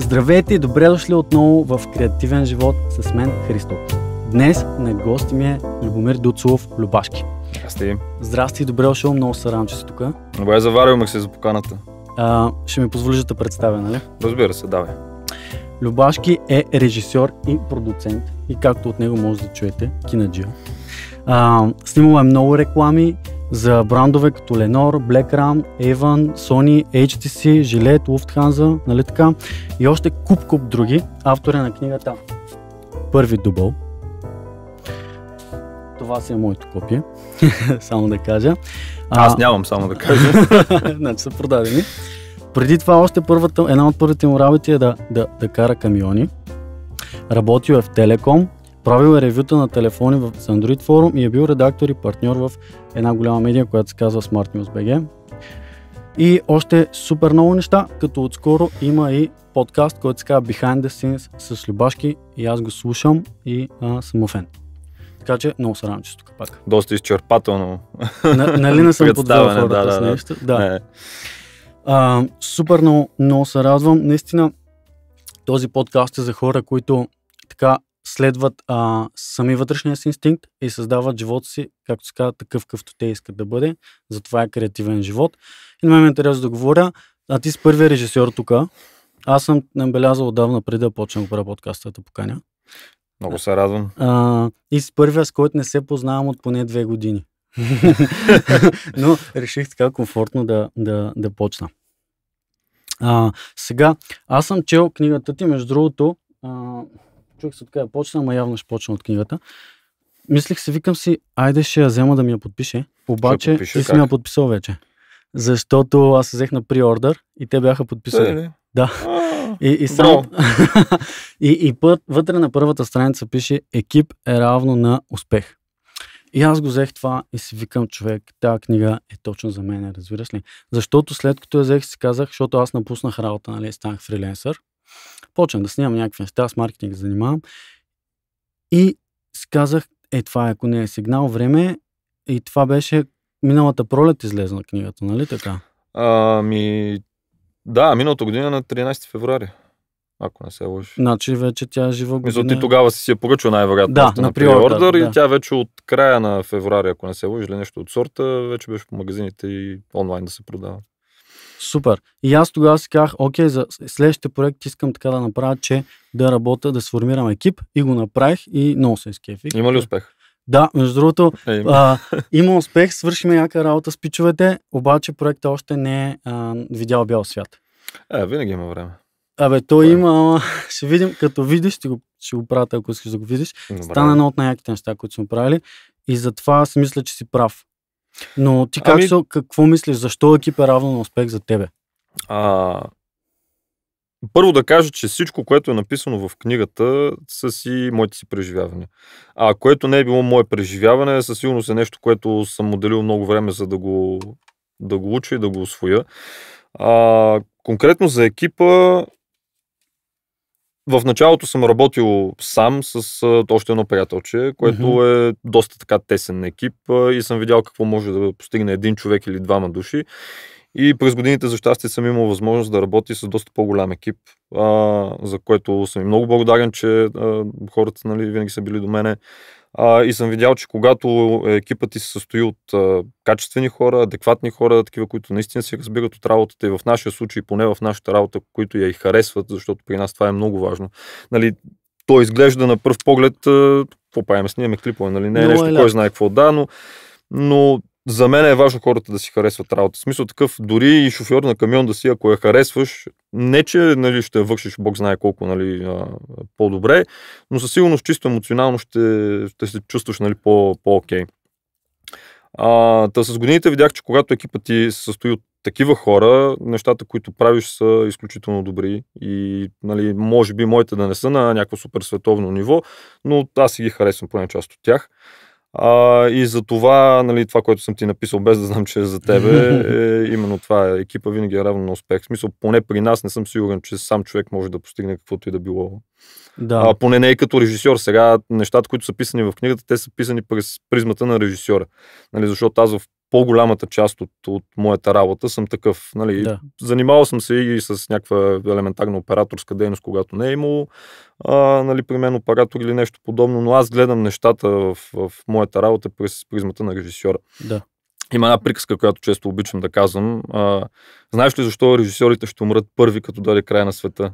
Здравейте и добре дошли отново в Креативен живот с мен Христо. Днес на гости ми е Любомир Дуцулов Любашки. Здрасти. Здрасти и добре дошъл, много се радвам, че си тук. Добре, е заварил се за поканата. А, ще ми позволиш да представя, нали? Разбира се, давай. Любашки е режисьор и продуцент и както от него може да чуете, кинаджия. А, снимал е много реклами, за брандове като Lenor, Blackram, Avon, Sony, HTC, Gillette, Lufthansa, нали така, и още куп-куп други автора на книгата. Първи дубъл. Това си е моето копие, само да кажа. А, Аз нямам само да кажа. значи са продадени. Преди това още първата, една от първите му работи е да, да, да кара камиони. Работил е в Телеком, правил е ревюта на телефони в Android Forum и е бил редактор и партньор в една голяма медия, която се казва Smart News BG. И още супер много неща, като отскоро има и подкаст, който се казва Behind the Scenes с Любашки и аз го слушам и а, съм фен. Така че много се радвам, че тук пак. Доста изчерпателно. На, нали не съм подвел хората да, да, с нещо? Да. Не. А, супер много, много се радвам. Наистина този подкаст е за хора, които така следват а, сами вътрешния си инстинкт и създават живота си, както се казва, такъв какъвто те искат да бъде. Затова е креативен живот. И на мен е интересно да говоря, а ти с първия режисьор тук. Аз съм набелязал отдавна преди да почнем да правя подкаста да поканя. Много се радвам. А, и с първия, с който не се познавам от поне две години. Но реших така комфортно да, да, да почна. А, сега, аз съм чел книгата ти, между другото, а, чух се така, почна, ама явно ще почна от книгата. Мислих се: викам си, айде ще я взема да ми я подпише, обаче подпише, ти си ми я подписал вече. Защото аз взех на приордър и те бяха подписали. Е, да. И, и, сам... и, и път, вътре на първата страница пише екип е равно на успех. И аз го взех това и си викам, човек, тази книга е точно за мен, разбираш ли? Защото след като я взех, си казах, защото аз напуснах работа, нали, станах фриленсър, Почнах да снимам някакви неща, с маркетинг занимавам. И си казах, е, това е, ако не е сигнал, време. Е. И това беше миналата пролет излезна книгата, нали така? Ами, да, миналата година е на 13 февруари. Ако не се лъжи. Значи вече тя е жива година. Мисля, ти тогава си си я поръчал най-вероятно да, на приордър да. и тя вече от края на февруари, ако не се лъжи, или нещо от сорта, вече беше по магазините и онлайн да се продава. Супер. И аз тогава си казах, окей, за следващите проекти искам така да направя, че да работя, да сформирам екип и го направих и много се изкефих. Има ли успех? Да, между другото, е, има. А, има успех, свършиме някаква работа с пичовете, обаче проектът още не е а, видял бял свят. Е, винаги има време. Абе, то Добре. има, ама ще видим, като видиш, ще го, ще го правя, ако искаш да го видиш. Добре. Стана едно от най-яките неща, които сме правили. И затова си мисля, че си прав. Но ти ами- как ами... са, какво мислиш? Защо екип е равно на успех за тебе? А... Първо да кажа, че всичко, което е написано в книгата, са си моите си преживявания. А което не е било мое преживяване, със сигурност е нещо, което съм отделил много време, за да го, да го уча и да го освоя. А, конкретно за екипа, в началото съм работил сам с още едно приятелче, което mm-hmm. е доста така тесен екип и съм видял какво може да постигне един човек или двама души. И през годините, за щастие, съм имал възможност да работи с доста по-голям екип, а, за което съм и много благодарен, че а, хората нали, винаги са били до мене а, и съм видял, че когато е, екипът ти се състои от а, качествени хора, адекватни хора, такива, които наистина се разбират от работата и в нашия случай, поне в нашата работа, които я и харесват, защото при нас това е много важно. Нали, то изглежда на пръв поглед, какво правим, снимаме клипове, нали? не е но е нещо, е кой знае какво да, но, но за мен е важно хората да си харесват работа. В смисъл такъв, дори и шофьор на камион да си, ако я харесваш, не, че нали, ще вършиш бог знае колко нали, по-добре, но със сигурност чисто емоционално ще, ще се чувстваш нали, по-окей. А, та с годините видях, че когато екипът ти се състои от такива хора, нещата, които правиш са изключително добри и нали, може би моите да не са на някакво супер световно ниво, но аз си ги харесвам поне част от тях. А, и за това, нали, това, което съм ти написал, без да знам, че е за тебе, е именно това. Екипа винаги е равно на успех. В смисъл, поне при нас не съм сигурен, че сам човек може да постигне каквото и да било. Да. А, поне не и като режисьор. Сега нещата, които са писани в книгата, те са писани през призмата на режисьора. Нали, защото аз в по-голямата част от, от моята работа съм такъв. Нали? Да. Занимавал съм се и с някаква елементарна операторска дейност, когато не е имало а, нали, при мен оператор или нещо подобно, но аз гледам нещата в, в моята работа през призмата на режисьора. Да. Има една приказка, която често обичам да казвам. А, знаеш ли защо режисьорите ще умрат първи, като дойде края на света?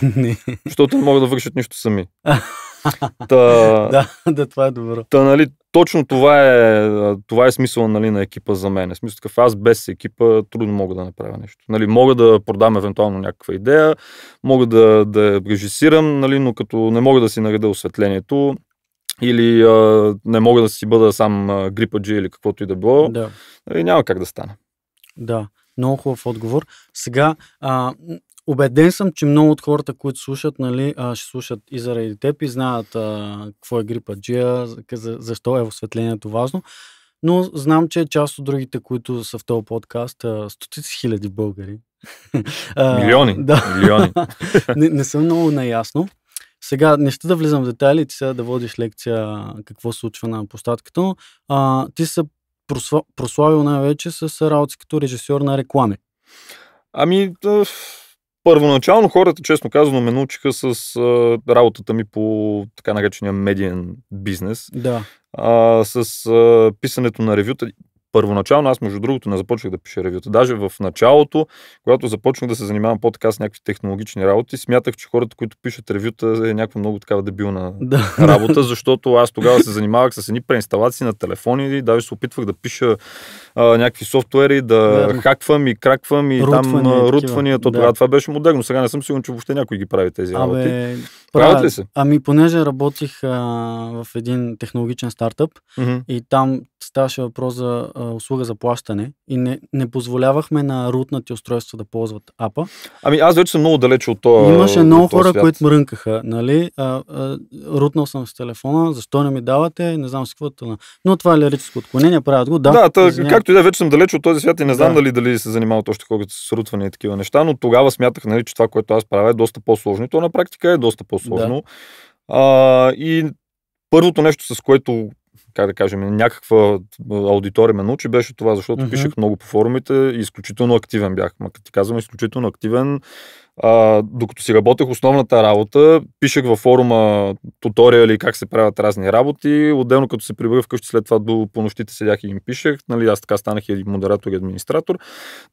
Защото не могат да вършат нищо сами. Та, да, да, това е добро. Та, нали, точно това е, това е смисъл нали, на екипа за мен. Смисъл такъв, аз без екипа трудно мога да направя нещо. Нали, мога да продам евентуално някаква идея, мога да, да режисирам, нали, но като не мога да си нареда осветлението, или а, не мога да си бъда сам а, грипаджи или каквото и да било, да. Нали, няма как да стане. Да, много хубав отговор. Сега, а, Обеден съм, че много от хората, които слушат, нали, ще слушат и заради теб и знаят а, какво е грипа джия, защо е осветлението важно. Но знам, че част от другите, които са в този подкаст, а, стотици хиляди българи. Милиони. А, да. Милиони. не, не съм много наясно. Сега не ще да влизам в детайли, ти сега да водиш лекция какво се случва на площадката, но а, ти се прославил най-вече с работа като режисьор на реклами. Ами, Първоначално хората, честно казано, ме научиха с а, работата ми по така наречения медиен бизнес. Да. А, с а, писането на ревюта първоначално аз, между другото, не започнах да пиша ревюта. Даже в началото, когато започнах да се занимавам по-така с някакви технологични работи, смятах, че хората, които пишат ревюта, е някаква много такава дебилна да. работа, защото аз тогава се занимавах с едни преинсталации на телефони и даже се опитвах да пиша а, някакви софтуери, да Верно. хаквам и краквам и рутвания, там такива. рутвания. То да. тогава това беше модерно. Сега не съм сигурен, че въобще някой ги прави тези Абе, работи. Правят ли се? Ами, понеже работих а, в един технологичен стартъп mm-hmm. и там ставаше въпрос за а, услуга за плащане и не, не позволявахме на рутнати устройства да ползват апа. Ами аз вече съм много далеч от това. Имаше много хора, свят. които мрънкаха, нали? А, а, рутнал съм с телефона, защо не ми давате, не знам с какво. Тъна. Но това е лирическо отклонение, правят го. Да, да тъ, както и да, вече съм далеч от този свят и не знам да. дали, дали се занимават още колкото с рутване и такива неща, но тогава смятах, нали, че това, което аз правя е доста по-сложно и то на практика е доста по-сложно. Да. А, и първото нещо, с което как да кажем, някаква аудитория ме научи, беше това, защото mm-hmm. пишех много по форумите и изключително активен бях. Ма ти казвам изключително активен, а, докато си работех основната работа, пишех във форума туториали как се правят разни работи. Отделно като се прибрах вкъщи след това до по нощите седях и им пишех. Нали, аз така станах и модератор и администратор.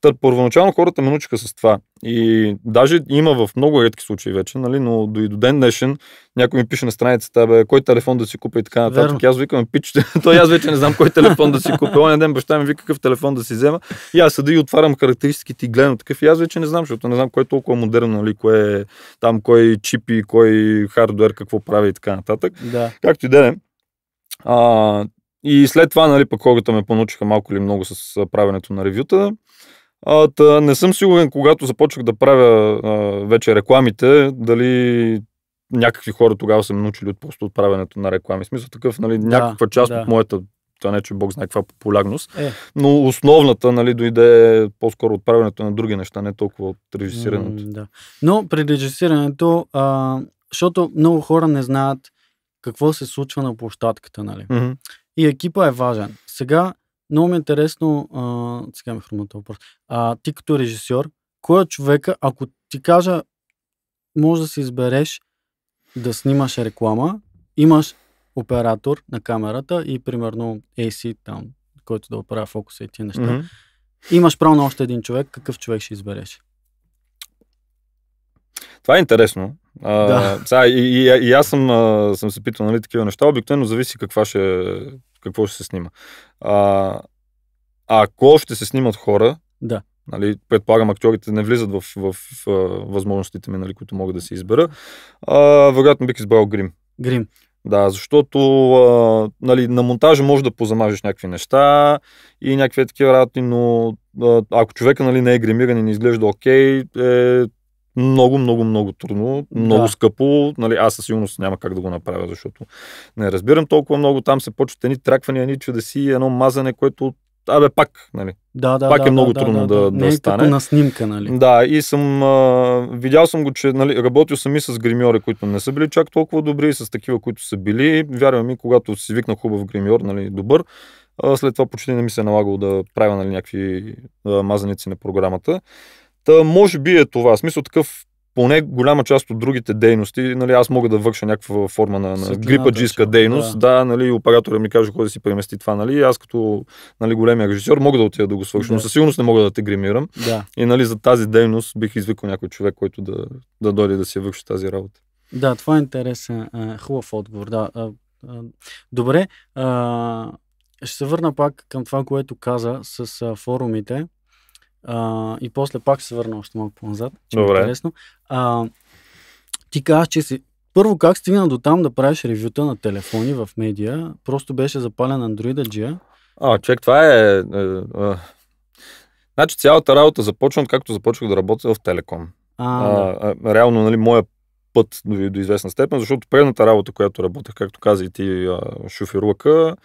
Та, първоначално хората ме научиха с това. И даже има в много редки случаи вече, нали, но до и до ден днешен някой ми пише на страницата, бе, кой телефон да си купа и така нататък. аз викам, пич, той аз вече не знам кой телефон да си купа. Оня ден баща ми вика какъв телефон да си взема. И аз седа и отварям характеристиките и гледам такъв. И аз вече не знам, защото не знам кой е толкова модел модерно, ли, нали, кое е там, кой и кой хардвер, какво прави и така нататък. Да. Както и да е. И след това, нали, пък хората ме понучиха малко или много с правенето на ревюта. А, та, не съм сигурен, когато започнах да правя а, вече рекламите, дали някакви хора тогава са ме научили от просто от правенето на реклами. В смисъл такъв, нали, някаква да, част да. от моята това не е, че Бог знае каква популярност. Е. Но основната нали, дойде по-скоро от правенето на други неща, не толкова от режисирането. М, да. Но при режисирането, а, защото много хора не знаят какво се случва на площадката. Нали? Mm-hmm. И екипа е важен. Сега, много ми е интересно, а, сега ми хрумата въпрос, а, ти като режисьор, кой е човека, ако ти кажа, може да си избереш да снимаш реклама, имаш оператор на камерата и примерно AC, там, който да оправя фокуса и тия неща. Mm-hmm. Имаш право на още един човек, какъв човек ще избереш? Това е интересно. А, сега, и, и, и аз съм, а, съм се питал нали, такива неща. Обикновено зависи каква ще, какво ще се снима. А, ако ще се снимат хора, да. Нали, предполагам, актьорите не влизат в, в, в, в възможностите ми, нали, които мога да се избера. А, вероятно бих избрал Грим. Грим. Да, защото а, нали, на монтажа може да позамажеш някакви неща и някакви такива работи, но а, ако човека нали, не е гримиран и не изглежда окей, е много, много, много трудно, много да. скъпо. Нали, аз със сигурност няма как да го направя, защото не разбирам толкова много. Там се почват едни траквания, едни чудеси, едно мазане, което абе пак, нали. Да, да, пак е да, е много да, трудно да, да, да, да не е стане. Като на снимка, нали? Да, и съм, а, видял съм го, че нали, работил съм и с гримьори, които не са били чак толкова добри, и с такива, които са били. Вярвам и, когато си викна хубав гримьор, нали, добър, а, след това почти не ми се е налагало да правя нали, някакви а, мазаници на програмата. Та, може би е това. В смисъл такъв поне голяма част от другите дейности, нали, аз мога да върша някаква форма на, на грипаджиска дейност, да, да нали, оператора ми каже кой да си премести това, нали, аз като нали, големия режисьор мога да отида да го свърша, да. но със сигурност не мога да те гримирам. Да. И нали, за тази дейност бих извикал някой човек, който да, да дойде да си върши тази работа. Да, това е интересен, хубав отговор, да. Добре, ще се върна пак към това, което каза с форумите а, и после пак се върна още малко по-назад. Че е Добре. Е интересно. А, ти казваш, че си... Първо, как стигна до там да правиш ревюта на телефони в медиа? Просто беше запален Android G. А, човек, това е, е, е... Значи цялата работа започна, както започнах да работя в Телеком. А, а, да. реално, нали, моя път до, до известна степен, защото предната работа, която работех, както каза и ти, шофирука,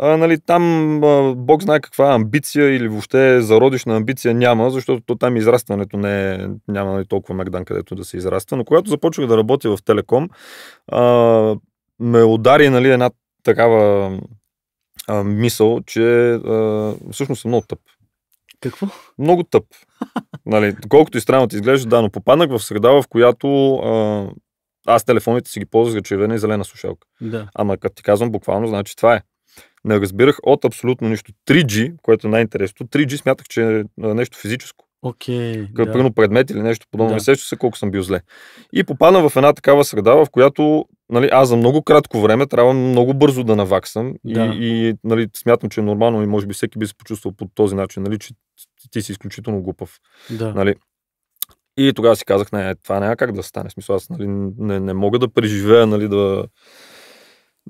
а, нали, там а, Бог знае каква амбиция или въобще зародишна амбиция няма, защото то там израстването не е, няма нали, толкова Мегдан, където да се израства. Но когато започнах да работя в Телеком, а, ме удари нали, една такава а, мисъл, че а, всъщност съм много тъп. Какво? Много тъп. нали, колкото и странно ти изглежда, да, но попаднах в среда, в която а, аз телефоните си ги ползвах за червена и зелена слушалка. Да. Ама като ти казвам буквално, значи това е не разбирах от абсолютно нищо. 3G, което е най интересно 3G смятах, че е, е нещо физическо. Okay, като да. предмет или нещо подобно. Да. Не сеща се колко съм бил зле. И попадна в една такава среда, в която нали, аз за много кратко време трябва много бързо да наваксам. Да. И, и нали, смятам, че е нормално и може би всеки би се почувствал по този начин, нали, че ти си изключително глупав. Да. Нали. И тогава си казах, не, това няма как да стане. Смисъл, аз нали, не, не мога да преживея, нали, да,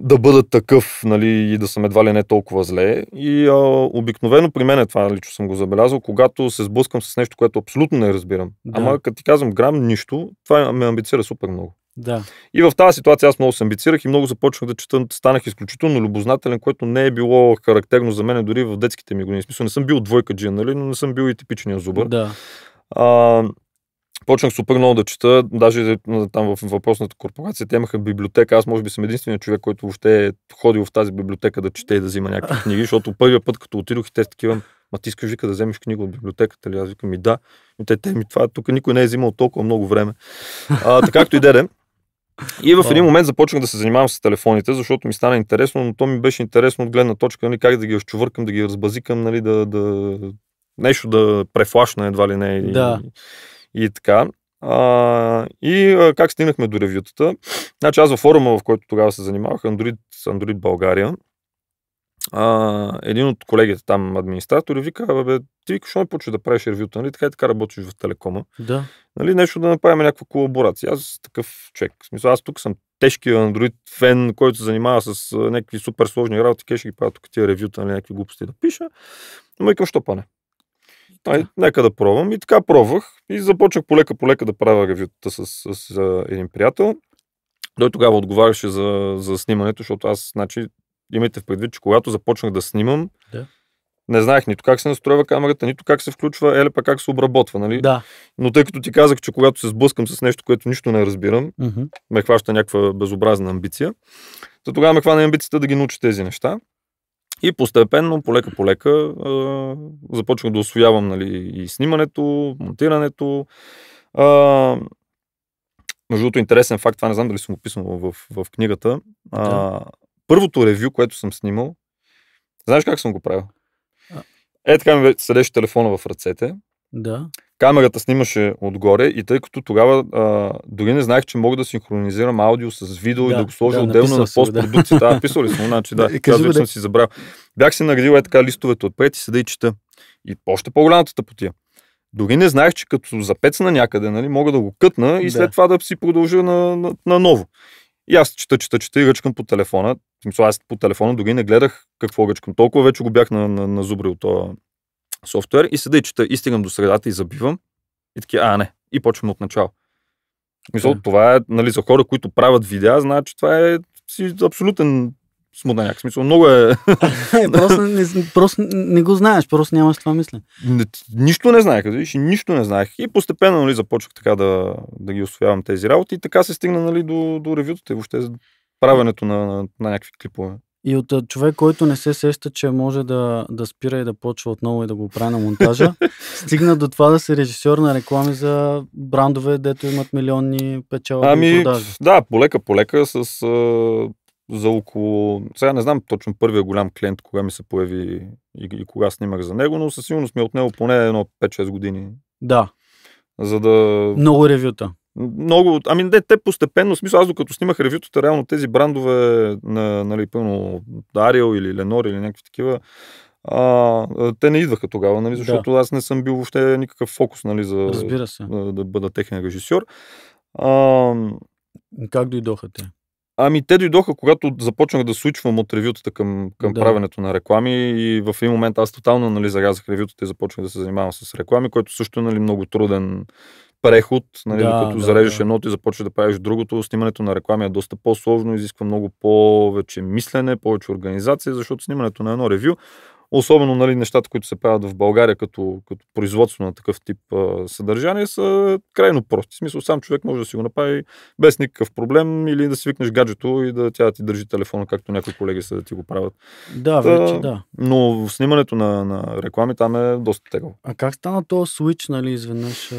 да бъда такъв нали, и да съм едва ли не толкова зле. И а, обикновено при мен е това, лично съм го забелязал, когато се сблъскам с нещо, което абсолютно не разбирам. Да. Ама като ти казвам грам нищо, това ме амбицира супер много. Да. И в тази ситуация аз много се амбицирах и много започнах да чета, станах изключително любознателен, което не е било характерно за мен дори в детските ми години. В смисъл не съм бил двойка джин, нали, но не съм бил и типичния зубър. Да. А, почнах супер много да чета, даже е, там в въпросната корпорация те имаха библиотека, аз може би съм единственият човек, който въобще е ходил в тази библиотека да чете и да взима някакви книги, защото първия път като отидох и те такива, ма ти искаш вика да вземеш книга от библиотеката ли? Аз викам и да. И те, те ми това, тук никой не е взимал толкова много време. А, така както и деде. И в един момент започнах да се занимавам с телефоните, защото ми стана интересно, но то ми беше интересно от гледна точка нали, как да ги разчувъркам, да ги разбазикам, нали, да, да, нещо да префлашна едва ли не. Да. И, и така. А, и а, как стигнахме до ревютата? Значи аз във форума, в който тогава се занимавах, Android, Android България, а, един от колегите там, администратори, вика, бе, ти викаш, защо не почваш да правиш ревюта, нали? Така и така работиш в телекома. Да. Нали, нещо да направим някаква колаборация. Аз такъв човек. В смисъл, аз тук съм тежкия Android фен, който се занимава с някакви супер сложни работи, ще ги правя тук тия ревюта, нали, някакви глупости да пиша. Но и към що пане? Ай, нека да пробвам. И така пробвах. И започнах полека-полека да правя ревютата с, с, с един приятел. Той тогава отговаряше за, за снимането, защото аз, значи, имайте в предвид, че когато започнах да снимам, да. не знаех нито как се настроява камерата, нито как се включва, еле как се обработва, нали? Да. Но тъй като ти казах, че когато се сблъскам с нещо, което нищо не разбирам, mm-hmm. ме хваща някаква безобразна амбиция, то тогава ме хвана амбицията да ги науча тези неща. И постепенно, полека-полека, започнах да освоявам нали, и снимането, монтирането. А, между другото, интересен факт, това не знам дали съм описал в, в книгата. А, първото ревю, което съм снимал, знаеш как съм го правил? Е, така ми седеше телефона в ръцете. Да камерата снимаше отгоре и тъй като тогава а, дори не знаех, че мога да синхронизирам аудио с видео да, и да го сложа да, отделно на постпродукцията. Да. А, писал ли съм, значи да, да казвам, съм си забрал. Бях си наградил е така листовете отпред и седа и чета. И още по-голямата тъпотия. Дори не знаех, че като запецна някъде, нали, мога да го кътна и да. след това да си продължа на, на, на ново. И аз чета, чета, чета и ръчкам по телефона. Аз по телефона дори не гледах какво ръчкам. Толкова вече го бях на, на, на от това софтуер и седа и чета и стигам до средата и забивам и таки, а не, и почвам от начало. Мисля, yeah. Е. това е, нали, за хора, които правят видеа, знаят, че това е си абсолютен смуданяк. Смисъл, много е. е... просто, не, просто не го знаеш, просто нямаш това мисля. нищо не знаех, видиш, нищо не знаех. И постепенно нали, започвах така да, да ги освоявам тези работи и така се стигна нали, до, до ревютата и въобще правенето на, на, на някакви клипове. И от човек, който не се сеща, че може да, да спира и да почва отново и да го прави на монтажа, стигна до това да си режисьор на реклами за брандове, дето имат милионни печалби ами, продажи. Да, полека-полека с а, за около... Сега не знам точно първия голям клиент, кога ми се появи и, и кога снимах за него, но със сигурност ми е отнело поне едно 5-6 години. Да. За да... Много ревюта. Много, ами не, те постепенно, в смисъл аз докато снимах ревютата, реално тези брандове на, нали, пълно Дарио или Ленор или някакви такива, а, те не идваха тогава, нали, защото да. аз не съм бил въобще никакъв фокус нали, за Разбира се. Да, да бъда техен режисьор. А, как дойдоха те? Ами те дойдоха, когато започнах да случвам от ревютата към, към да. правенето на реклами и в един момент аз тотално нали, загазах ревютата и започнах да се занимавам с реклами, което също е нали, много труден преход, нали, да, докато да, зарежеш да. едното и започваш да правиш другото. Снимането на реклами е доста по-сложно, изисква много повече мислене, повече организация, защото снимането на едно ревю Особено нали, нещата, които се правят в България като, като производство на такъв тип а, съдържание са крайно прости. В смисъл, сам човек може да си го направи без никакъв проблем или да свикнеш гаджето и да тя да ти държи телефона, както някои колеги са да ти го правят. Да, вече да. Но в снимането на, на реклами там е доста тегло. А как стана то Switch, нали, изведнъж? А...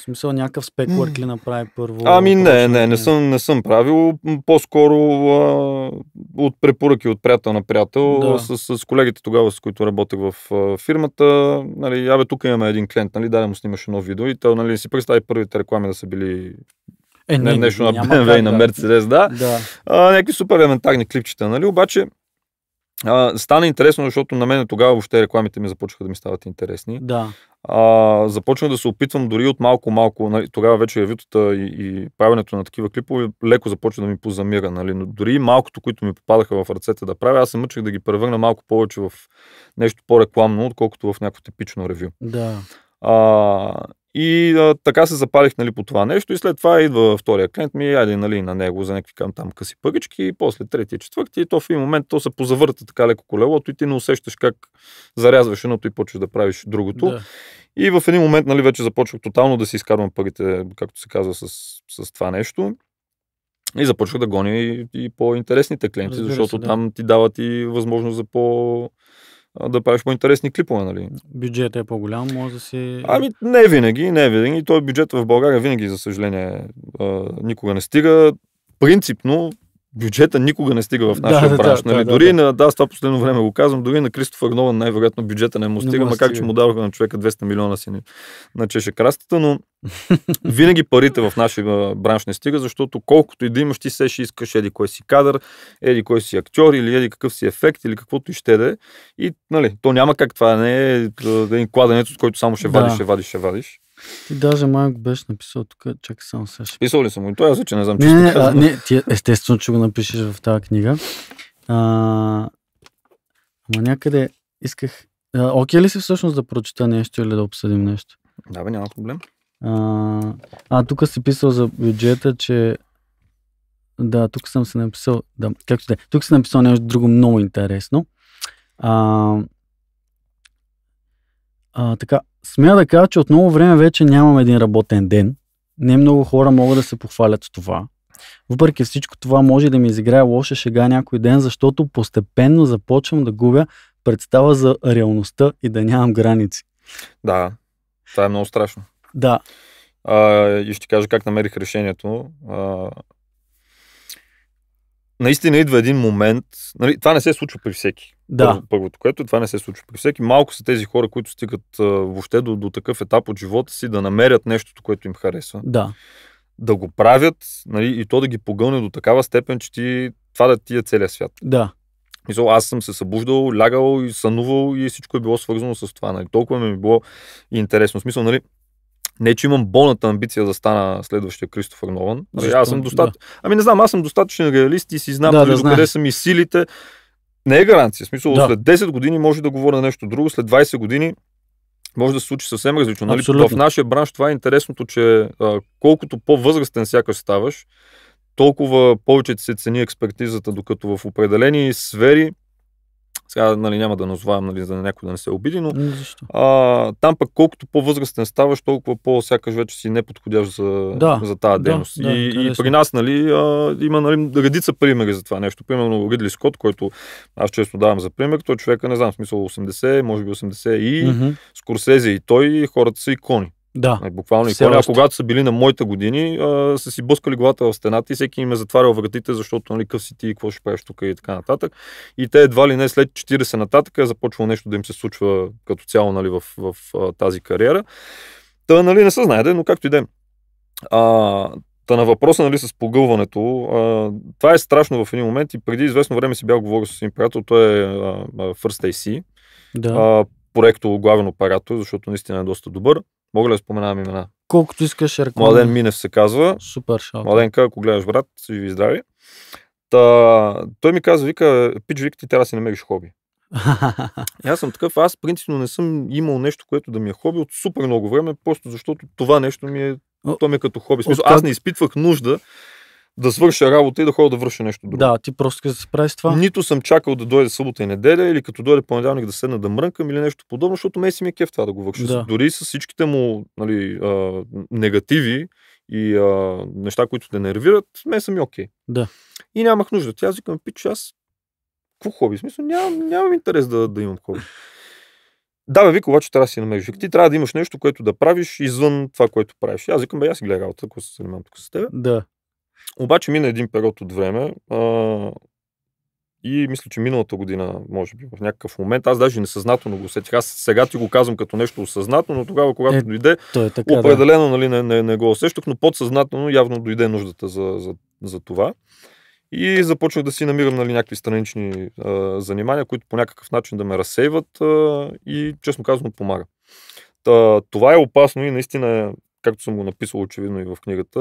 В смисъл някакъв спеквърк ли направи първо? Ами не, не, не, не съм, не съм правил. По-скоро а, от препоръки от приятел на приятел да. с, с колегите тогава тогава, с които работех в фирмата, нали, абе, тук имаме един клиент, нали, даде му снимаш едно видео и той, нали, си представи първите реклами да са били е, нали, не, нещо на BMW и на Mercedes, да. да. А, някакви супер елементарни клипчета, нали, обаче а, стана интересно, защото на мен тогава въобще рекламите ми започнаха да ми стават интересни. Да. А, започнах да се опитвам дори от малко-малко, нали, тогава вече ревютата и, и правенето на такива клипове леко започна да ми позамира. Нали, но дори малкото, които ми попадаха в ръцете да правя, аз се мъчех да ги превърна малко повече в нещо по-рекламно, отколкото в някакво типично ревю. Да. А, и а, така се запалих нали, по това нещо и след това идва втория клиент ми, айде нали, на него за някакви към там къси пъгички и после третия, четвърти и то в един момент то се позавърта така леко колелото и ти не усещаш как зарязваш едното и почваш да правиш другото. Да. И в един момент нали, вече започвах тотално да си изкарвам пъгите, както се казва, с, с това нещо. И започвах да гоня и, и по-интересните клиенти, Разбира защото се, да. там ти дават и възможност за по- да правиш по-интересни клипове, нали? Бюджетът е по-голям, може да си... Ами не винаги, не винаги. Той бюджет в България винаги, за съжаление, никога не стига. Принципно бюджета никога не стига в нашия да, бранш. Да, нали? да, дори да, на, да, това последно време го казвам, дори на Кристофър Агнова най-вероятно бюджета не му стига, макар стига. че му дадоха на човека 200 милиона си на чеше крастата, но винаги парите в нашия бранш не стига, защото колкото и да имаш, ти се ще искаш еди кой си кадър, еди кой си актьор или еди какъв си ефект или каквото и ще да е. И нали, то няма как това не е един кладенец, от който само ще вадиш, ще вадиш, ще вадиш. Ти даже малко беше написал тук, чакай само сега. Писал ли съм? Това той аз че не знам, че не, не, а, не, ти, е- естествено, че го напишеш в тази книга. А, ама някъде исках... А, окей ли си всъщност да прочета нещо или да обсъдим нещо? Да, бе, няма проблем. А, а тук си писал за бюджета, че да, тук съм се написал, да, както да, е. тук съм написал нещо друго много интересно. А, а, така, смея да кажа, че от много време вече нямам един работен ден. Не много хора могат да се похвалят с това. Въпреки всичко това може да ми изиграе лоша шега някой ден, защото постепенно започвам да губя представа за реалността и да нямам граници. Да, това е много страшно. Да. А, и ще кажа как намерих решението. А, наистина идва един момент, нали, това не се случва при всеки. Да. Първо, първото, което е, това не се случва при всеки. Малко са тези хора, които стигат а, въобще до, до такъв етап от живота си да намерят нещото, което им харесва. Да. Да го правят нали, и то да ги погълне до такава степен, че ти, това да ти е целият свят. Да. Мисъл, аз съм се събуждал, лягал и сънувал и всичко е било свързано с това. Нали. Толкова ми е било интересно. Смисъл, нали, не, че имам болната амбиция да стана следващия Кристофър Нолан. Защо? Нали, аз съм достатъчно. Да. Ами не знам, аз съм достатъчен реалист и си знам да, да, къде са ми силите. Не е гаранция. В смисъл, да. след 10 години може да говоря нещо друго, след 20 години може да се случи съвсем различно. Нали? В нашия бранш това е интересното, че а, колкото по-възрастен сякаш ставаш, толкова повече се цени експертизата, докато в определени сфери сега нали, няма да назовавам нали, за някой да не се обиди, но Защо? а, там пък колкото по-възрастен ставаш, толкова по-сякаш вече си неподходящ за, да, за тази дейност. Да, и, да, и при нас нали, а, има нали, редица примери за това нещо. Примерно Ридли Скот, който аз често давам за пример, той човека, не знам, смисъл 80, може би 80 и mm-hmm. Скорсезе и той, хората са икони. Да. Буквално и коня, когато са били на моите години, а, са си блъскали главата в стената и всеки им е затварял вратите, защото нали, къв си ти, какво ще правиш тук и така нататък. И те едва ли не след 40 нататък е започвало нещо да им се случва като цяло нали, в, в, в тази кариера. Та, нали, не се знаете, но както и да е. Та на въпроса нали, с погълването, а, това е страшно в един момент и преди известно време си бях говорил с един приятел, той е а, First AC. Да. А, проекто главен оператор, защото наистина е доста добър. Мога ли да споменавам имена? Колкото искаш, рекламно. Младен Минев се казва. Супер, шал. Младенка, ако гледаш, брат, си ви здрави. Та, той ми каза, вика, пич, вика, ти трябва да си намериш хоби. и аз съм такъв, аз принципно не съм имал нещо, което да ми е хоби от супер много време, просто защото това нещо ми е, то ми е като хоби. Смисъл, аз не изпитвах нужда да свърша работа и да ходя да върша нещо друго. Да, ти просто да се прави с това. Нито съм чакал да дойде събота и неделя или като дойде понеделник да седна да мрънкам или нещо подобно, защото ме си ми е кеф това да го върша. Да. Дори с всичките му нали, а, негативи и а, неща, които те нервират, ме са ми окей. Okay. Да. И нямах нужда. Тя викам, пич, аз какво хоби? смисъл, нямам, нямам интерес да, да имам хоби. Да, бе, вик, обаче трябва да си намериш. Ти трябва да имаш нещо, което да правиш извън това, което правиш. аз викам, бе, аз си гледам работа, ако се занимавам тук с теб. Да. Обаче мина един период от време а, и мисля, че миналата година, може би, в някакъв момент, аз даже несъзнателно го усетих. Аз сега ти го казвам като нещо осъзнатно, но тогава, когато е, дойде, е така, определено да. нали, не, не, не го усещах, но подсъзнателно явно дойде нуждата за, за, за това. И започнах да си намирам нали, някакви странични а, занимания, които по някакъв начин да ме разсейват а, и честно казано помага. Та, това е опасно и наистина е както съм го написал очевидно и в книгата,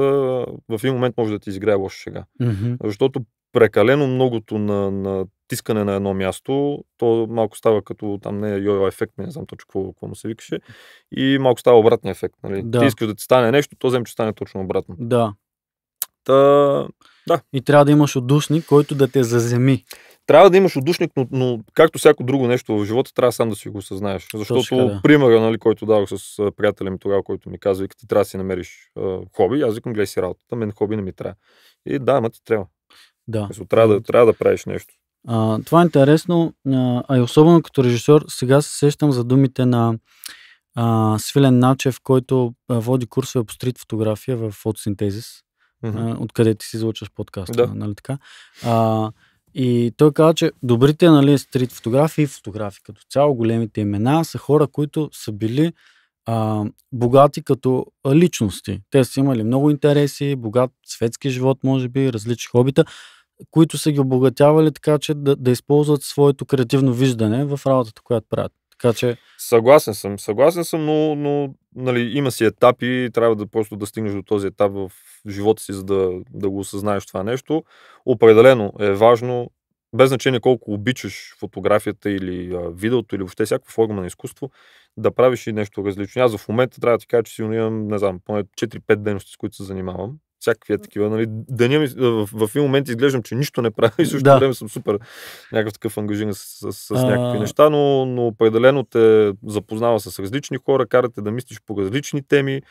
в един момент може да ти изиграе лоша шега. Mm-hmm. Защото прекалено многото на, на тискане на едно място, то малко става като там не е йо ефект, не знам точно какво, какво му се викаше, и малко става обратния ефект. Нали? Да. Ти искаш да ти стане нещо, то взем, че стане точно обратно. Да. Та, да. И трябва да имаш отдушник, който да те заземи трябва да имаш отдушник, но, но както всяко друго нещо в живота, трябва сам да си го осъзнаеш. Защото Точно, да. примера, нали, който дадох с приятеля ми тогава, който ми казва, ти трябва да си намериш е, хоби, аз викам, гледай си работата, мен хоби не ми трябва. И да, ма ти трябва. Да. Мисло, трябва, да, трябва да правиш нещо. А, това е интересно, а, и особено като режисьор, сега се сещам за думите на а, Свилен Начев, който води курсове по стрит фотография в фотосинтезис, mm-hmm. откъде ти си излучваш подкаста, да. нали така? А, и той каза, че добрите нали, стрит фотографи и фотографи като цяло, големите имена са хора, които са били а, богати като личности. Те са имали много интереси, богат светски живот, може би, различни хобита, които са ги обогатявали така, че да, да използват своето креативно виждане в работата, която правят. Така че... Съгласен съм, съгласен съм, но, но нали, има си етапи и трябва да просто да стигнеш до този етап в живота си, за да, да го осъзнаеш това нещо. Определено е важно, без значение колко обичаш фотографията или а, видеото или въобще всяка форма на изкуство, да правиш и нещо различно. Аз в момента трябва да ти кажа, че сигурно имам, не знам, поне 4-5 дейности, с които се занимавам всякакви е такива. Нали, деня ми, в, в един момент изглеждам, че нищо не правя и също да. време съм супер някакъв такъв ангажиран с, с, с, с а... някакви неща, но, но определено те запознава с различни хора, карате да мислиш по различни теми,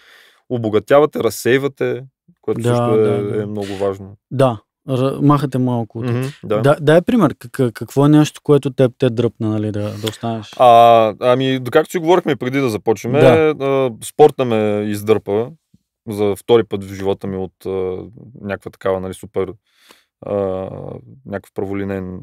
обогатявате, разсейвате, което да, също е, да, да. е много важно. Да, махате малко. Mm-hmm, да. да. Дай пример, как, какво е нещо, което теб те дръпна, нали, да, да останеш? А, ами, както си говорихме преди да започнем, да. спорта ме издърпа за втори път в живота ми от а, някаква такава, нали, супер, а, някакъв праволинен,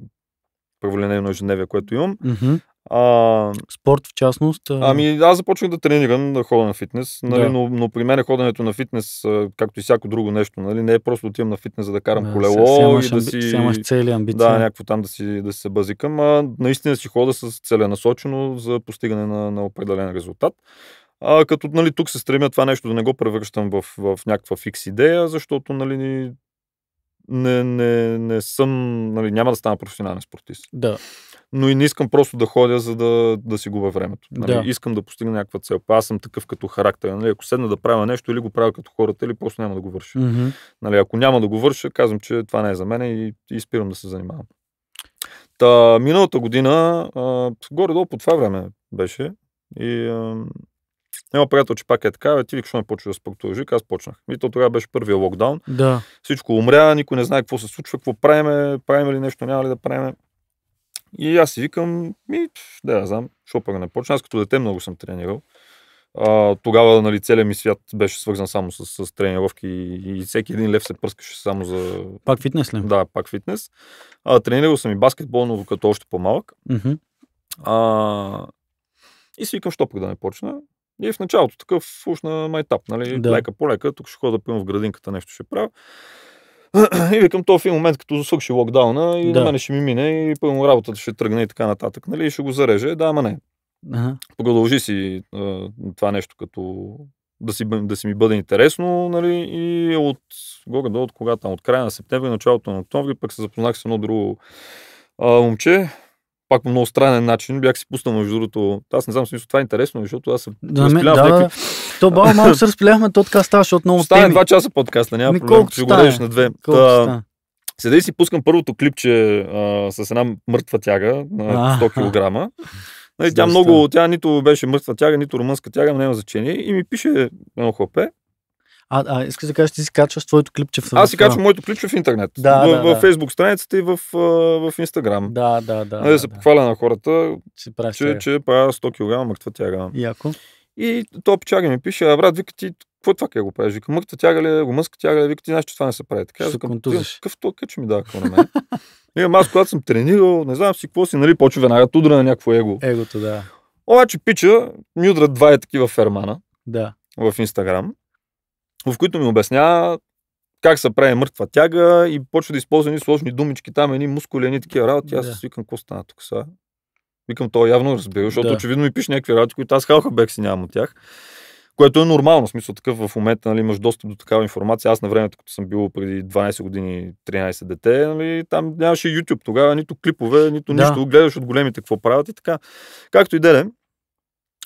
праволинено ежедневие, което имам. Mm-hmm. А... Спорт в частност? А... Ами аз започнах да тренирам, да ходя на фитнес, нали, да. но, но при мен е ходенето на фитнес, както и всяко друго нещо, нали, не е просто отивам на фитнес, за да карам да, колело и да си... имаш цели амбиции. Да, някакво там да си, да се базикам, а наистина си хода с целенасочено за постигане на, на определен резултат. А, като нали, тук се стремя това нещо да не го превръщам в, в някаква фикс идея, защото нали, не, не, не съм, нали, няма да стана професионален спортист. Да. Но и не искам просто да ходя, за да, да си губя времето. Нали? Да. Искам да постигна някаква цел. Аз съм такъв като характер. Нали? Ако седна да правя нещо, или го правя като хората, или просто няма да го върша. Mm-hmm. Нали? Ако няма да го върша, казвам, че това не е за мен и, и спирам да се занимавам. Та, миналата година, а, горе-долу по това време беше, и няма приятел, че пак е така, бе, ти ли не почва да спортуваш? Аз почнах. И то тогава беше първия локдаун. Да. Всичко умря, никой не знае какво се случва, какво правиме, правим ли нещо, няма ли да правим. И аз си викам, ми, да, я знам, що пък не почна. Аз като дете много съм тренирал. А, тогава нали, целият ми свят беше свързан само с, с тренировки и, и всеки един лев се пръскаше само за... Пак фитнес ли? Да, пак фитнес. А, тренирал съм и баскетбол, но като още по-малък. Mm-hmm. А, и си викам, що пък да не почна. И в началото такъв уж на майтап, нали? Да. Лека по лека, тук ще хода да в градинката, нещо ще правя. и викам, то в един момент, като засъкши локдауна, и да. на мене ще ми мине, и пълно работата ще тръгне и така нататък, нали? И ще го зареже. Да, ама не. Ага. Продължи си а, това нещо като да си, да си ми бъде интересно, нали, и от горе от кога там, от края на септември, началото на октомври, пък се запознах с едно друго а, момче, пак по много странен начин. Бях си пуснал между другото. Аз не знам, смисъл, това е интересно, защото аз съм да, ме, да, някакви... То бал малко се разпиляхме така защото много Стане два часа подкаста, няма Ми, проблем, ще го на две. Та, седа и си пускам първото клипче а, с една мъртва тяга на 100 кг. Нали, тя много, тя нито беше мъртва тяга, нито румънска тяга, но няма значение. И ми пише едно хопе. А, а искаш да кажеш, ти си качваш твоето клипче в Аз си качвам моето клипче в интернет. Да, в, да, в, в Facebook страницата и в, в Instagram. Да, да, да. Да, нали, да се да. похваля на хората, че, че, че правя 100 кг мъртва тяга. Яко. И то печага ми пише, а брат, вика ти, какво е това го правиш? Вика, мъкта тяга ли, е, го мъска тяга ли, е?» вика ти знаеш, че това не се прави. Така, ще Какъв то къч ми дава на мен. Имам аз, когато съм тренирал, не знам си какво си, нали, почва веднага удра на някакво его. Егото, да. Обаче пича, ми удра два е такива фермана. Да. В Инстаграм в които ми обяснява как се прави мъртва тяга и почва да използва едни сложни думички там, едни мускули, едни такива работи. Аз да. викам, какво стана тук сега? Викам, то явно разбира, защото да. очевидно ми пише някакви работи, които аз халха бек си нямам от тях. Което е нормално, в смисъл такъв в момента нали, имаш достъп до такава информация. Аз на времето, като съм бил преди 12 години, 13 дете, нали, там нямаше YouTube тогава, нито клипове, нито да. нищо. Гледаш от големите какво правят и така. Както и да е,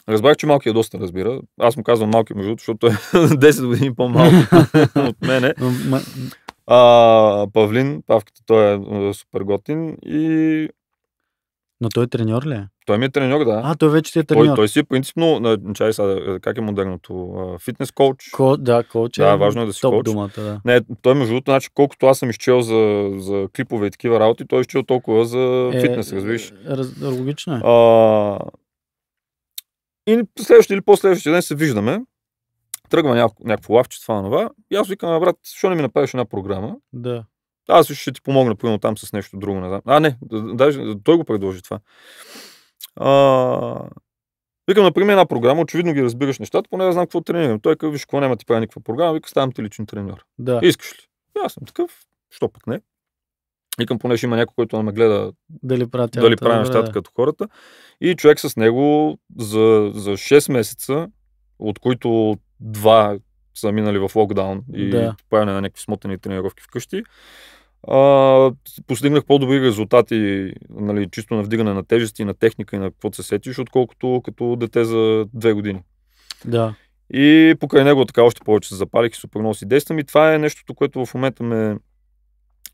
Разбрах, че малкият доста разбира. Аз му казвам малки, между другото, защото е 10 години по-малко от мене. А, Павлин, Павката, той е, е супер готин и... Но той е треньор ли е? Той ми е треньор, да. А, той вече ти е треньор. Той, той си е принципно, чай сега, как е модерното, фитнес коуч. Ко, да, коуч е. Да, важно е да си топ коуч. Думата, да. Не, той между другото, значи, колкото аз съм изчел за, за клипове и такива работи, той е изчел толкова за е, фитнес, разбираш. Раз, логично е. А, и следващия или последващия ден се виждаме. Тръгва няко, някакво лавче, това нова. И аз викам, «Е, брат, защо не ми направиш една програма? Да. Аз ще ти помогна, примерно там с нещо друго. Не знам. А, не, даже той го предложи това. А, Викам, например, една програма, очевидно ги разбираш нещата, поне да знам какво тренирам. Той е казва, виж, какво няма ти прави никаква програма, вика, ставам ти личен треньор. Да. Искаш ли? И аз съм такъв, що пък не? Викам, понеже има някой, който не ме гледа дали, правя дали прави нещата да. като хората. И човек с него за, за 6 месеца, от които два са минали в локдаун и да. правене на някакви смотани тренировки вкъщи. А, постигнах по-добри резултати, нали, чисто на вдигане на тежести, на техника и на какво се сетиш, отколкото като дете за две години. Да. И покрай него така още повече се запалих и супер много си действам. И това е нещото, което в момента ме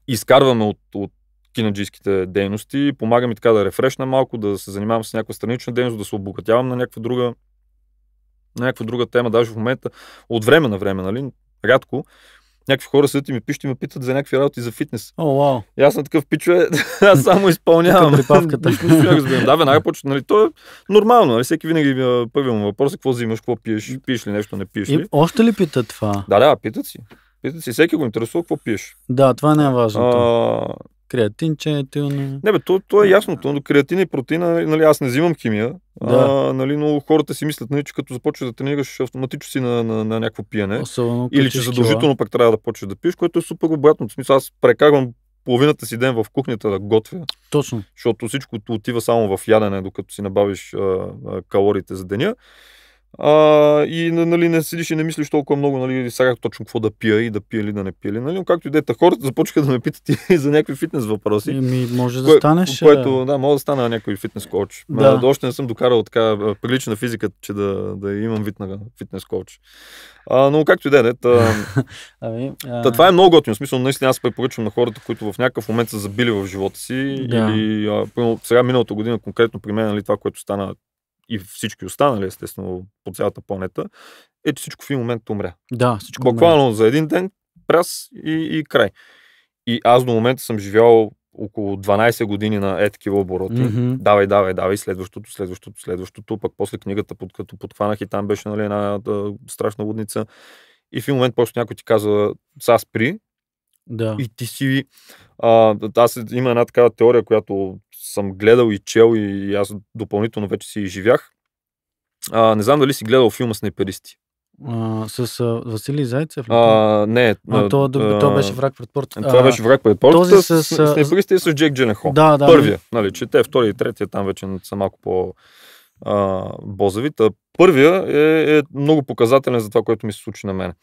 изкарваме от, от кинаджийските дейности, помага ми така да рефрешна малко, да се занимавам с някаква странична дейност, да се обогатявам на някаква друга, на някаква друга тема, даже в момента, от време на време, нали, рядко, някакви хора седят и ми пишат и ме питат за някакви работи за фитнес. О, oh, вау. Wow. И аз съм такъв пичове, аз само изпълнявам. припавката. Да, веднага почва. Нали, то е нормално. Нали, всеки винаги първият му въпрос е какво взимаш, какво пиеш, пиеш ли нещо, не пиеш ли. И още ли питат това? Да, да, питат си. Питат си, всеки го интересува какво пиеш. Да, това не е важно. А... Креатин, че е тилно. Не, бе, то, то е ясно. То, но креатин и протеина, нали, нали, аз не взимам химия, да. а, нали, но хората си мислят, нали, че като започваш да тренираш, автоматично си на, на, на някакво пиене. Особено, или че задължително пък трябва да почнеш да пиеш, което е супер обратно. В смисъл, аз прекарвам половината си ден в кухнята да готвя. Точно. Защото всичко отива само в ядене, докато си набавиш а, а, калориите за деня. А, и нали, не седиш и не мислиш толкова много, нали, сега точно какво да пия и да пия или да не пия Нали, но както и дете, хората започнаха да ме питат и за някакви фитнес въпроси. Е, ми, може да кое, станеш. Което, да, мога да стана някой фитнес коуч. Да. А, още не съм докарал така прилична физика, че да, да имам вид на фитнес коуч. А, но както и да е. Ами, та, това е много готино. Смисъл, наистина аз препоръчвам на хората, които в някакъв момент са забили в живота си. Да. Или, а, сега миналата година конкретно при мен, нали, това, което стана и всички останали, естествено, по цялата планета, е, че всичко в един момент умря. Да, всичко Буквално умря. за един ден, пряс и, и край. И аз до момента съм живял около 12 години на етки обороти. Mm-hmm. Давай, давай, давай, следващото, следващото, следващото. Пък после книгата, под, като подхванах и там беше нали, една да, страшна лудница. И в един момент просто някой ти казва, са спри, да. И ти си... А, аз има една такава теория, която съм гледал и чел и аз допълнително вече си живях. А, не знам дали си гледал филма Снайперисти. А, с а, Василий Зайцев? А, не. А, то, а, то беше враг пред портата. Това беше враг пред портата. Този с, с, с, с, с Джек Дженехо. Да, да. Първия, нали, че те втори и третия там вече са малко по а, първия е, е много показателен за това, което ми се случи на мен.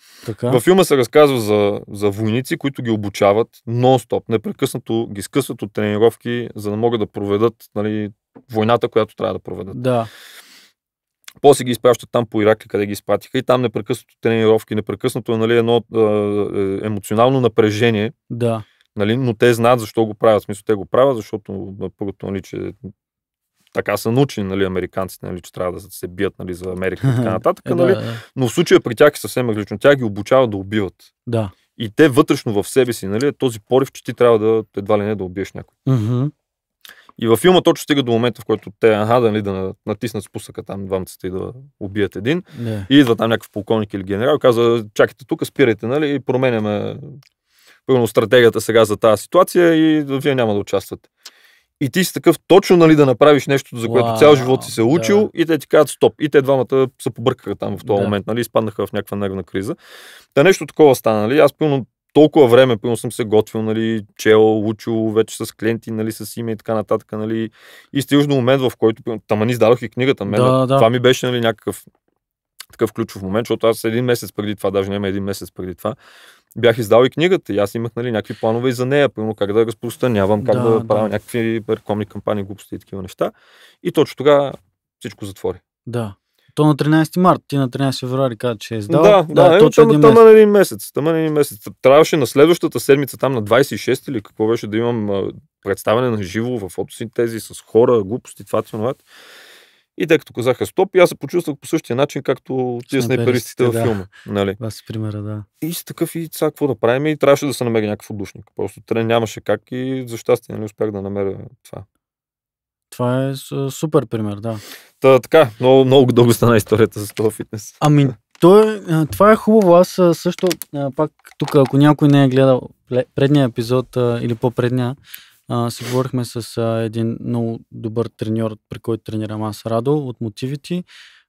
Във филма се разказва за, за войници, които ги обучават нон-стоп, непрекъснато ги скъсват от тренировки, за да могат да проведат нали, войната, която трябва да проведат. Да. После ги изпращат там по Ирак, къде ги изпратиха и там непрекъснато тренировки, непрекъснато е нали, едно е, е, емоционално напрежение. Да. Нали, но те знаят защо го правят. В смисъл, те го правят, защото първото, нали, че така са научени нали, американците, нали, че трябва да се бият нали, за Америка и така нататък. Е, нали? да, да. Но в случая при тях е съвсем различно. Тя ги обучава да убиват. Да. И те вътрешно в себе си, нали, този порив, че ти трябва да едва ли не да убиеш някой. Mm-hmm. И във филма точно стига до момента, в който те аха, да, нали, да натиснат спусъка там двамцата и да убият един. Yeah. И идва там някакъв полковник или генерал и казва, чакайте тук, спирайте, нали, променяме стратегията сега за тази ситуация и вие няма да участвате и ти си такъв точно нали, да направиш нещо, за което wow, цял живот си се учил, да. и те ти казват стоп. И те двамата се побъркаха там в този да. момент, нали, изпаднаха в някаква нервна криза. Та нещо такова стана. Нали. Аз пълно толкова време, пълно съм се готвил, нали, чел, учил вече с клиенти, нали, с име и така нататък. Нали. И стигаш до момент, в който тама ни издадох и книгата. Мен, да, да. Това ми беше нали, някакъв такъв ключов момент, защото аз един месец преди това, даже няма един месец преди това, бях издал и книгата и аз имах нали, някакви планове и за нея, примерно как да я разпространявам, как да, да, да правя някакви рекламни кампании, глупости и такива неща. И точно тогава всичко затвори. Да. То на 13 март, ти на 13 феврари каза, че е издал. Да, да, да е, точно тъм, тъм, един месец. Тъм е един месец. Трябваше на следващата седмица, там на 26 или какво беше, да имам представяне на живо в фотосинтези с хора, глупости, това, това, това. И те като казаха стоп, и аз се почувствах по същия начин, както тия снайперистите във филма. Нали? си примера, да. И с такъв и сега какво да правим и трябваше да се намери някакъв отдушник. Просто трен нямаше как и за щастие не нали, успях да намеря това. Това е супер пример, да. Та, така, много, много дълго стана историята с това фитнес. Ами, то е, това е хубаво. Аз също, пак тук, ако някой не е гледал предния епизод или по-предния, а, си говорихме с а, един много добър треньор, при който тренирам аз, Радо, от мотивити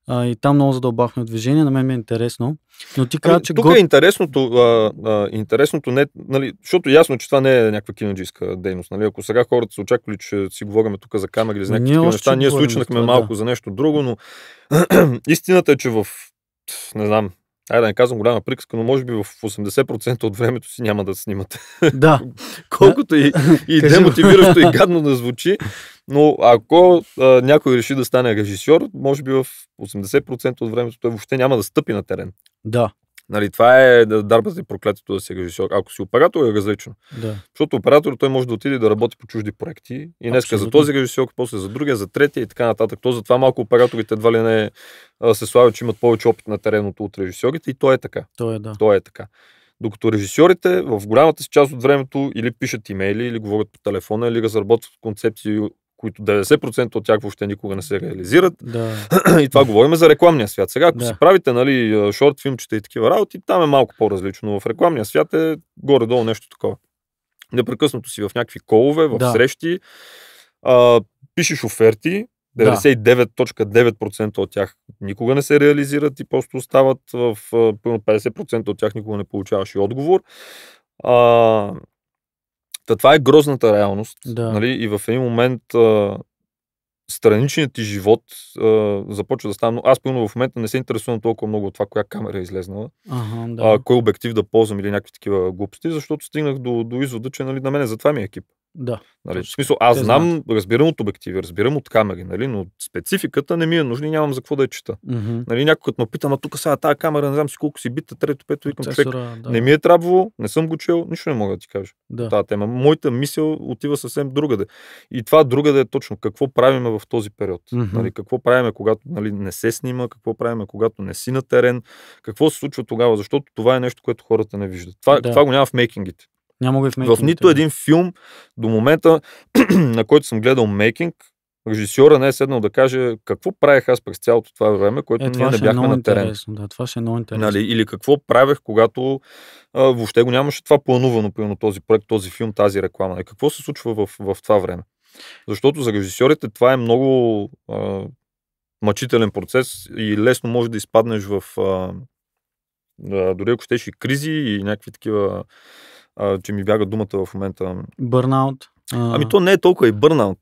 А, и там много задълбахме движение, на мен ми е интересно. Но ти каза, ами, че... Тук го... е интересното, а, а, интересното не, нали, защото ясно, че това не е някаква кинеджийска дейност. Нали? Ако сега хората са очаквали, че си говорим тук за камери или за някакви ние неща, ние случнахме малко да. за нещо друго, но истината е, че в не знам, Айде да не казвам голяма приказка, но може би в 80% от времето си няма да снимате. Да. Колкото и, и демотивиращо и гадно да звучи, но ако а, някой реши да стане режисьор, може би в 80% от времето той въобще няма да стъпи на терен. Да. Нали, това е дарба за проклятието да си режисьор. Ако си оператор е различно. Да. Защото оператор той може да отиде да работи по чужди проекти. И днеска за този режисьор, после за другия, за третия и така нататък. То затова малко операторите едва ли не се славят, че имат повече опит на тереното от режисьорите. И то е така. То е, да. То е така. Докато режисьорите в голямата си част от времето или пишат имейли, или говорят по телефона, или разработват концепции които 90% от тях въобще никога не се реализират. Да. и това говорим за рекламния свят. Сега, ако да. си правите нали, шорт филмчета и такива работи, там е малко по-различно. В рекламния свят е горе-долу нещо такова. Непрекъснато си в някакви колове, в да. срещи, а, пишеш оферти, 99.9% от тях никога не се реализират и просто остават в 50% от тях никога не получаваш и отговор. А, Та това е грозната реалност. Да. Нали? И в един момент а, страничният ти живот а, започва да става. Но аз пълно в момента не се интересувам толкова много от това, коя камера е излезнала, ага, да. а, кой обектив да ползвам или някакви такива глупости, защото стигнах до, до извода, че нали, на мен затова ми е екип. Да. Нали, в смисъл, аз знам, знаят. разбирам от обективи, разбирам от камери, нали, но спецификата не ми е нужна и нямам за какво да я чета. Mm-hmm. Нали, някой като ме пита, а тук сега тази камера, не знам си колко си бита, трето, пето, викам човек. Да. Не ми е трябвало, не съм го чел, нищо не мога да ти кажа. Да. Та тема. Моята мисъл отива съвсем другаде. И това другаде е точно какво правиме в този период. Mm-hmm. Нали, какво правиме, когато нали, не се снима, какво правиме, когато не си на терен, какво се случва тогава, защото това е нещо, което хората не виждат. Това, да. това го няма в мейкингите. Няма го и в мейкинг. В нито един филм до момента, на който съм гледал мейкинг, режисьора не е седнал да каже какво правех аз през цялото това време, което е, това ние не е бяхме е на терен. Да, това ще е много интересно. Нали, или какво правех, когато а, въобще го нямаше това планувано, примерно този проект, този филм, тази реклама. И е, какво се случва в, в това време? Защото за режисьорите това е много а, мъчителен процес и лесно може да изпаднеш в а, а, дори ако щеш и кризи и някакви такива а, че ми бяга думата в момента. Бърнаут. Ами то не е толкова и бърнаут.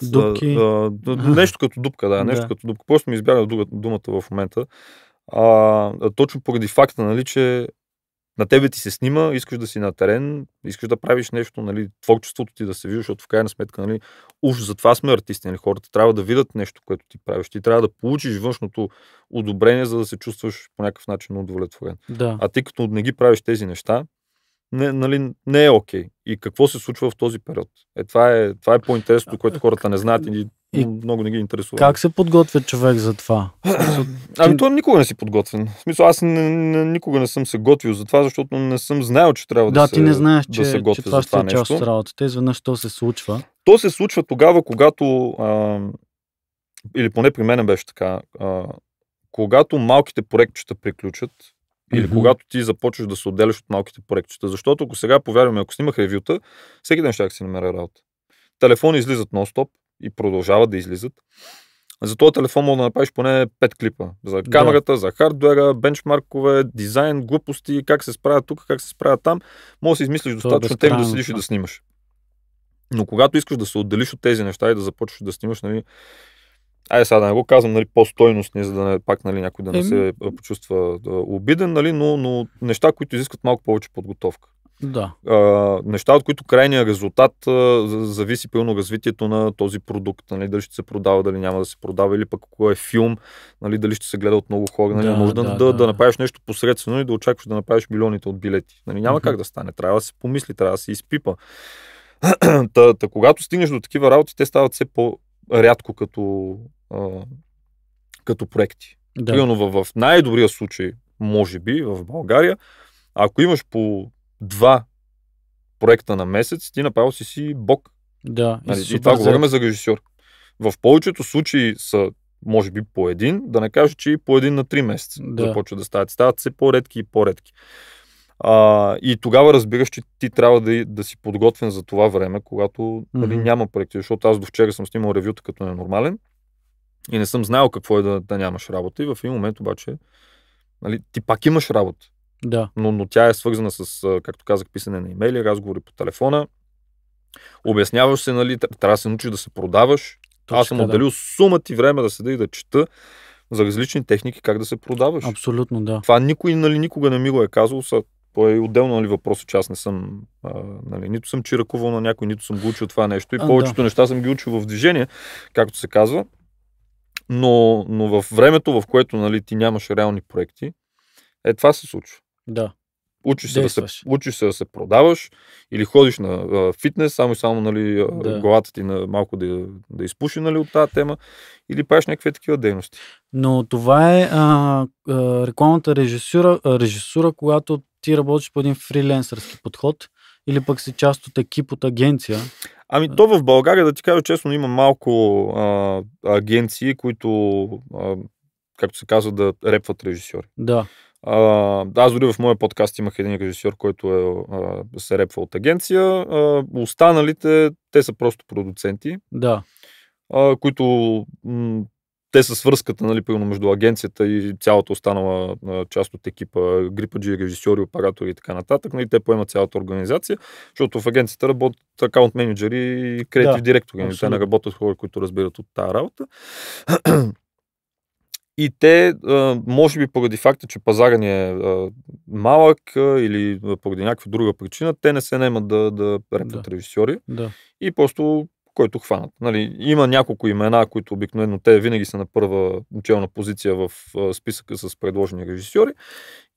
нещо като дупка, да, нещо да. като дупка. Просто ми избяга думата в момента. А, точно поради факта, нали, че на тебе ти се снима, искаш да си на терен, искаш да правиш нещо, нали, творчеството ти да се вижда, защото в крайна сметка, нали, уж за това сме артисти, нали, хората трябва да видят нещо, което ти правиш. Ти трябва да получиш външното одобрение, за да се чувстваш по някакъв начин удовлетворен. Да. А ти като не ги правиш тези неща, не, нали, не е окей. Okay. И какво се случва в този период? Е, това е, това е по-интересното, което хората не знаят и, и много не ги интересува. Как се подготвя човек за това? ами той никога не си подготвен. В смисъл, аз не, не, никога не съм се готвил за това, защото не съм знаел, че трябва да, да ти се, не знаеш, да че, се готвя че това за това е нещо. част от работата. Изведнъж то се случва. То се случва тогава, когато а, или поне при мен беше така, а, когато малките проектчета приключат, или mm-hmm. когато ти започваш да се отделяш от малките проектчета. Защото ако сега, повярваме, ако снимах ревюта, всеки ден ще си намеря работа. Телефони излизат нон-стоп и продължават да излизат. За този телефон мога да направиш поне 5 клипа. За камерата, да. за хардуера, бенчмаркове, дизайн, глупости, как се справя тук, как се справя там. Може да си измислиш То е достатъчно теми да седиш и да снимаш. Но когато искаш да се отделиш от тези неща и да започнеш да снимаш, нали, Ай сега да не го казвам нали, по-стойностни, за да не, пак нали, някой да не се е, е, почувства да, е, обиден, нали, но, но неща, които изискват малко повече подготовка. Да. А, неща, от които крайният резултат а, зависи пълно развитието на този продукт. Нали, дали ще се продава, дали няма да се продава, или пък ако е филм, нали, дали ще се гледа от много хора. Нали, да, може да, да, да, да, да направиш нещо посредствено и нали, да очакваш да направиш милионите от билети. Нали, няма mm-hmm. как да стане. Трябва да се помисли, трябва да се изпипа. та, та, когато стигнеш до такива работи, те стават все по-рядко като а, като проекти. Да. Примерно в, в най-добрия случай, може би, в България, ако имаш по два проекта на месец, ти направо си си бог. Да. Нали, и, и това говорим за режисьор. В повечето случаи са може би по един, да не кажа, че и по един на три месеца да. започва да стават. Стават все по-редки и по-редки. А, и тогава разбираш, че ти трябва да, да си подготвен за това време, когато mm-hmm. нали, няма проекти. Защото аз до вчера съм снимал ревюта като ненормален. И не съм знаел какво е да, да нямаш работа. И в един момент обаче, нали, ти пак имаш работа. Да. Но, но тя е свързана с, както казах, писане на имейли, разговори по телефона. Обясняваш се, нали, трябва да се научиш да се продаваш. Точно, Аз съм отделил да. сума ти време да седа и да чета за различни техники как да се продаваш. Абсолютно, да. Това никой нали, никога не ми го е казал. Са, то е отделно нали, въпрос, че аз не съм, а, нали, нито съм чиракувал на някой, нито съм го учил това нещо и а, повечето да. неща съм ги учил в движение, както се казва но, но в времето, в което нали, ти нямаш реални проекти, е това се случва. Да. Учиш се, да се, учиш се да се продаваш или ходиш на а, фитнес, само и само нали, да. главата ти на малко да, да изпуши нали, от тази тема, или правиш някакви такива дейности. Но това е а, а, рекламната режисура, а, режисура, когато ти работиш по един фриленсърски подход или пък си част от екип от агенция? Ами то в България, да ти кажа честно, има малко а, агенции, които, а, както се казва, да репват режисьори. Да. А, да, аз дори в моя подкаст имах един режисьор, който е, а, се репва от агенция. А, останалите, те са просто продуценти. Да. А, които м- те са свързката, нали, между агенцията и цялата останала част от екипа, грипаджи, режисьори, оператори и така нататък, нали, те поемат цялата организация, защото в агенцията работят акаунт менеджери и креатив да, директори. Нали, те не работят хора, които разбират от тази работа. И те, може би поради факта, че пазара ни е малък или поради някаква друга причина, те не се наймат да, да репват да. режисьори. Да. И просто който хванат. Нали, има няколко имена, които обикновено те винаги са на първа начална позиция в списъка с предложени режисьори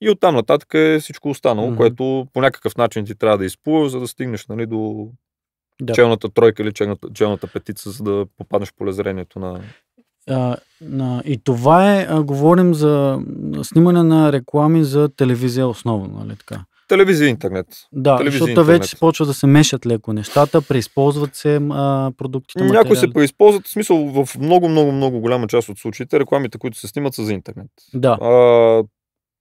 и оттам нататък е всичко останало, mm-hmm. което по някакъв начин ти трябва да изплуваш, за да стигнеш нали, до да. челната тройка или челната, челната петица, за да попаднеш по лезрението на... А, на... И това е, а, говорим за снимане на реклами за телевизия основно, нали така? Телевизия и интернет. Да, Телевизия защото интернет. вече почва да се мешат леко нещата, преизползват се а, продуктите. Материали. Някои се преизползват, в смисъл в много, много, много голяма част от случаите рекламите, които се снимат са за интернет. Да. А,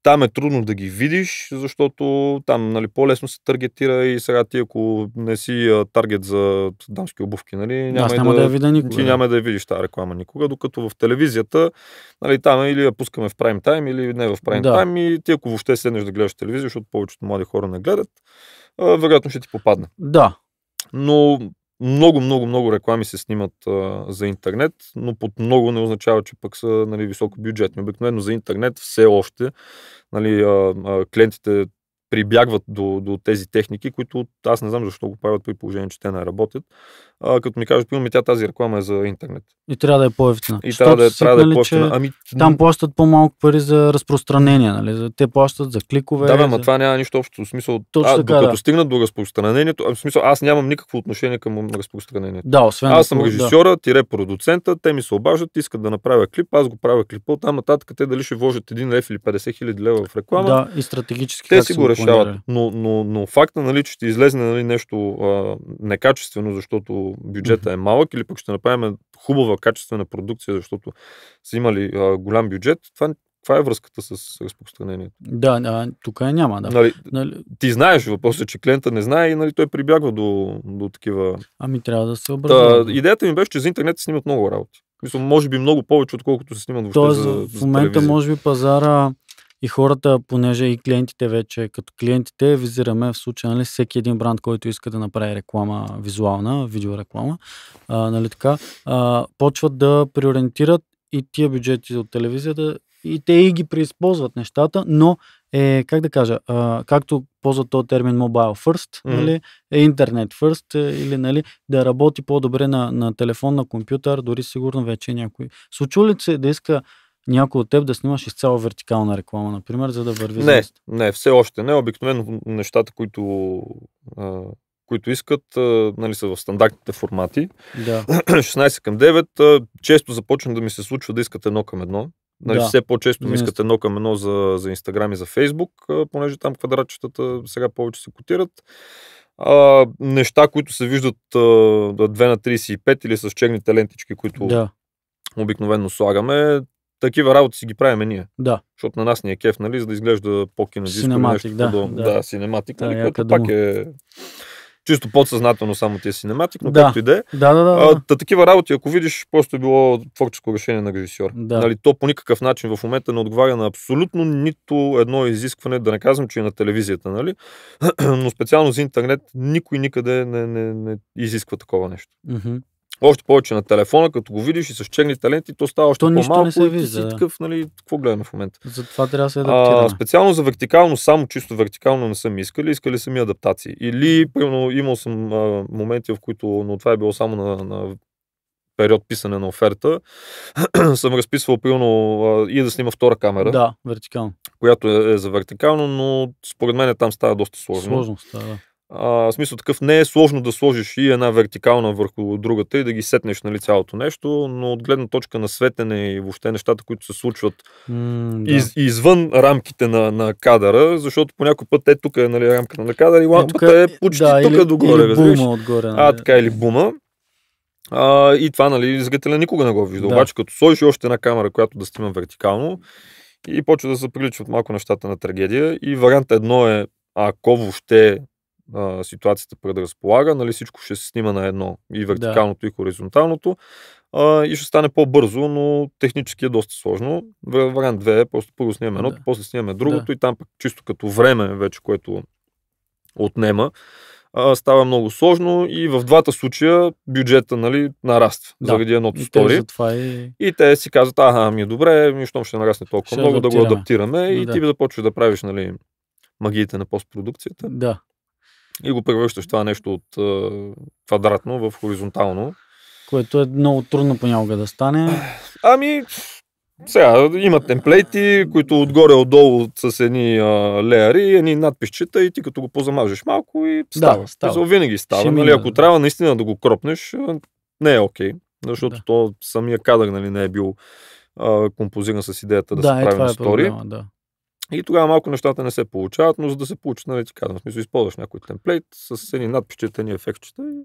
там е трудно да ги видиш, защото там нали, по-лесно се таргетира и сега ти ако не си а, таргет за дамски обувки, нали, няма, няма да, да я никога. Ти няма да я видиш тази реклама никога, докато в телевизията нали, там е или я пускаме в прайм тайм или не в прайм да. тайм и ти ако въобще седнеш да гледаш телевизия, защото повечето млади хора не гледат, а, вероятно ще ти попадне. Да. Но много, много, много реклами се снимат а, за интернет, но под много не означава, че пък са нали, високо бюджетни. Обикновено за интернет все още нали, а, а, клиентите прибягват до, до тези техники, които аз не знам защо го правят при положение, че те не работят а, като ми кажат, примерно, тя тази реклама е за интернет. И трябва да е по-ефтина. И трябва да, е, трябва да е нали, по-ефтина. Ами, там плащат по-малко пари за разпространение, нали? Те плащат за кликове. Да, бе, за... това няма нищо общо. В смисъл, Точно а, така, докато да. стигнат до разпространението, в смисъл, аз нямам никакво отношение към разпространението. Да, освен аз съм режисьора, да. тире продуцента, те ми се обаждат, искат да направя клип, аз го правя клипа, там нататък те дали ще вложат 1 лев или 50 хиляди лева в реклама. Да, и стратегически. Те си го решават. Но, но, но, но факта, нали, че ще излезе нали, нещо а, некачествено, защото бюджета е малък, или пък ще направим хубава, качествена продукция, защото са имали а, голям бюджет, това това е връзката с разпространението? Да, а, тук е няма. Да. Нали, нали... Ти знаеш въпросът, е, че клиента не знае и нали, той прибягва до, до такива. Ами трябва да се образува. идеята ми беше, че за интернет снимат много работи. Мисля, може би много повече, отколкото се снимат въобще Тоест, за, за, в момента, за може би, пазара и хората, понеже и клиентите вече, като клиентите, визираме в случая нали, всеки един бранд, който иска да направи реклама визуална, видеореклама, а, нали така, а, почват да приориентират и тия бюджети от телевизията и те и ги преизползват нещата, но е, как да кажа, а, както ползва този термин mobile first, mm. нали, е интернет first, е, или нали, да работи по-добре на, на телефон, на компютър, дори сигурно вече някой. Случва ли се да иска някой от теб да снимаш изцяло вертикална реклама, например, за да върви Не, за не, все още не. Обикновено нещата, които, а, които искат, а, нали, са в стандартните формати. Да. 16 към 9. А, често започна да ми се случва да искат едно към едно. Нали, да. Все по-често ми искат едно към едно за, за Instagram и за Facebook, понеже там квадратчетата сега повече се котират. А, неща, които се виждат а, 2 на 35 или с черните лентички, които да. обикновено слагаме, такива работи си ги правиме ние. Да. Защото на нас ни е кеф, нали, за да изглежда по-кинодиско. Нали, синематик, да, да. Да, синематик, да, нали, да, е, което пак дума. е чисто подсъзнателно само ти е синематик, но да. както и да е. Да, да, да. А, та, такива работи, ако видиш, просто е било творческо решение на режисьор. Да. Нали, то по никакъв начин в момента не отговаря на абсолютно нито едно изискване, да не казвам, че и на телевизията, нали? но специално за интернет никой никъде не, не, не изисква такова нещо. Mm-hmm. Още повече на телефона, като го видиш и с черни таленти, то става още то по-малко не се и вижда. си такъв, нали, какво гледаме в момента. Затова трябва да се адаптираме. А, специално за вертикално, само чисто вертикално не съм искали, искали сами адаптации. Или, примерно, имал съм а, моменти, в които, но това е било само на, на период писане на оферта, съм разписвал примерно и да снима втора камера. Да, вертикално. Която е, е за вертикално, но според мен там става доста сложно. Сложно става. Да. А, в смисъл такъв не е сложно да сложиш и една вертикална върху другата и да ги сетнеш нали, цялото нещо, но от гледна точка на светене и въобще нещата, които се случват mm, да. из, извън рамките на, на кадъра, защото по някой път е тук е нали, рамката на кадъра и лампата е-, е почти да, тук или, догоре. Или бума отгоре. Нали. А, така, или бума. А, и това, нали, зрителя никога не го вижда. Да. Обаче, като сложиш още една камера, която да снима вертикално, и почва да се приличат малко нещата на трагедия. И вариант едно е, ако въобще а, ситуацията предразполага, нали, всичко ще се снима на едно и вертикалното да. и хоризонталното а, и ще стане по-бързо, но технически е доста сложно. Вариант 2 е просто първо снимаме едното, да. после снимаме другото да. и там пък чисто като време вече, което отнема, а, става много сложно и в двата случая бюджета нали, нараства да. заради едното стори. И, и... и те си казват, ага, ми е добре, ми щом ще нарасне толкова ще много, адаптираме. да го адаптираме да, и да. ти започваш да правиш нали, магиите на постпродукцията. Да и го превръщаш това нещо от а, квадратно в хоризонтално. Което е много трудно понякога да стане. Ами, сега има темплейти, които отгоре-отдолу с едни а, леари, едни надписчета и ти като го позамажеш малко и става. Да, става. винаги става. нали, ако да. трябва наистина да го кропнеш, не е окей. Okay, защото да. то самия кадър нали, не е бил а, композиран с идеята да, да се прави е, на е стори. Е проблема, да. И тогава малко нещата не се получават, но за да се получат, нали ти казвам, смисъл използваш някой темплейт с едни надпечатани ефектчета и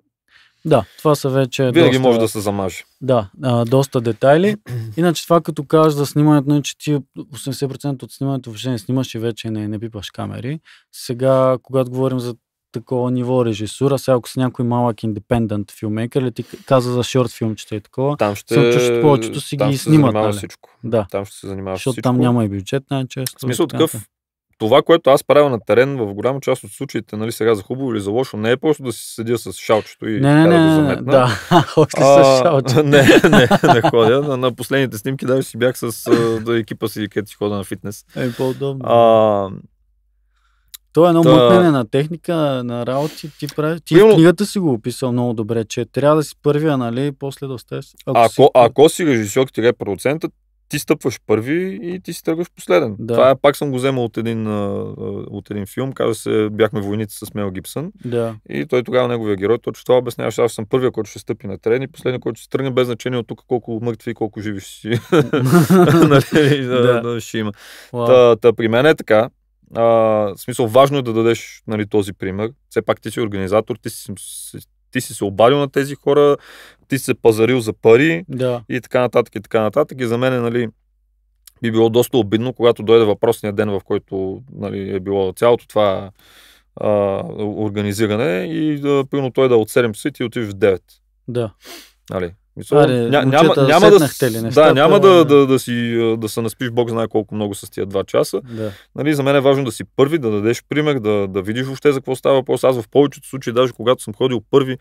да, това са вече. Винаги доста, може да се замаже. Да, а, доста детайли. Иначе това като кажеш за снимането, не, значи че ти 80% от снимането въобще не снимаш и вече не, не пипаш камери. Сега, когато говорим за такова ниво режисура. Сега ако си някой малък индепендент филмейкър, или ти каза за шорт филмчета и такова, там ще... съм чуш, повечето си там ги снимат. Нали? всичко. Да. Там ще се занимава Защото всичко. там няма и бюджет най-често. Смисъл такъв, това, което аз правя на терен в голяма част от случаите, нали сега за хубаво или за лошо, не е просто да си седя с шалчето и не, не, да го заметна. Да, още с шалчето. Не, не, не ходя. На, на последните снимки даже си бях с да, екипа си, където си хода на фитнес. Е, по-удобно. То е едно Та... мъкнене на техника, на работи, ти прави, Ти Примерно... в книгата си го описал много добре, че трябва да си първия, нали, и после да оставиш. Ако, ако, си... ако си режисьор, тире продуцентът, ти стъпваш първи и ти си тръгваш последен. Да. Това е, пак съм го вземал от един, от един филм, казва се Бяхме войници с Мел Гибсън. Да. И той тогава неговия герой, точно това обясняваше, аз съм първия, който ще стъпи на терен и последния, който ще тръгне, без значение от тук колко мъртви и колко живи ще си. нали, да, да. да, ще има. Та, та, при мен е така а, в смисъл, важно е да дадеш нали, този пример. Все пак ти си организатор, ти си, ти си се обадил на тези хора, ти си се пазарил за пари да. и така нататък и така нататък. И за мен нали, би било доста обидно, когато дойде въпросния ден, в който нали, е било цялото това а, организиране и да, примерно той да е от 7 часа и ти отиваш в 9. Да. Нали, Мисъл, Аре, ня, няма, няма да, ли нещата, да, няма да, да, да, си, да се наспиш, Бог знае колко много с тия два часа. Да. Нали, за мен е важно да си първи, да дадеш пример, да, да видиш въобще за какво става въпрос. Аз в повечето случаи, даже когато съм ходил първи,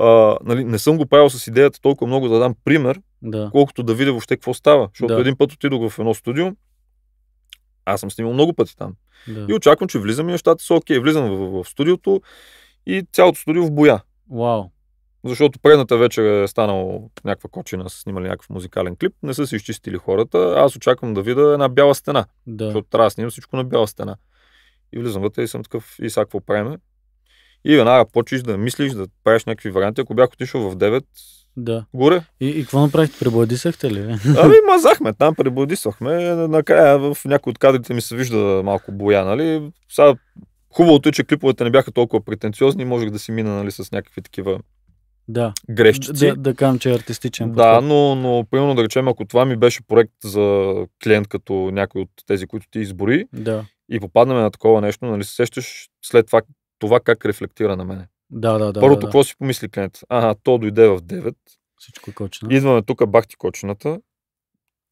а, нали, не съм го правил с идеята толкова много да дам пример, да. колкото да видя въобще какво става. Защото да. един път отидох в едно студио, аз съм снимал много пъти там. Да. И очаквам, че влизам и нещата са окей. Влизам в, в, в студиото и цялото студио в боя. Вау. Защото предната вечер е станал някаква кочина, са снимали някакъв музикален клип, не са се изчистили хората, аз очаквам да видя една бяла стена. Да. Защото трябва да снимам всичко на бяла стена. И влизам вътре и съм такъв, и сега какво правиме? И веднага почиш да мислиш, да правиш някакви варианти. Ако бях отишъл в 9, да. Горе. И, и какво направихте? Пребладисахте ли? Ами, мазахме там, пребладисахме. Накрая в някои от кадрите ми се вижда малко боя, нали? Сега, хубавото е, че клиповете не бяха толкова претенциозни, можех да си мина нали, с някакви такива да. грешчици. Да, да кажем, че е артистичен подход. Да, но, но примерно да речем, ако това ми беше проект за клиент като някой от тези, които ти избори, да. и попаднаме на такова нещо, нали се сещаш след това, това как рефлектира на мене. Да, да, да. Първото, да, да. какво си помисли клиент? Ага, то дойде в 9. Всичко е кочина. Идваме тук, бахти кочината.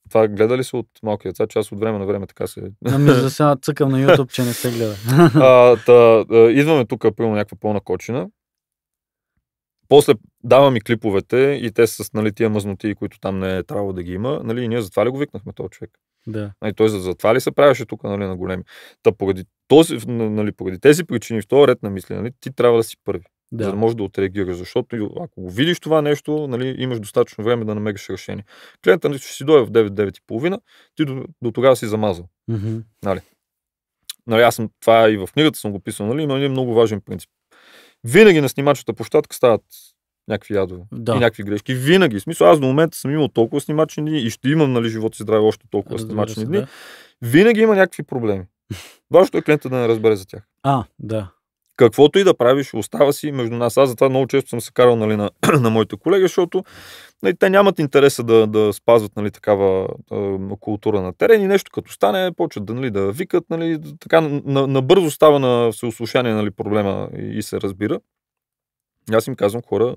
Това гледа ли се от малки деца, че аз от време на време така се... Ами за сега цъкам на YouTube, че не се гледа. а, та, идваме тук, примерно, някаква пълна кочина после давам и клиповете и те са с нали, тия мъзноти, които там не е трябвало да ги има. Нали, и ние затова ли го викнахме този човек? Да. Нали, той за ли се правеше тук нали, на големи? Та поради, този, нали, поради тези причини, в този ред на мисли, нали, ти трябва да си първи. Да. За да можеш да отреагираш. Защото ако го видиш това нещо, нали, имаш достатъчно време да намериш решение. Клиентът нали, ще си дойде в 9-9.30, ти до, до тогава си замазал. Mm-hmm. Нали. Нали, аз съм, това е и в книгата съм го писал, нали, има е един много важен принцип. Винаги на снимачната площадка стават някакви ядове да. и някакви грешки. Винаги. В смисъл, аз до момента съм имал толкова снимачни дни и ще имам, нали, живот и здраве още толкова Разбира снимачни се, дни. Да. Винаги има някакви проблеми. Важното е клиента да не разбере за тях. А, да. Каквото и да правиш, остава си между нас. Аз затова много често съм се карал нали, на, на моите колеги, защото Нали, те нямат интереса да, да спазват нали, такава е, култура на терен и нещо като стане, почват да, нали, да викат. Нали, така набързо на, на става на всеослушание нали, проблема и, и се разбира. Аз им казвам хора,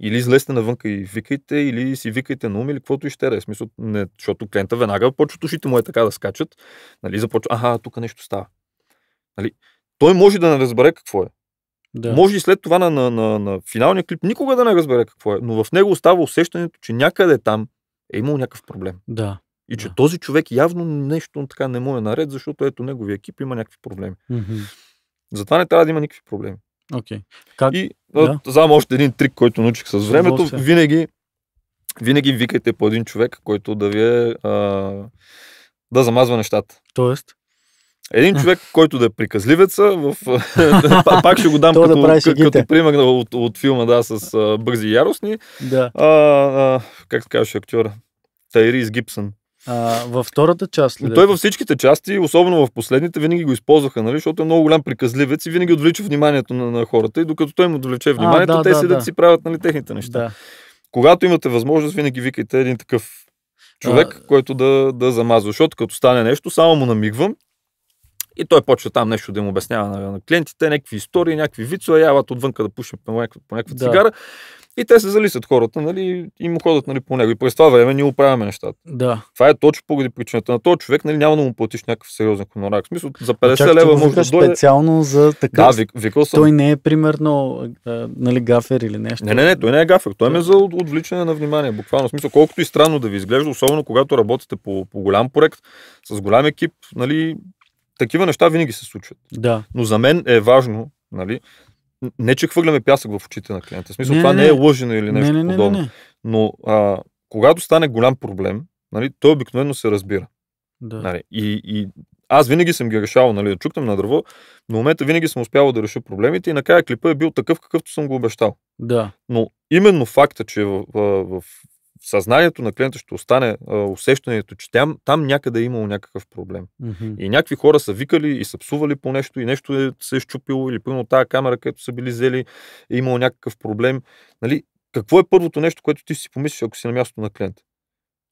или излезте навънка и викайте, или си викайте на ум, или каквото и ще е. Смисъл, не, защото клиента веднага почват ушите му е така да скачат. Нали, започва, аха, тук нещо става. Нали, той може да не разбере какво е. Да. Може и след това на, на, на, на финалния клип никога да не разбере какво е, но в него остава усещането, че някъде там е имал някакъв проблем. Да. И че да. този човек явно нещо така не му е наред, защото ето неговия екип има някакви проблеми. Mm-hmm. Затова не трябва да има никакви проблеми. Okay. Как? И да. знам още един трик, който научих с времето. Винаги, винаги викайте по един човек, който да ви е а, да замазва нещата. Тоест? Един човек, който да е приказливеца, в... пак ще го дам като, да като, като пример от, от филма да, с а, Бързи и яростни. Да. А, а, как се казваше актьора? Тайрис Гибсън. А, във втората част ли? Той е? във всичките части, особено в последните, винаги го използваха, нали? защото е много голям приказливец и винаги отвлича вниманието на, на хората. И докато той му отвлече вниманието, а, да, те да, седят да. си правят нали, техните неща. Да. Когато имате възможност, винаги викайте един такъв човек, а... който да, да замазва. Защото като стане нещо, само му намигвам и той почва там нещо да им обяснява на, на клиентите, някакви истории, някакви вицове, яват отвънка да пушат по някаква, по някаква да. цигара. И те се залисат хората, нали, и му ходят нали, по него. И през това време ние оправяме нещата. Да. Това е точно поради причината на този човек, нали, няма да му платиш някакъв сериозен хонорар. В смисъл, за 50 ами Чак, лева може да дойде. специално за така. Да, вик, викал съм. Той не е примерно нали, гафер или нещо. Не, не, не, той не е гафер. Той, ме е за отвличане на внимание. Буквално. В смисъл, колкото и странно да ви изглежда, особено когато работите по, по голям проект, с голям екип, нали, такива неща винаги се случват. Да. Но за мен е важно, нали, не че хвърляме пясък в очите на клиента. В смисъл, не, това не, не е лъжено или нещо не, не, подобно. Не, не, не. Но а, когато стане голям проблем, нали, той обикновено се разбира. Да. Нали, и, и аз винаги съм ги решавал, нали, да чукнем на дърво, но в момента винаги съм успявал да реша проблемите и накрая клипа е бил такъв, какъвто съм го обещал. Да. Но именно факта, че в, в, в съзнанието на клиента ще остане а, усещането, че там, там някъде е имало някакъв проблем. Mm-hmm. И някакви хора са викали и са псували по нещо и нещо е, се е щупило или пълно тази камера, където са били взели, е имало някакъв проблем. Нали? Какво е първото нещо, което ти си помислиш, ако си на мястото на клиента?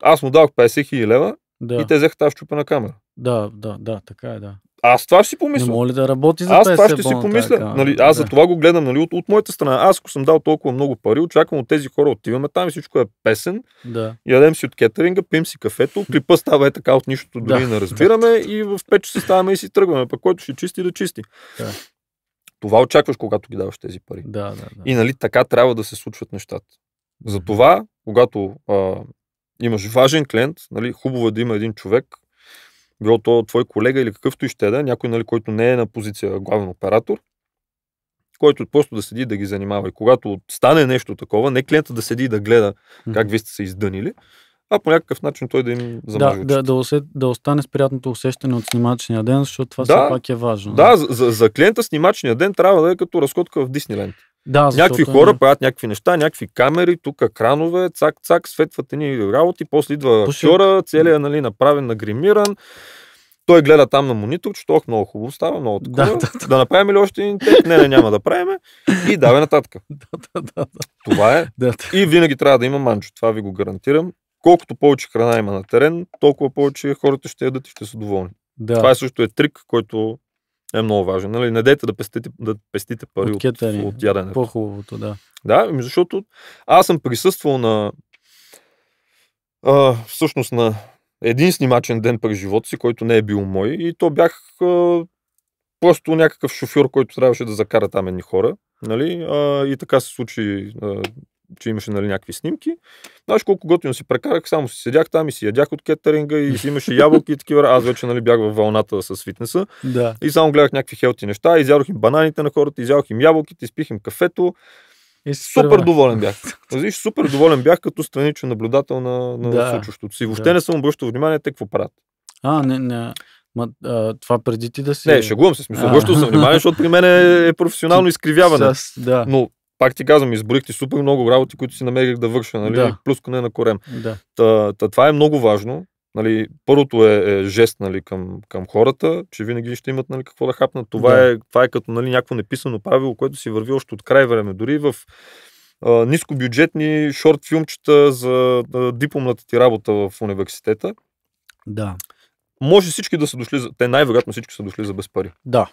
Аз му дадох 50 хиляди лева да. и те взеха тази щупена камера. Да, да, да, така е, да. Аз това ще си помисля. Не моля да работи за Аз това ще си помисля. Така, нали, аз да. за това го гледам нали, от, от моята страна. Аз ако съм дал толкова много пари, очаквам от тези хора, отиваме там и всичко е песен. Да. Ядем си от кетеринга, пим си кафето, клипа става е така от нищото, дори да. не разбираме да. и в 5 часа ставаме и си тръгваме. Пък който ще чисти, да чисти. Да. Това очакваш, когато ги даваш тези пари. Да, да, да. И нали така трябва да се случват нещата. Затова, когато а, имаш важен клиент, нали, хубаво е да има един човек, било то твой колега или какъвто и ще е, да, някой, нали, който не е на позиция главен оператор, който просто да седи да ги занимава. И когато стане нещо такова, не клиента да седи да гледа как вие сте се издънили, а по някакъв начин той да им замъжи. Да, да, да, усет, да остане с приятното усещане от снимачния ден, защото това да, все пак е важно. Да, За, за клиента снимачния ден трябва да е като разходка в Дисниленд. Да, някакви хора не... правят някакви неща, някакви камери, тук кранове, цак-цак, светват ни работи, после идва Пуши... актьора, целият нали, направен, нагримиран. Той гледа там на монитор, че ох, много хубаво става, много такова. Да, да, да. да направим ли още един тек? Не, не, няма да правим, И даве нататък. да, да, да, да. Това е. Да, да. И винаги трябва да има манчо, това ви го гарантирам. Колкото повече храна има на терен, толкова повече хората ще ядат и ще са доволни. Да. Това е също е трик, който е много важен. Нали? Не дейте да пестите, да пестите пари от, от, от яденето. По-хубавото, да. Да, ами защото аз съм присъствал на а, всъщност на един снимачен ден през живота си, който не е бил мой и то бях а, просто някакъв шофьор, който трябваше да закара там едни хора. Нали? А, и така се случи а, че имаше нали, някакви снимки. Знаеш колко готино си прекарах, само си седях там и си ядях от кетеринга и си имаше ябълки и такива. Аз вече нали, бях във вълната с фитнеса. Да. И само гледах някакви хелти неща, изядох им бананите на хората, изядох им ябълките, изпих им кафето. И супер доволен бях. Виж, супер доволен бях като страничен наблюдател на, на да. случващото си. Въобще да. не съм обръщал внимание те какво правят. А, не, не. Ма, а, това преди ти да си... Не, шегувам се, смисъл. Обръщал съм внимание, защото при мен е, е професионално изкривяване. С, да. Но пак ти казвам, ти супер много работи, които си намерих да върша, нали? Да. Плюскане на корем. Да. Та, та, това е много важно. Нали, първото е, е жест нали, към, към хората, че винаги ще имат нали, какво да хапнат. Това, да. Е, това е като нали, някакво неписано правило, което си върви още от край време. Дори в а, нискобюджетни шорт филмчета за а, дипломната ти работа в университета. Да. Може всички да са дошли, за... те най-вероятно всички са дошли за без пари. Да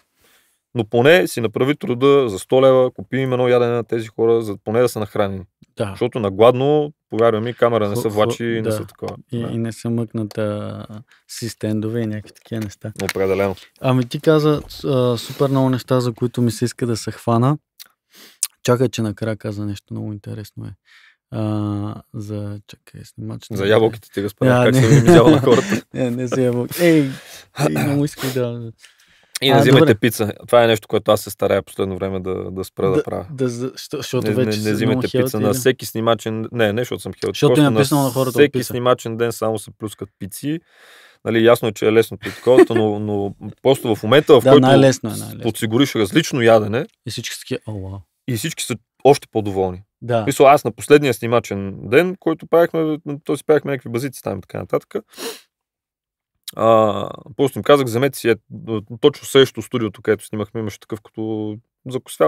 но поне си направи труда за 100 лева, купи им едно ядене на тези хора, за поне да са нахранени. Да. Защото нагладно, повярвам ми, камера не са влачи и да. не са такова. И, да. и не са мъкната си стендове и някакви такива неща. Определено. Ами ти каза а, супер много неща, за които ми се иска да се хвана. Чакай, че накрая каза нещо много интересно е. А, за, чакай, снимачите. За ябълките ти, господи, как не. съм ги на хората. не, не за ябълките. Ей, ей, много исках да... И не взимайте добре. пица. Това е нещо, което аз се старая последно време да, да спра да, да правя. Да, защото не, вече не, не взимайте пица. Или? На нали? всеки снимачен... Не, не, защото съм хелти. Защото е писано на хората Всеки пица. снимачен ден само се плюскат пици. Нали, ясно е, че е лесно при такова, но, но просто в момента, в да, който най-лесно е, най-лесно. подсигуриш различно ядене... И всички са такива, oh, И всички са още по-доволни. Да. Мисля, аз на последния снимачен ден, който правихме, то си правихме някакви базици там и така нататък. А, просто им казах, вземете си е, е, точно срещу студиото, където снимахме, имаше такъв като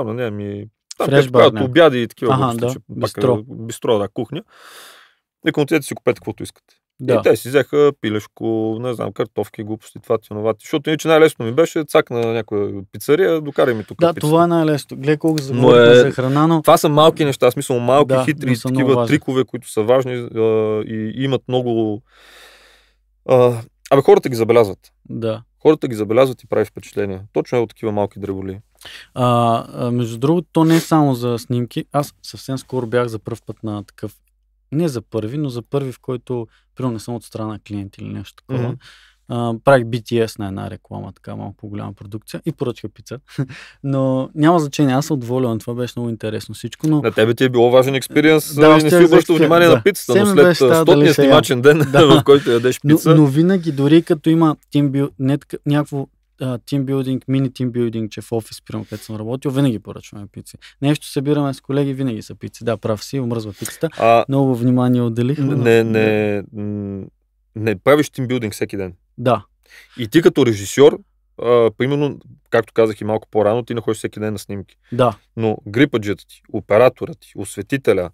на не, ми Там, правят обяди и такива. Ага, да. Е, бистро. Е, бистро, да, кухня. И към си купете каквото искате. Да. И те си взеха пилешко, не знам, картофки, глупости, това, това, Защото иначе най-лесно ми беше цак на някоя пицария, докарай ми тук. Да, пица. това е най-лесно. Гле колко но е... за храна, но... Това са малки неща, смисъл малки, да, хитри, такива трикове, които са важни а, и имат много а, Абе, хората ги забелязват. Да. Хората ги забелязват и прави впечатление. Точно е от такива малки дреболи. А, между другото, то не е само за снимки. Аз съвсем скоро бях за първ път на такъв. Не за първи, но за първи, в който, примерно, не съм от страна клиент или нещо такова. Mm-hmm правих BTS на една реклама, така малко по-голяма продукция и поръчка пица. но няма значение, аз съм доволен. Това беше много интересно всичко. Но... На тебе ти е било важен експириенс да, нали, не си обръщал внимание да. на пицата, но след стотния снимачен ден, да. в който ядеш пица. Но, но винаги, дори като има тимбил, не, някакво тимбилдинг, мини тимбилдинг, че в офис, примерно, където съм работил, винаги поръчваме пици. Нещо събираме с колеги, винаги са пици. Да, прав си, омръзва пицата. А... Много внимание отделих. Не, не, не, не правиш тимбилдинг всеки ден. Да. И ти като режисьор, а, примерно, както казах и малко по-рано, ти находиш всеки ден на снимки. Да. Но грипаджията ти, оператора ти, осветителя,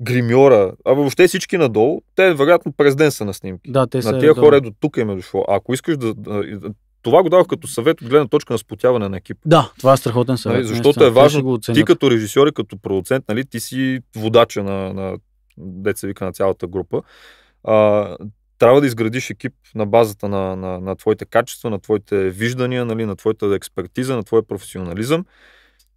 гримьора, а въобще всички надолу, те вероятно през ден са на снимки. Да, те са на тия хора е до тук им е дошло. А ако искаш да, това го давах като съвет от гледна точка на спотяване на екип. Да, това е страхотен съвет. Нали, защото е важно, ти като режисьор и като продуцент, нали, ти си водача на, на деца вика на цялата група. А, трябва да изградиш екип на базата на, на, на твоите качества, на твоите виждания, нали, на твоята експертиза, на твоя професионализъм,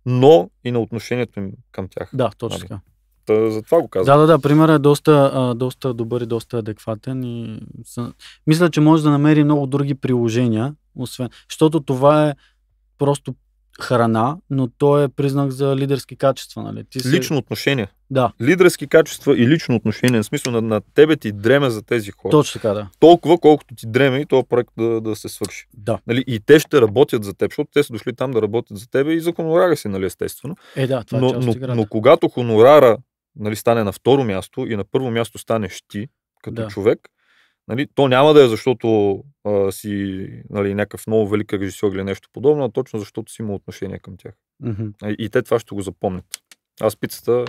но и на отношението им към тях. Да, точно нали? така. Та, за това го казвам. Да, да, да. Примерът е доста, доста добър и доста адекватен. И съ... Мисля, че може да намери много други приложения, освен. Защото това е просто храна, но то е признак за лидерски качества. Нали? Ти си... Лично отношение. Да. Лидерски качества и лично отношение. В смисъл на, на тебе ти дреме за тези хора. Точно така, да. Толкова, колкото ти дреме и този проект да, да се свърши. Да. Нали? И те ще работят за теб, защото те са дошли там да работят за тебе и за хонорара си, нали, естествено. Е, да, това но, е но, но, но когато хонорара нали, стане на второ място и на първо място станеш ти, като да. човек, Нали, то няма да е защото а, си нали, някакъв много велик режисьор или нещо подобно, а точно защото си има отношение към тях. Mm-hmm. И, нали, и те това ще го запомнят. Аз пицата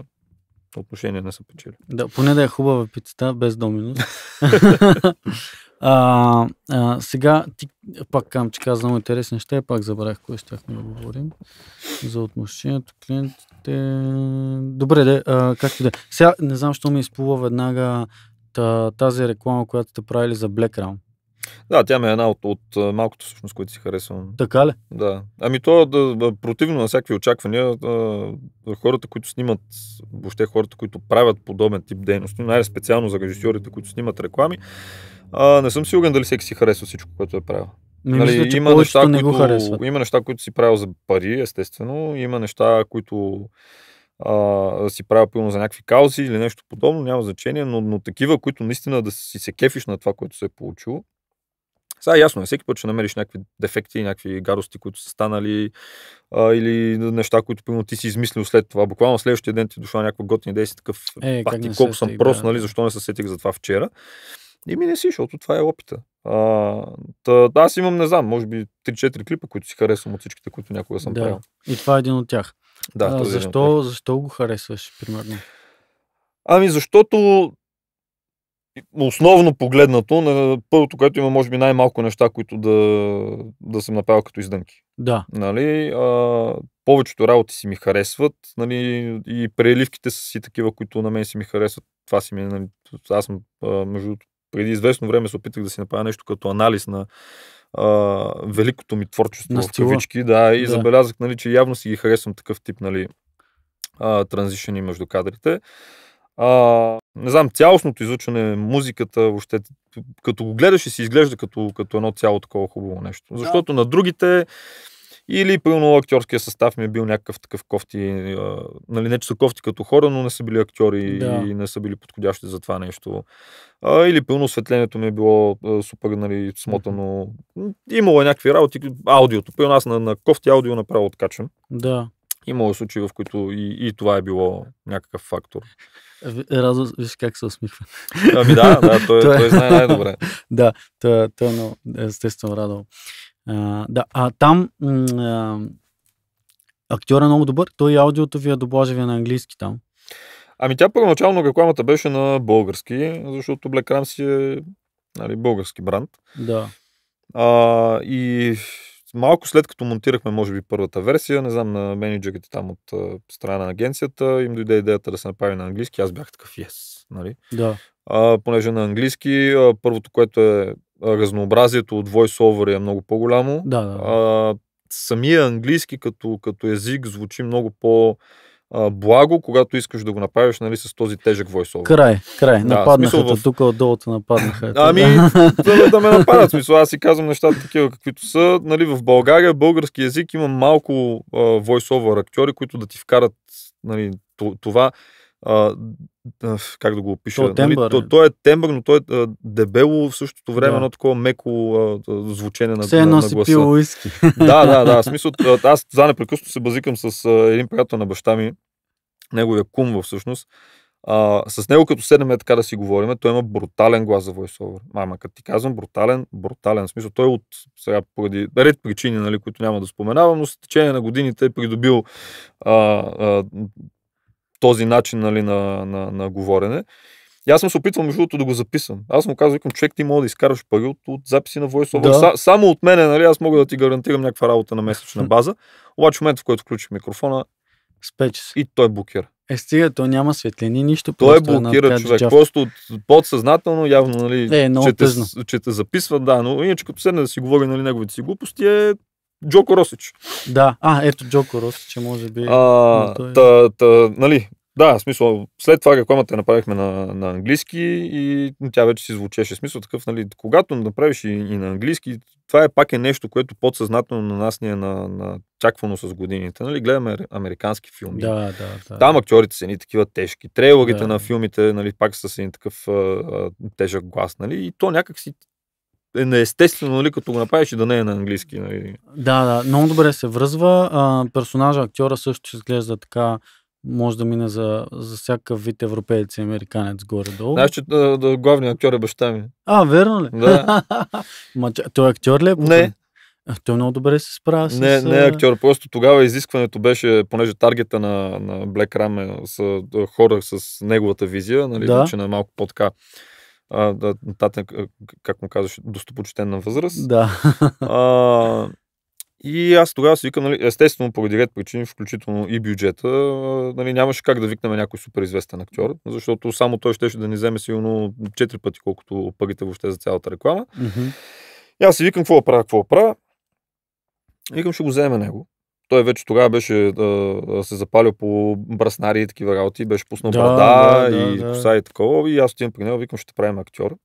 отношения не са печели. Да, поне да е хубава пицата, без доминус. а, а, сега ти пак кам, че казвам много интересни неща и пак забравях кое ще да говорим. За отношението, клиентите... Добре, де, а, както да. Е. Сега не знам, що ми е изплува веднага а, тази реклама, която сте правили за Round. Да, тя ми е една от, от малкото, всъщност, които си харесвам. Така ли? Да. Ами то да, противно на всякакви очаквания, да, хората, които снимат, въобще хората, които правят подобен тип дейност, най-специално за режисьорите, които снимат реклами, а, не съм сигурен дали всеки си харесва всичко, което е правил. Не нали, мисля, че има неща, не които, Има неща, които си правил за пари, естествено. Има неща, които а, да си правя пълно за някакви каузи или нещо подобно, няма значение, но, но такива, които наистина да си се кефиш на това, което се е получило. Сега ясно е, всеки път ще намериш някакви дефекти, някакви гадости, които са станали а, или неща, които пълно ти си измислил след това. Буквално следващия ден ти е дошла някаква готина идея си такъв е, пати, колко съм прост, нали, да. нали, защо не се сетих за това вчера. И ми не си, защото това е опита. А, та, да, аз имам, не знам, може би 3-4 клипа, които си харесвам от всичките, които някога съм да. правил. И това е един от тях. Да, а, е защо, защо го харесваш, примерно? Ами защото основно погледнато, на първото, което има, може би, най-малко неща, които да, да съм направил като издънки. Да. Нали, а, повечето работи си ми харесват, нали, и преливките са си такива, които на мен си ми харесват. Това си ми, е, нали, аз съм, а, между преди известно време се опитах да си направя нещо като анализ на а, великото ми творчество в кавички. Да, и да. забелязах, нали, че явно си ги харесвам такъв тип нали, а, транзишени между кадрите. А, не знам, цялостното изучване, музиката, въобще, като го гледаш и си изглежда като, като едно цяло такова хубаво нещо. Защото да. на другите или пълно актьорския състав ми е бил някакъв такъв кофти, нали не че са кофти като хора, но не са били актьори да. и не са били подходящи за това нещо. Или пълно осветлението ми е било супер нали, смотано. Имало е някакви работи, аудиото. Пълно аз на, на кофти аудио направо откачам. Да. Имало е случаи, в които и, и това е било някакъв фактор. Радо, виж как се усмихва. Ами да, да той, той, той знае най-добре. да, той, той е много естествено радо. А, да, а там а, актьор е много добър. Той аудиото ви е доблажеве на английски там. Ами тя първоначално рекламата беше на български, защото Black Ramsey е нали, български бранд. Да. А, и малко след като монтирахме, може би, първата версия, не знам, на менеджерите там от страна на агенцията, им дойде идеята да се направи на английски. Аз бях такъв, yes. Нали? Да. А, понеже на английски, първото, което е разнообразието от voiceover е много по-голямо. Да, да. А, самия английски като, като език звучи много по- благо, когато искаш да го направиш нали, с този тежък войсовър. Край, край. Да, нападнаха смисъл, в... тук отдолу те нападнаха. ами, да, да ме нападат. Смисъл, аз си казвам нещата такива, каквито са. Нали, в България български язик има малко войсовър актьори, които да ти вкарат нали, това как да го опиша? е нали? тембър, нали? то, то е тембър, но той е дебело в същото време да. такова меко звучение на, Все на, на гласа. пило уиски. Да, да, да. В смисъл, аз за непрекъснато се базикам с един приятел на баща ми, неговия кум всъщност. А, с него като седнем така да си говорим, той има брутален глас за войсовър. Мама, като ти казвам брутален, брутален. В смисъл, той е от сега поради ред причини, нали, които няма да споменавам, но с течение на годините е придобил а, а, този начин нали, на, на, на говорене. И аз съм се опитвал, между другото, да го записам. Аз му казвам, човек, ти мога да изкараш пари от, от записи на VoiceOver. Да. Са, само от мене, нали, аз мога да ти гарантирам някаква работа на месечна база. Обаче в момента, в който включих микрофона, Спече И той блокира. Е, стига, то няма светлини, нищо. Той е блокира човек. Джав. Просто подсъзнателно, явно, нали, е, е че, те, че те записват, да, но иначе като седне да си говори нали, неговите си глупости е Джоко Росич. Да, а, ето Джоко Росич, може би. А, той... Е. та, та, нали, да, смисъл, след това рекламата направихме на, на английски и тя вече си звучеше. Смисъл такъв, нали, когато направиш и, и на английски, това е пак е нещо, което подсъзнателно на нас ни е на, на чаквано с годините. Нали, гледаме американски филми. Да, да, да. Там актьорите са ни такива тежки. Трейлогите да. на филмите, нали, пак са си такъв а, а, тежък глас, нали, и то някак си е неестествено, нали, като го направиш и да не е на английски. Нали. Да, да, много добре се връзва. А, персонажа, актьора също ще изглежда така може да мине за, за всякакъв вид европеец и американец горе-долу. Знаеш, че да, да, главният актьор е баща ми. А, верно ли? Да. Ма, той е актьор ли е? Потом? Не. Той много добре се справя с... Не, не е актьор, просто тогава изискването беше, понеже таргета на, на Black Ram е са хора с неговата визия, нали, да. че значи на малко по-така да, как му казваш, достопочетен на възраст. Да. А, и аз тогава си викам, нали, естествено, поради ред причини, включително и бюджета, нали, нямаше как да викнем някой супер известен актьор, защото само той щеше да ни вземе силно 4 пъти, колкото парите въобще за цялата реклама. Mm-hmm. И аз си викам, какво правя, какво правя. Викам, ще го вземе него. Той вече тогава беше а, се запалил по браснари и такива работи, беше пуснал да, брада да, да, и да. коса и такова. И аз отивам при него, викам, ще правим актьор.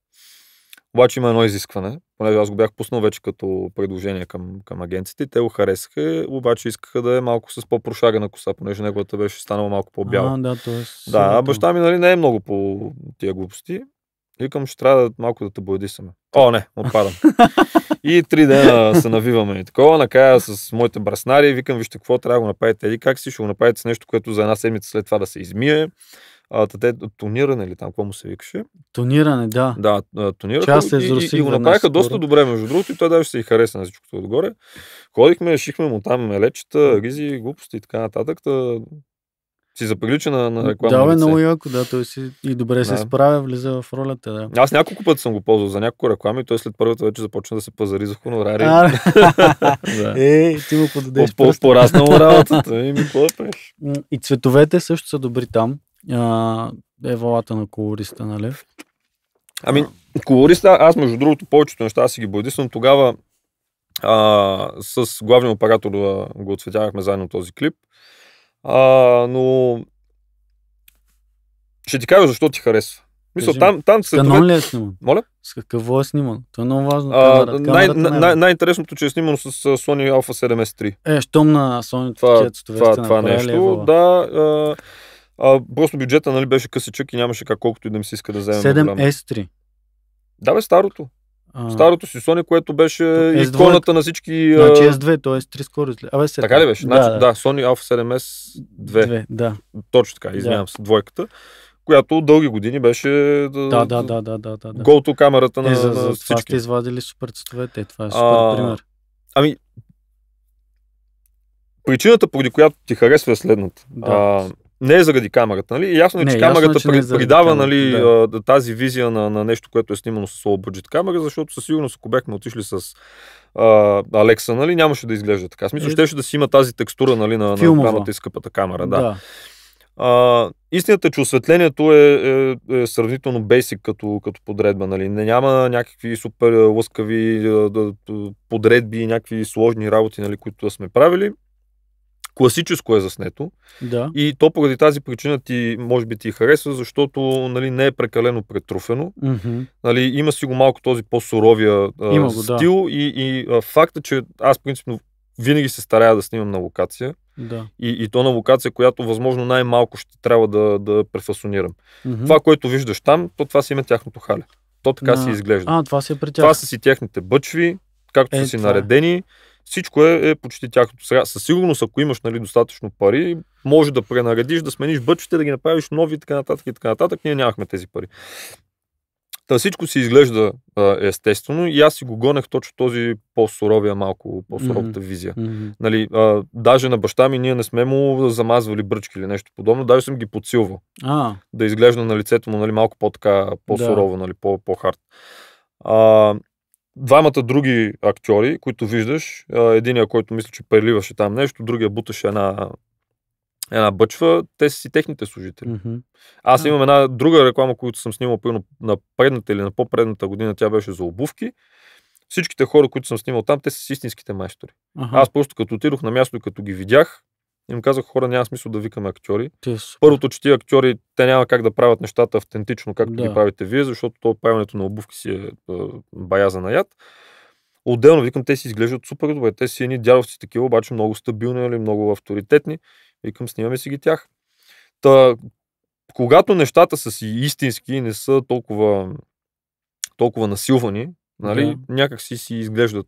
Обаче има едно изискване, понеже аз го бях пуснал вече като предложение към, към агенците. Те го харесаха, обаче искаха да е малко с по-прошагана коса, понеже неговата беше станала малко по-бяла. А, да, да, баща ми нали, не е много по тия глупости. Викам, ще трябва да, малко да те боядисаме. О, не, отпадам. и три дена се навиваме и такова. Накая с моите браснари викам, вижте какво трябва да го направите. Еди как си, ще го направите с нещо, което за една седмица след това да се измие. А, тате, тониране или там, какво му се викаше? Тониране, да. Да, тониране. Е и, и, и, го направиха скоро. доста добре, между другото, и той даже се и хареса на всичкото отгоре. Ходихме, шихме му там лечета, гизи, глупости и така нататък. Та, си заприлича на, на рекламно Да, бе, много яко, да. Той си и добре да. се справя, влиза в ролята, да. Аз няколко пъти съм го ползвал за няколко реклами, той след първата вече започна да се пазари за хонорари. А, да. Е, ти му подадеш по, по, Пораснало работата и е, ми плъпеш. И цветовете също са добри там. А, е валата на колориста, нали? Ами, колориста, аз между другото повечето неща си ги бодисвам. Тогава а, с главния оператор го оцветявахме заедно този клип. А, но ще ти кажа защо ти харесва. Мисля, там, там се. Канон ли е сниман? Моля? С какво е сниман? Това е много важно. А, камера, най- камерата, най- е- най-интересното, че е снимано с Sony Alpha 7S 3. Е, щом на Sony това, това, това нещо. Е, да, а, а, просто бюджета нали, беше късичък и нямаше как колкото и да ми се иска да вземем. 7S3. Да, бе, старото. А... Старото си Sony, което беше S2... иконата на всички... Значи S2, т.е. 3 скорости. Абе, Така ли беше? Да, значи, да. да, Sony Alpha 7S 2. 2 да. Точно така, извинявам да. се, двойката която дълги години беше да, да, да, да, да, да, да. голто камерата е, на, е, за, на за всички. Това сте извадили супер цветовете, това е супер а, пример. Ами, причината, поради която ти харесва е следната. Да. А, не е заради камерата, нали? Ясно е, че не, е, камерата ясно, че е пред, придава нали, да. тази визия на, на нещо, което е снимано с low budget камера, защото със сигурност, ако бяхме отишли с а, Алекса, нали, нямаше да изглежда така. Смисъл, е... щеше да си има тази текстура нали, на, на екраната и скъпата камера. Да. да. А, истината е, че осветлението е, е, е сравнително basic като, като подредба. Нали? Не, няма някакви супер лъскави подредби подредби, някакви сложни работи, нали, които сме правили класическо е заснето. Да. И то поради тази причина ти, може би, ти харесва, защото нали, не е прекалено претруфено. Mm-hmm. Нали, има си го малко този по-суровия а, го, стил да. и, и а, факта, че аз принципно винаги се старая да снимам на локация. Да. И, и то на локация, която възможно най-малко ще трябва да, да префасонирам. Mm-hmm. Това, което виждаш там, то това си има тяхното хале. То така на... си изглежда. А, това си е при тях. Това са си техните бъчви, както е, са си е. наредени. Е всичко е, е почти тяхното. Сега, със сигурност, ако имаш нали, достатъчно пари, може да пренаредиш, да смениш бъчвите, да ги направиш нови и така нататък и така нататък. Ние нямахме тези пари. Та всичко си изглежда а, естествено и аз си го гонех точно този по-суровия малко, по-суровата mm-hmm. визия. Mm-hmm. Нали, а, даже на баща ми ние не сме му замазвали бръчки или нещо подобно, даже съм ги подсилвал. А. Да изглежда на лицето му нали, малко по-така, по-сурово, да. нали, по-хард. А, двамата други актьори, които виждаш, единия, който мисля, че преливаше там нещо, другия буташе една, една бъчва, те са си техните служители. Mm-hmm. Аз имам една друга реклама, която съм снимал пълно на предната или на по-предната година, тя беше за обувки. Всичките хора, които съм снимал там, те са си истинските майстори. Uh-huh. Аз просто като отидох на място и като ги видях, и им казах, хора, няма смисъл да викаме актьори. Първото, че тия актьори, те няма как да правят нещата автентично, както да. ги правите вие, защото то правенето на обувки си е, е баяза на яд. Отделно, викам, те си изглеждат супер добре. Те си едни дядовци такива, обаче много стабилни, или нали, много авторитетни. Викам, снимаме си ги тях. Та, когато нещата са си истински и не са толкова, толкова насилвани, нали, да. някак си си изглеждат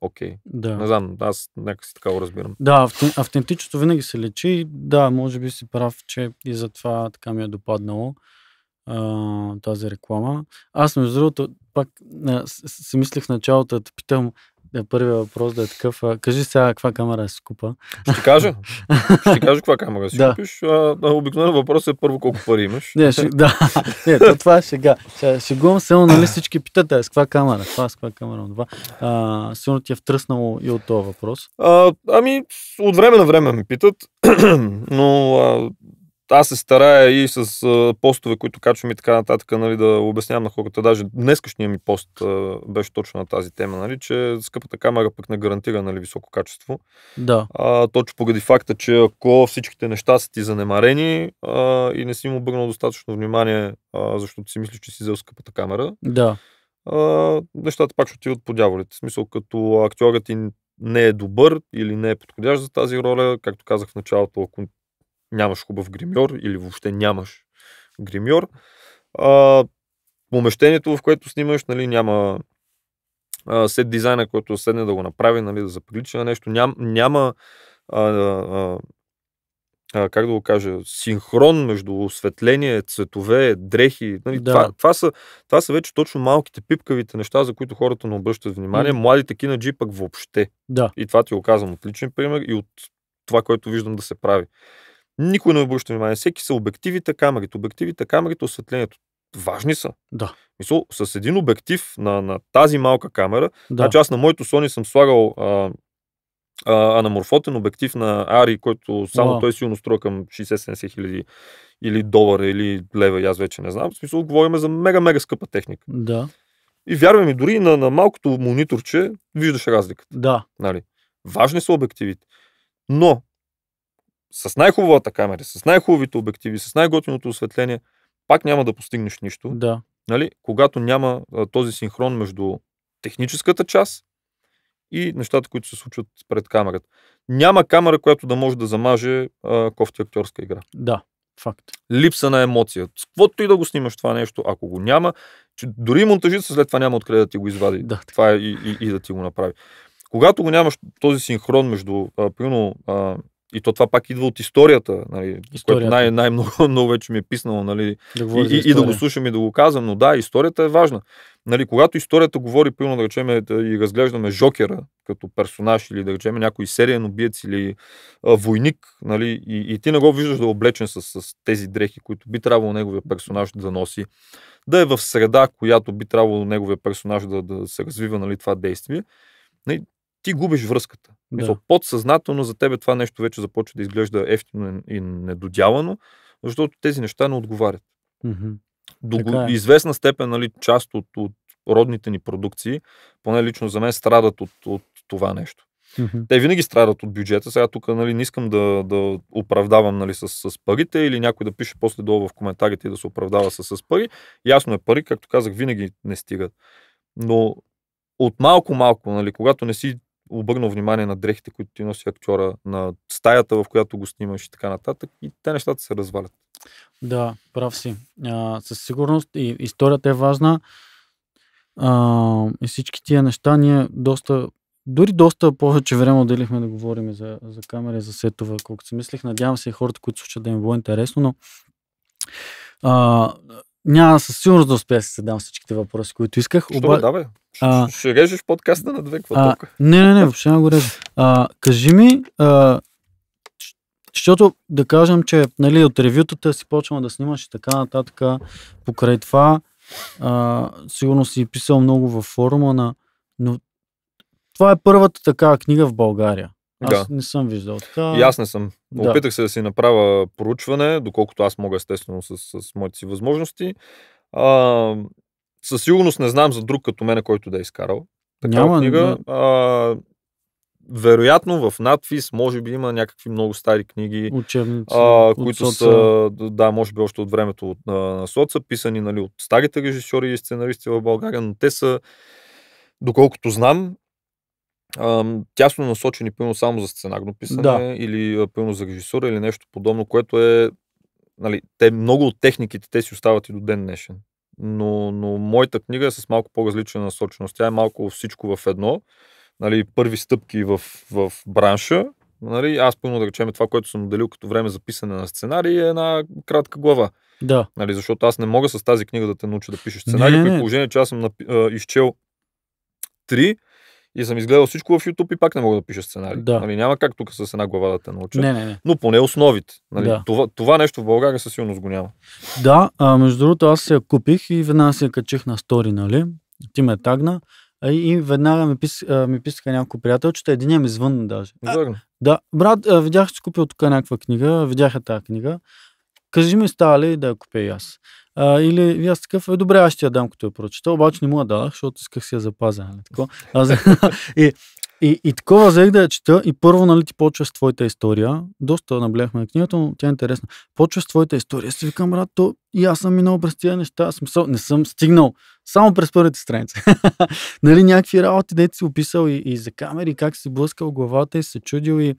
окей. Okay. Да. Не знам, аз някакси така го разбирам. Да, автентичното винаги се лечи. Да, може би си прав, че и затова така ми е допаднало а, тази реклама. Аз, между другото, пак а, си мислих в началото да питам, е, първият въпрос да е такъв. А, кажи сега каква камера си купа. Ще кажа. ще кажа каква камера си да. купиш. А, обикновено въпрос е първо колко пари имаш. Не, ще, да. Не, то това е шега. Ще, шегувам се, нали всички питат, е, с каква камера, това, с каква камера, това. А, сигурно ти е втръснало и от този въпрос. А, ами, от време на време ме питат, но а, аз се старая и с а, постове, които качвам и така нататък, нали, да обяснявам на хората. Даже днескашния ми пост а, беше точно на тази тема, нали, че скъпата камера пък не гарантира нали, високо качество. Да. А, точно поради факта, че ако всичките неща са ти занемарени а, и не си им обърнал достатъчно внимание, а, защото си мислиш, че си взел скъпата камера, да. а, нещата пак ще отиват по дяволите. В смисъл, като актьорът ти не е добър или не е подходящ за тази роля, както казах в началото, ако нямаш хубав гримьор или въобще нямаш гримьор. А, помещението, в което снимаш, нали, няма сет дизайна, който седне да го направи, нали, да заприлича на нещо. Ням, няма а, а, а, как да го кажа, синхрон между осветление, цветове, дрехи. Нали, да. това, това, са, това са вече точно малките пипкавите неща, за които хората не обръщат внимание. Mm. Младите кинаджи пък въобще. Да. И това ти го казвам от личен пример и от това, което виждам да се прави. Никой не обръща внимание. Всеки са обективите, камерите, обективите, камерите, осветлението. Важни са. Да. Мисъл, с един обектив на, на тази малка камера, да. значи аз на моето Sony съм слагал а, а, анаморфотен обектив на Ари, който само да. той силно струва към 60-70 хиляди или долара, или лева, аз вече не знам. В смисъл, говорим за мега-мега скъпа техника. Да. И вярвай ми, дори на, на малкото мониторче виждаш разликата. Да. Нали? Важни са обективите. Но с най-хубавата камера, с най-хубавите обективи, с най-готиното осветление, пак няма да постигнеш нищо. Да. Нали? Когато няма а, този синхрон между техническата част и нещата, които се случват пред камерата. Няма камера, която да може да замаже а, кофти актьорска игра. Да, факт. Липса на емоция. С каквото и да го снимаш това нещо, ако го няма, че дори монтажиста след това няма откъде да ти го извади. Да, това е и, и, и да ти го направи. Когато го нямаш този синхрон между, а, примерно, а, и то това пак идва от историята, нали, историята. което най- много много вече ми е писнало, нали, да и, и, и да го слушам и да го казвам, но да, историята е важна. Нали, когато историята говори, примерно да речем и разглеждаме Жокера като персонаж или да речем някой сериен убиец или а, войник, нали, и, и ти не го виждаш да е облечен с, с тези дрехи, които би трябвало неговия персонаж да носи, да е в среда, която би трябвало неговия персонаж да, да се развива нали, това действие, нали, ти губиш връзката. Да. Мисъл, подсъзнателно за тебе това нещо вече започва да изглежда ефтино и недодявано, защото тези неща не отговарят. Mm-hmm. До е. известна степен, нали, част от, от родните ни продукции, поне лично за мен, страдат от, от това нещо. Mm-hmm. Те винаги страдат от бюджета. Сега тук нали, не искам да, да оправдавам нали, с, с парите или някой да пише после долу в коментарите и да се оправдава с, с пари. Ясно е пари, както казах, винаги не стигат. Но от малко-малко, нали, когато не си обърнал внимание на дрехите, които ти носи актьора, на стаята, в която го снимаш и така нататък. И те нещата се развалят. Да, прав си. А, със сигурност и историята е важна. А, и всички тия неща ние доста, дори доста повече време отделихме да говорим за, за камери, за сетове, колкото си мислих. Надявам се и хората, които слушат да им е било интересно, но а, няма със сигурност да успея да си задам всичките въпроси, които исках. Що, оба... да, бе? А, ще режеш подкаста на две, квадрата. Не, не, не, въобще не го режа. А, кажи ми, а, защото да кажем, че нали, от ревютата си почвам да снимаш и така нататък. Покрай това, а, сигурно си писал много във форума на... Но това е първата така книга в България. Аз да. не съм виждал така. И аз не съм. Да. Опитах се да си направя проучване, доколкото аз мога естествено с, с моите си възможности. А, със сигурност не знам за друг като мене, който да е изкарал. Такава Няма, книга. Да. А, вероятно в надфис може би има някакви много стари книги, Учебници, а, които от са, да, може би още от времето от, на, на Соца, писани нали, от старите режисьори и сценаристи в България, но те са, доколкото знам, тясно насочени пълно само за сценарно писане да. или пълно за режисура или нещо подобно, което е нали, те много от техниките те си остават и до ден днешен но, но моята книга е с малко по-различна насоченост. Тя е малко всичко в едно. Нали, първи стъпки в, в бранша. Нали, аз пълно да речем това, което съм отделил като време за писане на сценарий е една кратка глава. Да. Нали, защото аз не мога с тази книга да те науча да пишеш сценарий, при положение, че аз съм напи... изчел три и съм изгледал всичко в YouTube и пак не мога да пиша сценарий. Да. Нали, няма как тук с една глава да те науча. Не, не, не. Но поне основите. Нали, да. това, това нещо в България със сигурност го няма. Да, а между другото аз се я купих и веднага се я качих на стори, нали? Ти ме тагна. И веднага ми, пис, ми писаха няколко приятелчета, един ми е звънна даже. А, Да, брат, видях, че купил тук някаква книга, видяха тази книга кажи ми става ли да я купя и аз. А, или и аз такъв, е, добре, аз ще я дам, като я прочета, обаче не му я дадах, защото исках си я запазя. Нали? Тако. Аз, и, и, и такова взех да я чета и първо, нали, ти почва с твоята история. Доста набляхме на книгата, но тя е интересна. Почва с твоята история. Си викам, брат, то и аз съм минал през тези неща. Смисъл, не съм стигнал. Само през първите страница. нали, някакви работи, дете си описал и, и за камери, как си блъскал главата и се чудил и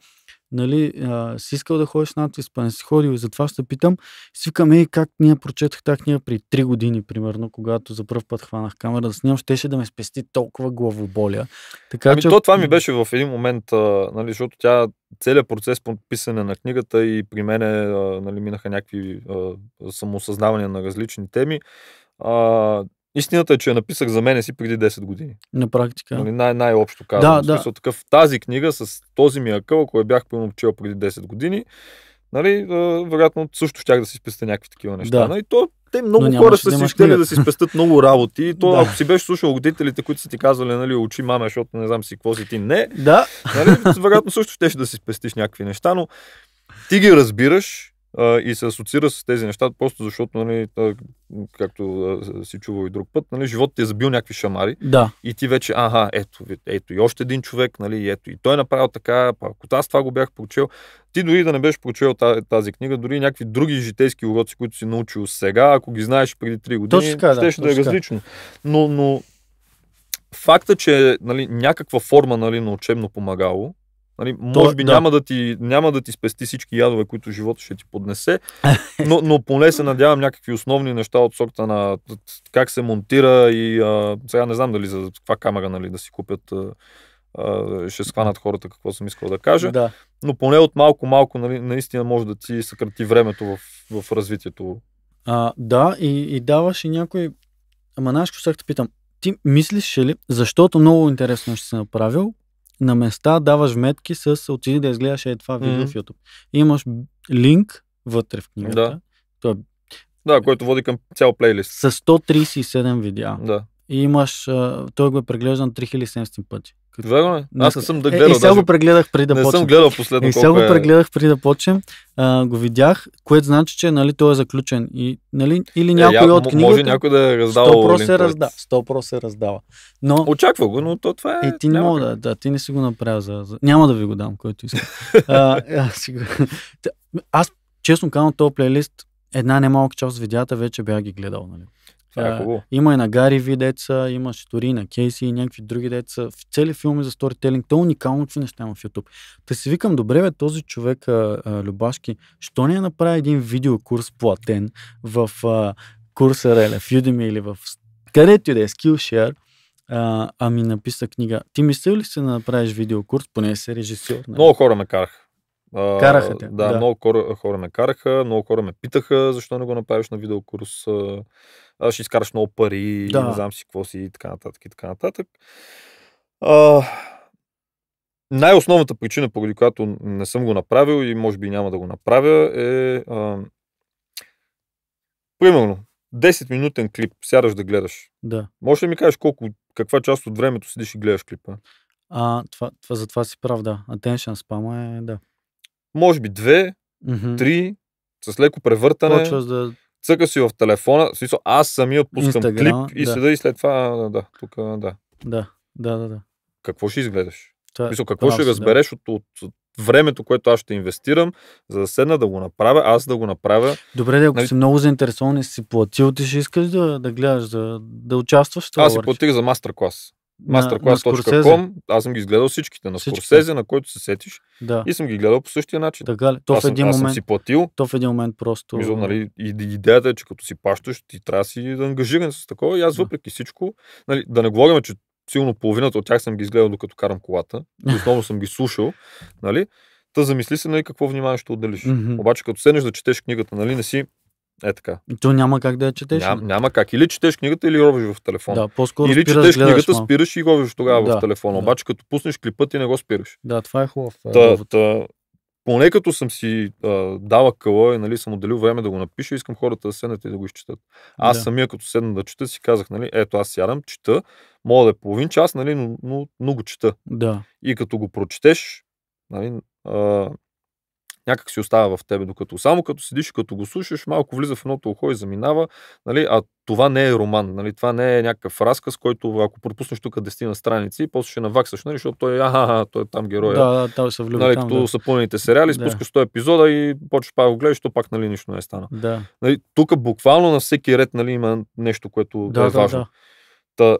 нали, а, си искал да ходиш на антиспа, не си ходил и затова ще питам. Свикам, ей, как ние прочетах тази книга при 3 години, примерно, когато за първ път хванах камера да снимам, щеше да ме спести толкова главоболя. Така, ами, че... то, това ми беше в един момент, а, нали, защото тя целият процес по писане на книгата и при мен нали, минаха някакви а, самосъзнавания на различни теми. А, Истината е, че я написах за мене си преди 10 години. На практика. Нали, най- най-общо казвам. Да, да. Смисъл, такъв, тази книга с този ми акъл, ако я бях помълчил преди 10 години, нали, вероятно също щях да си спестя някакви такива неща. Да. Нали, то те много Но хора са си щели да си спестят много работи. И то, да. ако си беше слушал родителите, които са ти казвали, нали, очи маме, защото не знам си какво си ти, не. Да. Нали, вероятно също щеше да си спестиш някакви неща, но ти ги разбираш, а, и се асоциира с тези неща, просто защото, нали, както си чувал и друг път, нали, живот ти е забил някакви шамари. Да. И ти вече, ага, ето, ето и още един човек, нали, ето и той е направил така, ако аз това го бях получил, ти дори да не беше получил тази, книга, дори някакви други житейски уроци, които си научил сега, ако ги знаеш преди 3 години, точно така, да, ще да е различно. Но, но факта, че нали, някаква форма нали, на учебно помагало, Нали, може би да. Няма, да ти, няма да ти спести всички ядове, които живота ще ти поднесе, но, но поне се надявам някакви основни неща от сорта на как се монтира и а, сега не знам дали за каква камера нали, да си купят, а, ще схванат хората какво съм искал да кажа, да. но поне от малко-малко нали, наистина може да ти съкрати времето в, в развитието. А, да, и, и даваш и някой... Ама знаеш, ще питам, ти мислиш ли, защото много интересно ще си направил, на места даваш метки с отиди да изгледаш е това видео mm-hmm. в YouTube. Имаш линк вътре в книгата. Да. Той... Е да, който води към цял плейлист. С 137 видеа. Да. И имаш, а, той го е преглеждан 3700 пъти. Верно е Аз не съм да е, гледал. Е, е, сега даже... го прегледах преди да не почнем. Не съм гледал последно. Е, сега го е... прегледах преди да почнем. А, го видях, което значи, че нали, той е заключен. И, нали, или е, някой е, я, от книгата. Може някой да е раздава. 100% се раздава. 100% се раздава. Но... Очаква го, но то това е. И ти не мога да, да, ти не си го направя. За, за... Няма да ви го дам, който иска. а, аз, го... аз, честно казвам, този плейлист, една немалка част от видеята вече бях ги гледал. Нали. Това е хубаво. Има и на Гари Ви деца, има штори на Кейси и някакви други деца. В цели филми за сторителинг, то е уникално какви неща има в YouTube. Та си викам, добре бе, този човек, а, а, Любашки, що не е направи един видеокурс платен в а, курса Реле, в Udemy или в където и да е, Skillshare, а, ами написа книга. Ти мислил ли се да направиш видеокурс, поне си режисьор? Не? Нали? Много хора ме караха. Караха те. Да, да, много хора, хора ме караха, много хора ме питаха защо не го направиш на видеокурс. А, ще изкараш много пари, да. не знам си какво си и така нататък и така нататък. А, най-основната причина, поради която не съм го направил и може би няма да го направя е а, примерно 10-минутен клип, сядаш да гледаш. Да. Може ли ми кажеш колко, каква част от времето седиш и гледаш клипа? А, това, това, за това си прав, да. Attention spam е, да. Може би две, mm-hmm. три, с леко превъртане. Почваш да цъка си в телефона, смисъл, аз самия пускам Instagram, клип и да. седа и след това, да, да, тук, да. Да, да, да. да. Какво ще изгледаш? Това, смисъл, е какво това ще да. разбереш от, от, от времето, което аз ще инвестирам, за да седна да го направя, аз да го направя. Добре, де, ако нали... си много заинтересован и си платил, ти ще искаш да, да гледаш, да, да участваш. Аз си платих за мастер клас masterclass.com, аз съм ги изгледал всичките, на Скорсезе, на който се сетиш. Да. И съм ги гледал по същия начин. Така ли? То аз, в един аз момент, съм си платил. То в един момент просто... Мисъл, нали, и, идеята е, че като си пащаш, ти трябва да си ангажиран с такова. И аз въпреки да. всичко, нали, да не говорим, че силно половината от тях съм ги изгледал докато карам колата. и Основно съм ги слушал. Нали? Та замисли се, нали, какво внимание ще отделиш. Mm-hmm. Обаче, като седнеш да четеш книгата, нали, не си е така. И то няма как да я четеш. Ням, нали? няма как. Или четеш книгата, или ровиш в телефона. Да, по-скоро или спираш, четеш гледаш, книгата, мал. спираш и ровиш тогава да, в телефона. Да. Обаче като пуснеш клипа, ти не го спираш. Да, това е хубаво. Е, та, та, поне като съм си а, дала къла и нали, съм отделил време да го напиша, искам хората да седнат и да го изчитат. Аз да. самия като седна да чета си казах, нали, ето аз сядам, чета, мога да е половин час, нали, но, но, но го чета. Да. И като го прочетеш, нали, а, някак си остава в тебе, докато само като седиш и като го слушаш, малко влиза в едното ухо и заминава, нали? а това не е роман, нали? това не е някакъв разказ, който ако пропуснеш тук на страници, после ще наваксаш, нали? защото той, е, аха, той е там героя. Да, да, нали, там се влюбва. Нали? като да. са пълните сериали, спускаш 100 епизода и почваш пак го гледаш, то пак нали, нищо не е стана. Да. Нали? Тук буквално на всеки ред нали, има нещо, което да, да е да, важно. Да.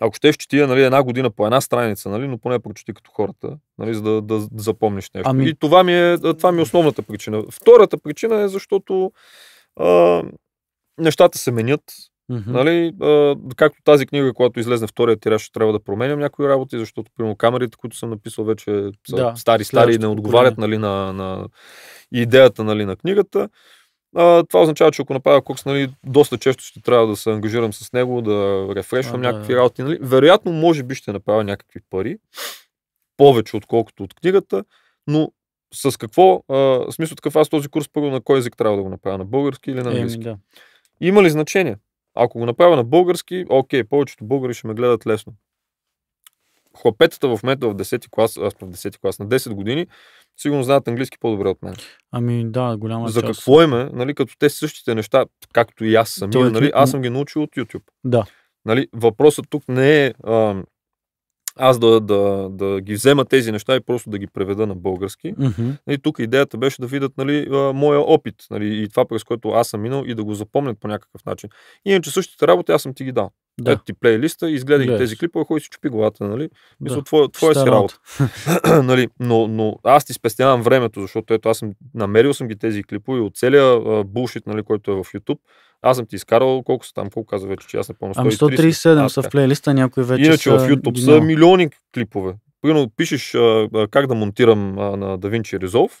Ако ще ще ти е нали, една година по една страница, нали, но поне прочети като хората, нали, за да, да, да запомниш нещо. Ами... И това ми, е, това ми е основната причина. Втората причина е защото а, нещата се менят. Mm-hmm. Нали, а, както тази книга, когато излезе, втория тираж, ще трябва да променям някои работи, защото примерно камерите, които съм написал вече са да, стари, стари и не отговарят нали, на, на идеята нали, на книгата. А, това означава, че ако направя кокс, нали, доста често ще трябва да се ангажирам с него, да рефрешвам а, някакви да. работи. Нали. Вероятно, може би ще направя някакви пари, повече отколкото от книгата, но с какво, а, в смисъл такъв, аз този курс първо на кой език трябва да го направя, на български или на английски? да. Има ли значение? Ако го направя на български, окей, повечето българи ще ме гледат лесно. Хлопетата в момента в 10 клас, аз съм в 10 клас, на 10 години, сигурно знаят английски по-добре от мен. Ами да, голяма За част. какво им е, нали, като те същите неща, както и аз самия, е нали, аз съм ги научил от YouTube. Да. Нали, въпросът тук не е а, аз да, да, да ги взема тези неща и просто да ги преведа на български. Mm-hmm. Нали, тук идеята беше да видят нали, моя опит нали, и това, през което аз съм минал и да го запомнят по някакъв начин. Иначе същите работи аз съм ти ги дал. Да. Ето ти плейлиста, изгледай yes. тези клипове, ходи си чупи главата, нали? Мисля, да. твоя, твоя си работа. нали? но, но аз ти спестявам времето, защото ето аз съм намерил съм ги тези клипове от целият булшит, нали, който е в YouTube. Аз съм ти изкарал колко са там, колко каза вече, че аз не помня. Ами 137 са в плейлиста, някои вече. Иначе са... в YouTube са милиони клипове. Примерно пишеш а, как да монтирам а, на DaVinci Resolve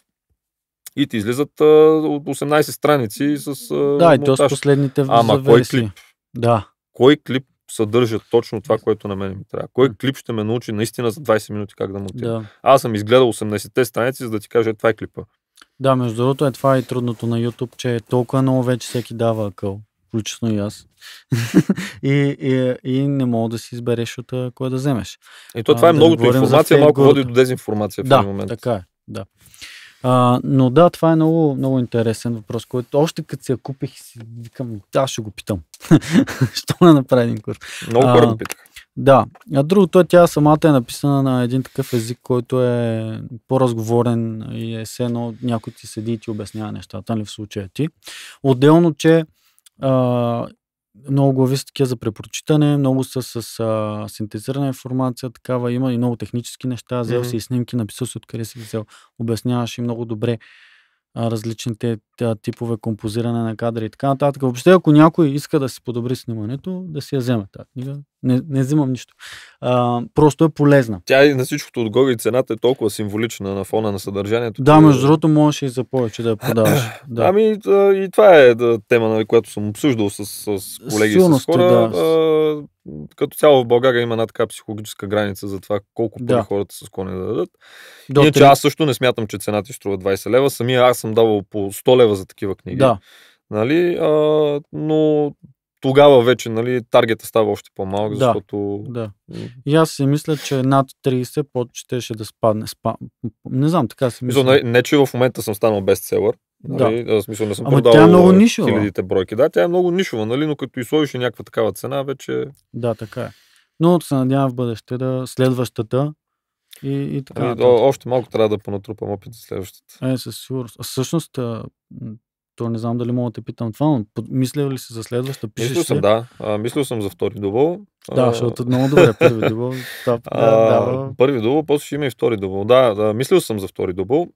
и ти излизат от 18 страници с. А, да, и то с последните в Ама кой клип? Да. Кой клип съдържа точно това, което на мен ми трябва. Кой клип ще ме научи наистина за 20 минути как да монтирам? Да. Аз съм изгледал 18-те страници, за да ти кажа, е, това е клипа. Да, между другото е това е и трудното на YouTube, че е толкова много вече всеки дава акъл, включително и аз. и, и, и не мога да си избереш от кое да вземеш. И е, то това а, е да многото информация, малко води до дезинформация в да, този момент. така е, да. А, но да, това е много, много интересен въпрос, който още като си я купих, си викам, да, ще го питам. Що не направи един курс? Много хора го да, а другото е тя самата е написана на един такъв език, който е по-разговорен и е все едно някой ти седи и ти обяснява нещата, нали в случая ти. Отделно, че а, много глави са такива за препрочитане, много са с а, синтезирана информация, такава има и много технически неща, взел mm-hmm. си и снимки, написал си откъде си взел, обясняваш и много добре а, различните тя, типове композиране на кадри и така нататък. Въобще, ако някой иска да си подобри снимането, да си я вземе тази книга, не, не взимам нищо. А, просто е полезна. Тя и на всичкото отгоре и цената е толкова символична на фона на съдържанието. Да, между другото, можеш и за повече да я продаваш. да. Ами и това е тема, на която съм обсъждал с, с колеги и с е, хора. Да. А, като цяло в България има една така психологическа граница за това колко пари да. хората са склонни да дадат. До Иначе 3... аз също не смятам, че цената струва 20 лева. Самия аз съм давал по 100 лева за такива книги. Да. Нали? А, но тогава вече нали, таргета става още по-малък, да, защото... Да, И аз си мисля, че над 30 под ще да спадне. Спа... Не знам, така си мисля. Не, Не, че в момента съм станал бестселър, Нали? Да. В смисъл не съм Ама продал тя е много нишова. хилядите бройки. Да, тя е много нишова, нали? но като изложиш някаква такава цена, вече... Да, така е. Но се надявам в бъдеще да следващата и, и така. Ами, още малко трябва да понатрупам опит за следващата. Е, със сигурност. А всъщност то не знам дали мога да те питам това, но мисля ли си за следваща? Пишеш мислил съм, да. А, мислил съм за втори дубъл. Да, защото много добре е първи дубъл. Да, да. Първи дубъл, после ще има и втори дубъл. Да, да мислил съм за втори дубъл.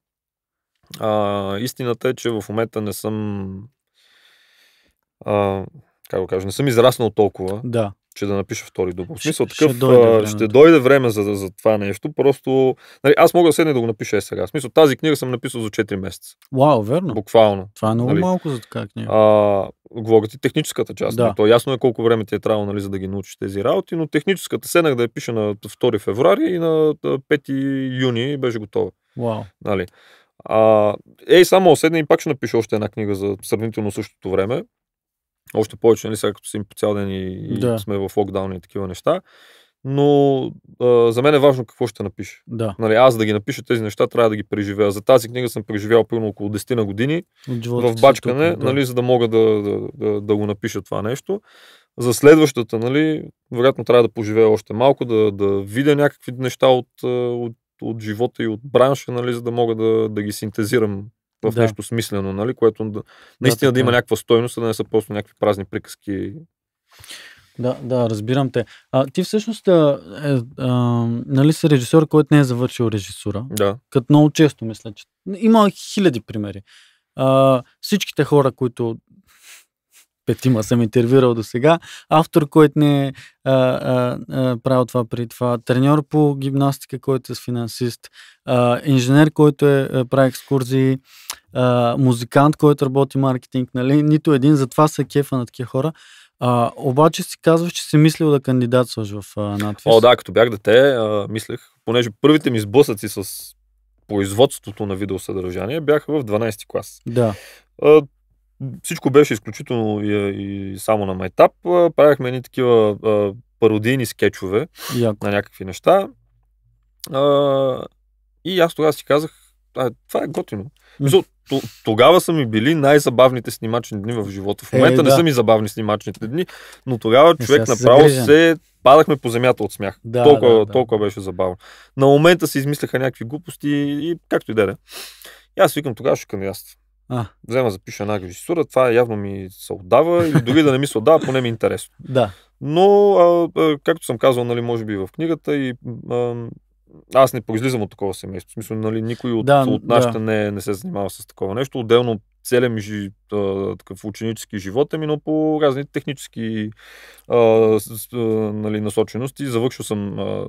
А, истината е, че в момента не съм а, как го кажа, не съм израснал толкова. Да че да напиша втори дубъл. В смисъл такъв, ще дойде, време. ще дойде време за, за, за това нещо. Просто, нали, аз мога да седна да го напиша е сега. В смисъл, тази книга съм написал за 4 месеца. Вау, верно. Буквално. Това е много нали. малко за така книга. А, говоря ти техническата част. Нали. Да. То ясно е колко време ти е трябвало нали, за да ги научиш тези работи, но техническата седнах да я пиша на 2 февруари и на 5 юни беше готова. Вау. Нали. А, ей, само седне и пак ще напиша още една книга за сравнително същото време. Още повече, нали, сега като си по цял ден и, да. и сме в локдаун и такива неща. Но а, за мен е важно какво ще напиша. Да. Нали, аз да ги напиша тези неща, трябва да ги преживея. За тази книга съм преживял примерно около 10 на години в бачкане, тук, да. нали, за да мога да, да, да, да го напиша това нещо. За следващата, нали, вероятно трябва да поживея още малко, да, да видя някакви неща от, от, от живота и от бранша, нали, за да мога да, да ги синтезирам в да. нещо смислено, нали, което да, наистина да, да е. има да. някаква стойност, а да не са просто някакви празни приказки. Да, да, разбирам те. А, ти всъщност а, е, а, нали си режисьор, който не е завършил режисура. Да. Като много често мисля, че има хиляди примери. А, всичките хора, които петима съм интервюрал до сега. Автор, който не е а, а, правил това при това. Треньор по гимнастика, който е с финансист. А, инженер, който е, а, е, прави екскурзии. А, музикант, който работи маркетинг. Нали? Нито един. Затова са кефа на такива хора. А, обаче си казваш, че си мислил да кандидатстваш в НАТФИС. О, да, като бях дете, а, мислех, понеже първите ми сблъсъци с производството на видеосъдържание бяха в 12 клас. Да. А, всичко беше изключително и, и само на майтап. Правихме едни такива а, пародийни скетчове Яко. на някакви неща. А, и аз тогава си казах, а, това е готино. тогава са ми били най-забавните снимачни дни в живота. В е, момента е, да. не са ми забавни снимачните дни, но тогава не човек направо загрижен. се падахме по земята от смях. Да, толкова, да, да. толкова беше забавно. На момента се измисляха някакви глупости и както и да е. аз викам, тогава ще кандидатствам. А. Взема, запиша една режисура, това явно ми се отдава или дори да не ми се отдава, поне ми е интересно. Да. Но, а, а, както съм казал, нали, може би в книгата и а, аз не произлизам от такова семейство. В смисъл, нали, никой от, да, от нашите да. не, не се занимава с такова нещо. Отделно целият ми жи, а, такъв ученически живот е минал по разни технически а, с, а, нали, насочености. Завършил съм а,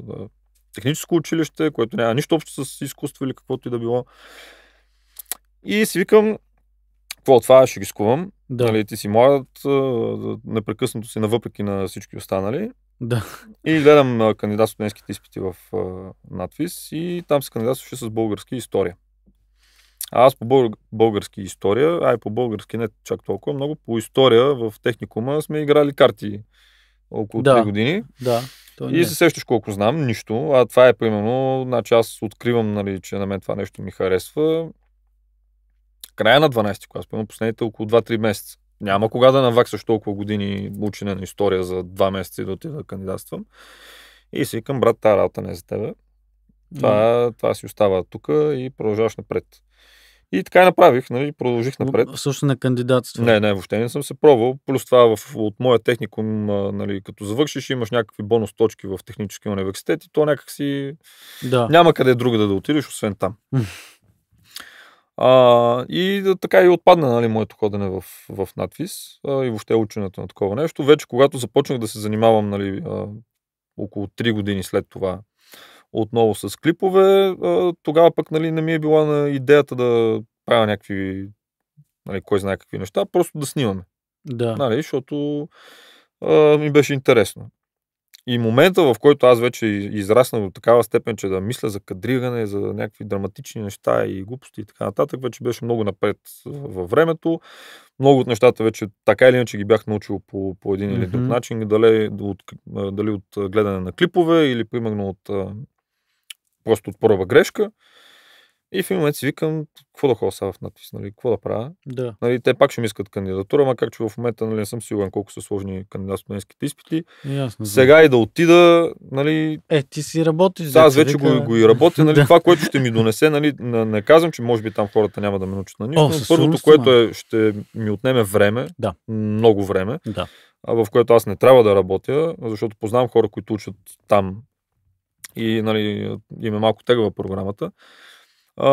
техническо училище, което няма нищо общо с изкуство или каквото и да било. И си викам, какво от това ще ги скувам. Да. Нали, ти си млад, непрекъснато си навъпреки на всички останали. Да. И гледам кандидат студентските изпити в надвис и там се кандидатстваше с български история. А аз по български история, а и по български не чак толкова много, по история в техникума сме играли карти около да. 3 години. Да. То и не. се сещаш колко знам, нищо. А това е примерно, значи аз откривам, нали, че на мен това нещо ми харесва края на 12-ти клас, примерно последните около 2-3 месеца. Няма кога да наваксаш толкова години учене на история за 2 месеца и да отида да кандидатствам. И си викам, брат, тази работа не е за тебе. Това, mm. това си остава тук и продължаваш напред. И така и направих, нали, продължих напред. Също на кандидатство. Не, не, въобще не съм се пробвал. Плюс това в, от моя техникум, нали, като завършиш, имаш някакви бонус точки в техническия университет и то някакси да. няма къде друга да, да отидеш, освен там. А, и така и отпадна нали, моето ходене в, в надвис а, и въобще ученето на такова нещо. Вече когато започнах да се занимавам нали, а, около 3 години след това отново с клипове, а, тогава пък нали, не ми е била на идеята да правя някакви, нали, кой знае какви неща, просто да снимаме. Да. Нали, защото а, ми беше интересно. И момента, в който аз вече израснах до такава степен, че да мисля за кадриране, за някакви драматични неща и глупости и така нататък, вече беше много напред във времето. Много от нещата вече така или иначе ги бях научил по, по един mm-hmm. или друг начин, дали от, дали от гледане на клипове или примерно от просто от първа грешка. И в един момент си викам, какво да ходя в надпис, нали, какво да правя. Да. Нали, те пак ще ми искат кандидатура, макар че в момента нали, не съм сигурен колко са сложни кандидат студентските изпити. Ясно, сега да. и да отида, нали... Е, ти си работиш. Да, аз вече века... го, и работя, нали, това, което ще ми донесе, нали, не, не казвам, че може би там хората няма да ме научат на нали? нищо, О, но първото, което е, ще ми отнеме време, да. много време, да. в което аз не трябва да работя, защото познавам хора, които учат там и нали, им е малко тегава програмата а,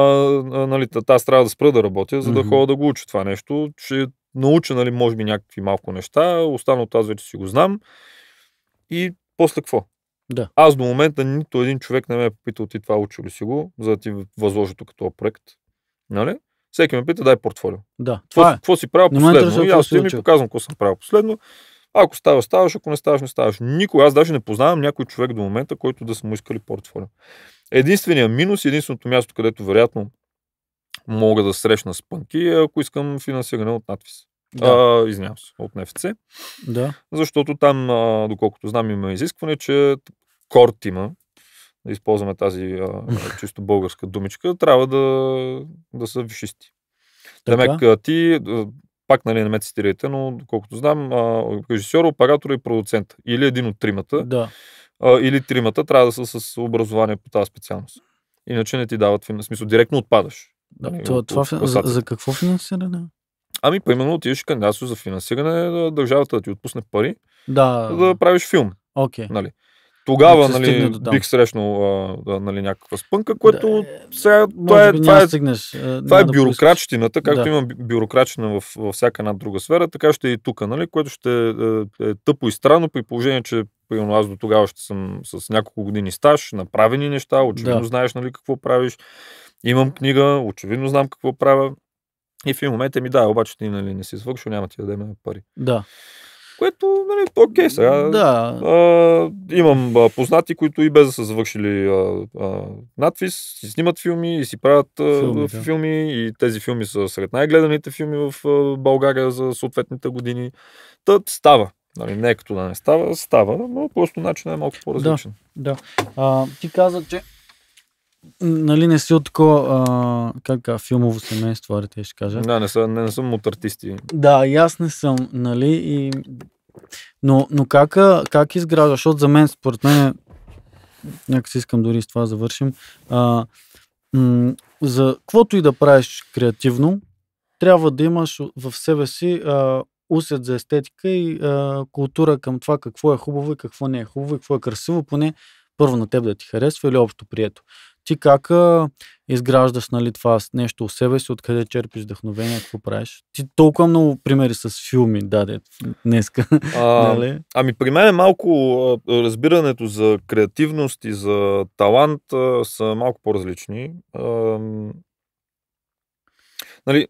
нали, аз трябва да спра да работя, за да mm-hmm. ходя да го уча това нещо. Ще науча, нали, може би някакви малко неща, останалото аз вече си го знам. И после какво? Да. Аз до момента нито един човек не ме е попитал ти това учил ли си го, за да ти възложа тук този проект. Нали? Всеки ме пита, дай портфолио. Да. Това е. какво си правил не последно? И аз ти ми показвам какво съм правил последно. Ако става, ставаш, ако не ставаш, не ставаш. Никога, аз даже не познавам някой човек до момента, който да са му искали портфолио. Единствения минус, единственото място, където вероятно мога да срещна спънки, е ако искам финансиране от надвис. Да. Извинявам се, от НФЦ. Да. Защото там, а, доколкото знам, има изискване, че корт има, да използваме тази а, чисто българска думичка, трябва да, да са вишисти. Демек, ти, пак нали, не ме цитирайте, но доколкото знам, режисьор, оператор и продуцент. Или един от тримата. Да а, или тримата трябва да са с образование по тази специалност. Иначе не ти дават финансиране. Смисъл, директно отпадаш. Да, нали, това, това, за, за какво финансиране? Ами, примерно, отиваш кандидатство за финансиране, да държавата да ти отпусне пари, да, за да правиш филм. Okay. Нали. Тогава нали, бих срещнал а, нали, някаква спънка, което да, е, сега това е, това е, стигнеш, това е да бюрократщината, както да. има бюрократщина в, във всяка една друга сфера, така ще е и тук, нали, което ще е, е тъпо и странно при положение, че Примерно аз до тогава ще съм с няколко години стаж, направени неща, очевидно да. знаеш нали, какво правиш. Имам книга, очевидно знам какво правя. И в един момент е ми да, обаче ти нали, не си свършил, няма ти да дадем пари. Да. Което, нали, окей, сега. Да. А, имам а, познати, които и без да са завършили а, а, надпис, си снимат филми и си правят а, филми, да. филми. И тези филми са сред най-гледаните филми в а, България за съответните години. Тът става. Нали, не е като да не става, става, но просто начинът е малко по-различен. Да, да. А, ти каза, че нали не си от такова, а, как кажа, филмово семейство, аре те ще кажа. Да, не, съм, не, не съм от артисти. Да, и аз не съм, нали, и... Но, но как, как изграждаш, защото за мен, според мен, някакси искам дори с това завършим, а, м- за каквото и да правиш креативно, трябва да имаш в себе си а, усет за естетика и а, култура към това какво е хубаво и какво не е хубаво и какво е красиво, поне първо на теб да ти харесва или общо прието. Ти как а, изграждаш нали, това нещо у себе си, откъде черпиш вдъхновение, какво правиш? Ти толкова много примери с филми даде днеска. А, нали? Ами при мен е малко разбирането за креативност и за талант а, са малко по-различни. А, нали,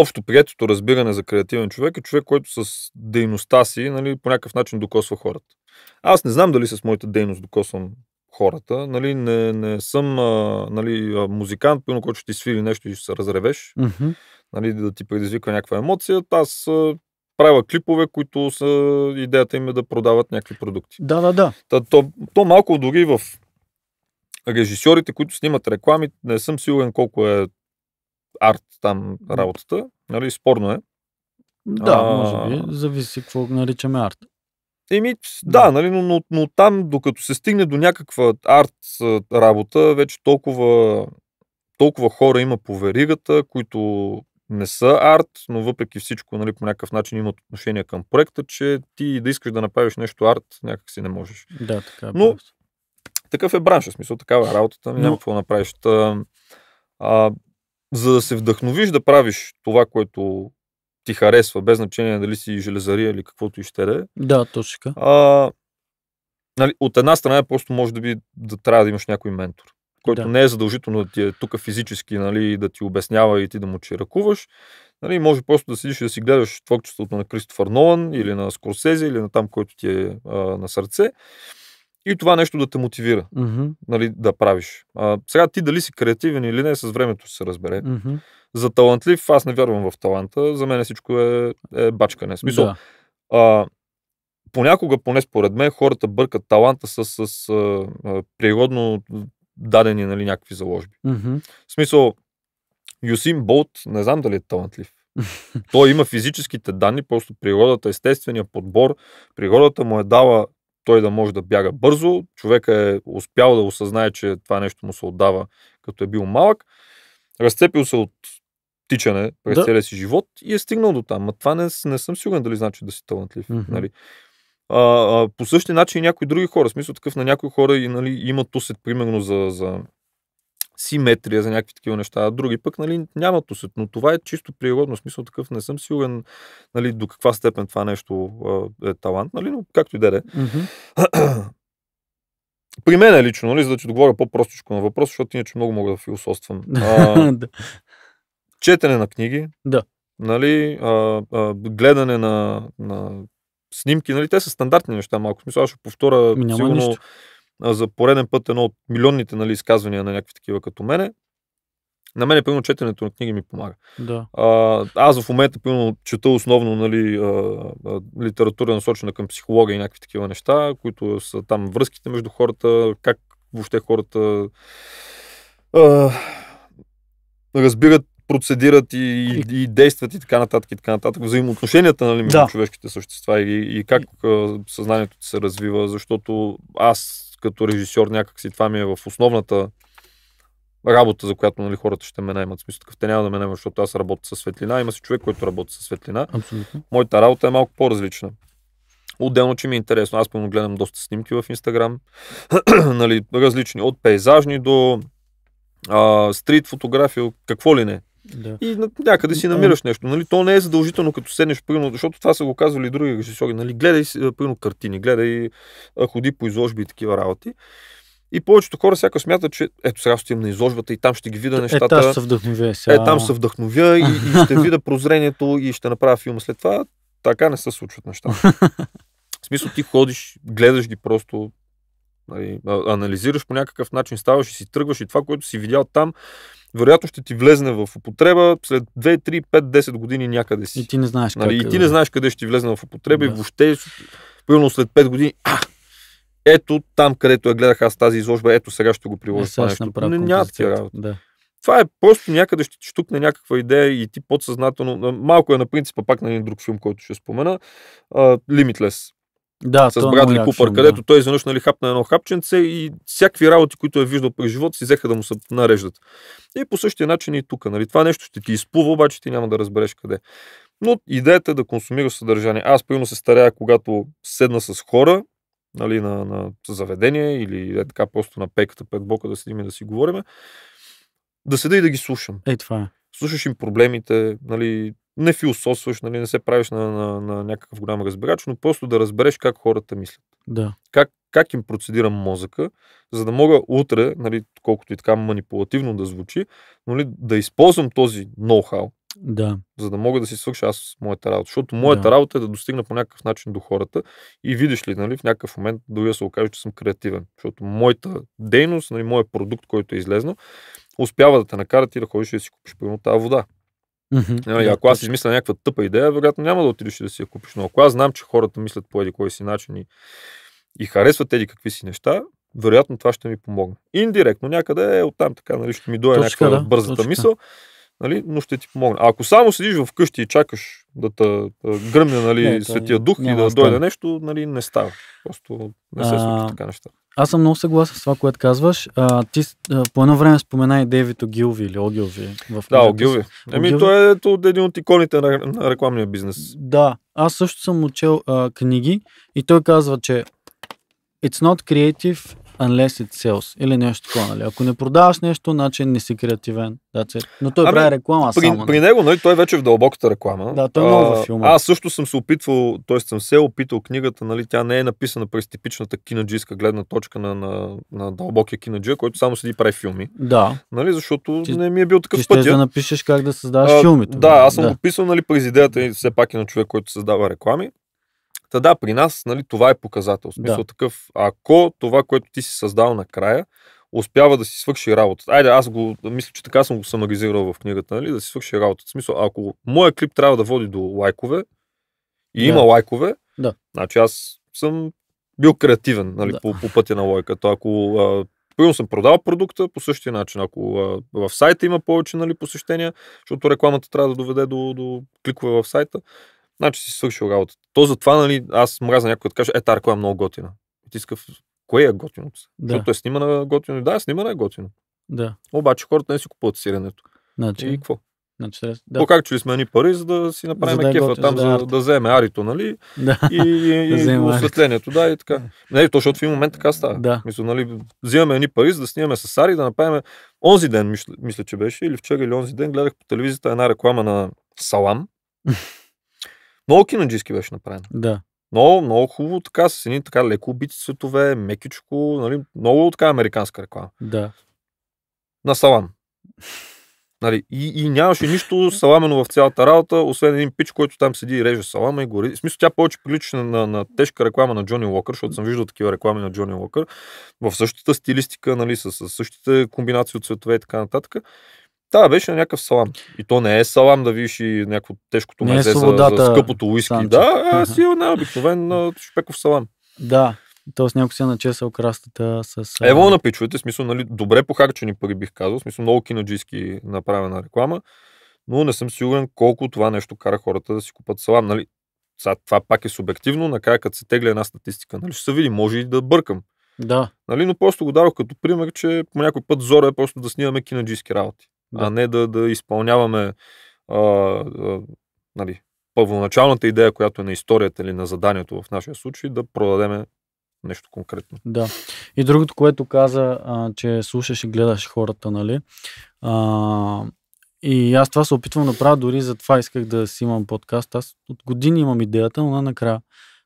общо приетото разбиране за креативен човек е човек, който с дейността си нали, по някакъв начин докосва хората. Аз не знам дали с моята дейност докосвам хората. Нали, не, не съм а, нали, музикант, пълно, който ще ти свири нещо и ще се разревеш, mm-hmm. нали, да ти предизвиква някаква емоция. Аз а, правя клипове, които са, идеята им е да продават някакви продукти. Да, да, да. Та, то, то малко дори в режисьорите, които снимат реклами, не съм сигурен колко е арт там работата. Нали, спорно е. Да, а... може би. Зависи какво наричаме арт. Еми, да, да. Нали, но, но, но там, докато се стигне до някаква арт работа, вече толкова, толкова хора има по веригата, които не са арт, но въпреки всичко нали, по някакъв начин имат отношение към проекта, че ти да искаш да направиш нещо арт, някак си не можеш. Да, така е. Но такъв е бранша, в смисъл, такава е работата, няма какво да направиш. Та, а, за да се вдъхновиш да правиш това, което ти харесва, без значение дали си железария или каквото и ще да е. Да, точно така. А, нали, от една страна просто може да би да трябва да имаш някой ментор, който да. не е задължително да ти е тук физически, нали, да ти обяснява и ти да му чиракуваш. Нали, може просто да седиш и да си гледаш творчеството на Кристофър Нолан или на Скорсезе или на там, който ти е а, на сърце и това нещо да те мотивира mm-hmm. нали, да правиш. А, сега ти дали си креативен или не, с времето се разбере. Mm-hmm. За талантлив, аз не вярвам в таланта, за мен всичко е, е бачкане. Смисъл, да. а, понякога, поне според мен, хората бъркат таланта с, с, а, а, природно дадени нали, някакви заложби. Mm-hmm. В смисъл, Юсин Болт, не знам дали е талантлив. Той има физическите данни, просто природата, естествения подбор, природата му е дала той да може да бяга бързо, човека е успял да осъзнае, че това нещо му се отдава, като е бил малък, разцепил се от тичане през да. целия си живот и е стигнал до там. А това не, не съм сигурен дали значи да си талантлив. Mm-hmm. Нали? А, а, по същия начин и някои други хора. В смисъл такъв на някои хора и, нали, имат усет, примерно, за, за симетрия за някакви такива неща, а други пък нали, нямат усет. Но това е чисто природно, смисъл такъв не съм сигурен нали, до каква степен това нещо е талант, нали, но както и да е. При мен е лично, нали, за да ти договоря по-простичко на въпрос, защото иначе много мога да философствам. А, четене на книги, да. нали, а, а, гледане на, на снимки, нали, те са стандартни неща малко. Смисъл, аз ще повторя Няма сигурно нищо за пореден път едно от милионните нали, изказвания на някакви такива като мене, на мен, примерно, четенето на книги ми помага. Да. А, аз в момента, примерно, чета основно нали, а, а, литература, насочена към психология и някакви такива неща, които са там връзките между хората, как въобще хората а, разбират, процедират и, и, и действат и така нататък, и така нататък. Взаимоотношенията нали, между да. човешките същества и, и как а, съзнанието ти се развива, защото аз като режисьор някакси това ми е в основната работа, за която нали, хората ще ме наймат. Смисъл такъв, те няма да ме наймат, защото аз работя със светлина. Има си човек, който работи със светлина. Абсолютно. Моята работа е малко по-различна. Отделно, че ми е интересно. Аз пълно гледам доста снимки в Инстаграм. нали, различни. От пейзажни до а, стрит фотография, какво ли не. Да. И някъде си намираш нещо. Нали? То не е задължително, като седнеш, примерно, защото това са го казвали и други режисьори. Нали? Гледай, примерно, картини, гледай, ходи по изложби и такива работи. И повечето хора сякаш смятат, че ето сега ще на изложбата и там ще ги видя е, нещата. Е, там се вдъхновя. Сега. Е, там се вдъхновя и, и ще видя прозрението и ще направя филма след това. Така не се случват нещата. В смисъл ти ходиш, гледаш ги просто, нали, анализираш по някакъв начин, ставаш и си тръгваш и това, което си видял там, вероятно ще ти влезне в употреба след 2, 3, 5, 10 години някъде си. И ти не знаеш нали? Как, и е ти не знаеш къде ще ти влезне в употреба да. и въобще, пълно след 5 години, а, ето там, където я гледах аз тази изложба, ето сега ще го приложа. Е, сега не, няма такива работа. Да. Това е просто някъде ще ти штукне някаква идея и ти подсъзнателно, малко е на принципа пак на един друг филм, който ще спомена, Limitless да, с е Брадли Купър, където да. той изведнъж нали, хапна едно хапченце и всякакви работи, които е виждал през живота си, взеха да му се нареждат. И по същия начин и тук. Нали, това нещо ще ти изплува, обаче ти няма да разбереш къде. Но идеята е да консумираш съдържание. Аз, примерно, се старая, когато седна с хора, нали, на, на заведение или е така просто на пеката пред бока да седим и да си говорим, да седа и да ги слушам. Е, това е. Слушаш им проблемите, нали, не философстваш, нали, не се правиш на, на, на някакъв голям разбирач, но просто да разбереш как хората мислят. Да. Как, как им процедира мозъка, за да мога утре, нали, колкото и така манипулативно да звучи, нали, да използвам този ноу-хау, да. за да мога да си свърша аз моята работа. Защото моята да. работа е да достигна по някакъв начин до хората и видиш ли, нали, в някакъв момент дори да се окаже, че съм креативен. Защото моята дейност, нали, моят продукт, който е излезнал, успява да те накара ти да ходиш и да си купиш пълно тази вода. Mm-hmm. И нали, ако аз измисля някаква тъпа идея, вероятно няма да отидеш да си я купиш. Но ако аз знам, че хората мислят по един кой си начин и, и харесват тези какви си неща, вероятно това ще ми помогне. Индиректно някъде е оттам така, нали, ще ми дойде някаква да, бързата точка. мисъл, нали, но ще ти помогне. А ако само седиш вкъщи и чакаш да те гръмне нали, не, Светия Дух и да дойде нещо, нали, не става. Просто не се случва така неща. Аз съм много съгласен с това, което казваш. А, ти а, по едно време спомена и Дейвид Огилви или Огилви. В да, Огилви. Еми, той е ето, един от иконите на, на рекламния бизнес. Да, аз също съм учел а, книги и той казва, че It's not creative unless it sells или нещо такова. Нали? Ако не продаваш нещо, значи не си креативен. Но той ами, прави реклама при, само. При нали? него, нали, той вече е в дълбоката реклама. Да, той е много във филма. Аз също съм се опитвал, т.е. съм се опитал книгата, нали, тя не е написана през типичната кинаджийска гледна точка на, на, на дълбокия кинаджия, който само седи и прави филми. Да. Нали, защото ти, не ми е бил такъв ти пътя. да напишеш как да създаваш филми. Да, аз нали? съм да. писал нали, през идеята и все пак е на човек, който създава реклами. Та да, при нас нали, това е показател. В смисъл да. такъв, ако това, което ти си създал накрая, успява да си свърши работата. Айде, аз го, мисля, че така съм го самаризирал в книгата, нали, да си свърши работата. В смисъл, ако моя клип трябва да води до лайкове и да. има лайкове, да. значи аз съм бил креативен нали, да. по, по пътя на лойката. Ако а, Примерно съм продал продукта по същия начин. Ако а, в сайта има повече нали, посещения, защото рекламата трябва да доведе до, до кликове в сайта, значи си свършил работата. То затова, нали, аз мразя някой да каже, е, тарко реклама е много готина. Ти иска, кое е готиното? Да. Защото е снимана готино. Да, снимана е готино. Да. Обаче хората не си купуват сиренето. Значи... И какво? Значи, да. По как чули сме ни пари, за да си направим за да е кефа готи, там, за да, за да вземе арито, нали? Да. И, и, да осветлението, да, и така. Не, то, защото в един момент така става. Да. Мисля, нали, взимаме ни пари, за да снимаме с ари, да направим... Онзи ден, мисля, мисля, че беше, или вчера, или онзи ден, гледах по телевизията една реклама на Салам. Много кинаджийски беше направено. Да. Много, много хубаво, така, с едни така леко убити цветове, мекичко, нали, много така американска реклама. Да. На салам. Нали, и, и нямаше нищо саламено в цялата работа, освен един пич, който там седи и реже салама и гори. В смисъл, тя повече прилича на, на, на тежка реклама на Джони Уокър, защото съм виждал такива реклами на Джони Уокър, в същата стилистика, нали, с, с същите комбинации от цветове и така нататък. Та беше на някакъв салам. И то не е салам да видиш и някакво тежкото не е за, за скъпото уиски. Санчо. Да, а си е на обикновен шпеков салам. Да, Тоест някой си е начесал крастата с... Е, Ево на пичовете, смисъл, нали, добре похарчени пари бих казал, смисъл много кинаджийски направена реклама, но не съм сигурен колко това нещо кара хората да си купат салам. Нали, Са, това пак е субективно, накрая като се тегля една статистика, нали, ще се види, може и да бъркам. Да. Нали, но просто го дадох като пример, че по някой път зора е просто да снимаме кинаджийски работи да. а не да, да изпълняваме а, а, нали, първоначалната идея, която е на историята или на заданието в нашия случай, да продадеме нещо конкретно. Да. И другото, което каза, а, че слушаш и гледаш хората, нали? А, и аз това се опитвам да правя, дори за това исках да си имам подкаст. Аз от години имам идеята, но накрая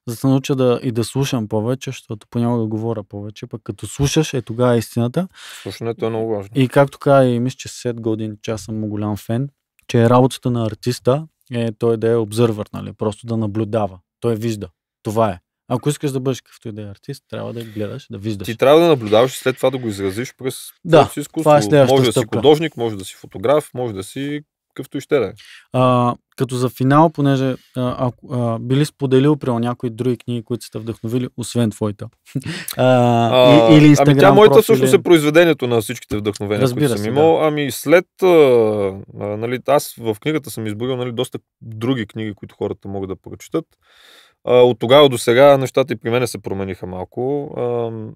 за да се науча да и да слушам повече, защото понякога да говоря повече, пък като слушаш е тогава е истината. Слушането е много важно. И както каза и мисля, че след години, че аз съм голям фен, че работата на артиста е той да е обзървър, нали, просто да наблюдава. Той вижда. Това е. Ако искаш да бъдеш какъвто и да е артист, трябва да гледаш, да виждаш. Ти трябва да наблюдаваш и след това да го изразиш през да, си изкуство. Това е може да си художник, може да си фотограф, може да си какъвто и ще да е. Като за финал, понеже а, а, били споделил при някои други книги, които сте вдъхновили, освен твоята. А, а, или ами тя моята профили... всъщност е произведението на всичките вдъхновения, Разбира които съм се, имал. Да. Ами след... А, а, нали, аз в книгата съм изборил нали, доста други книги, които хората могат да прочитат. от тогава до сега нещата и при мен се промениха малко.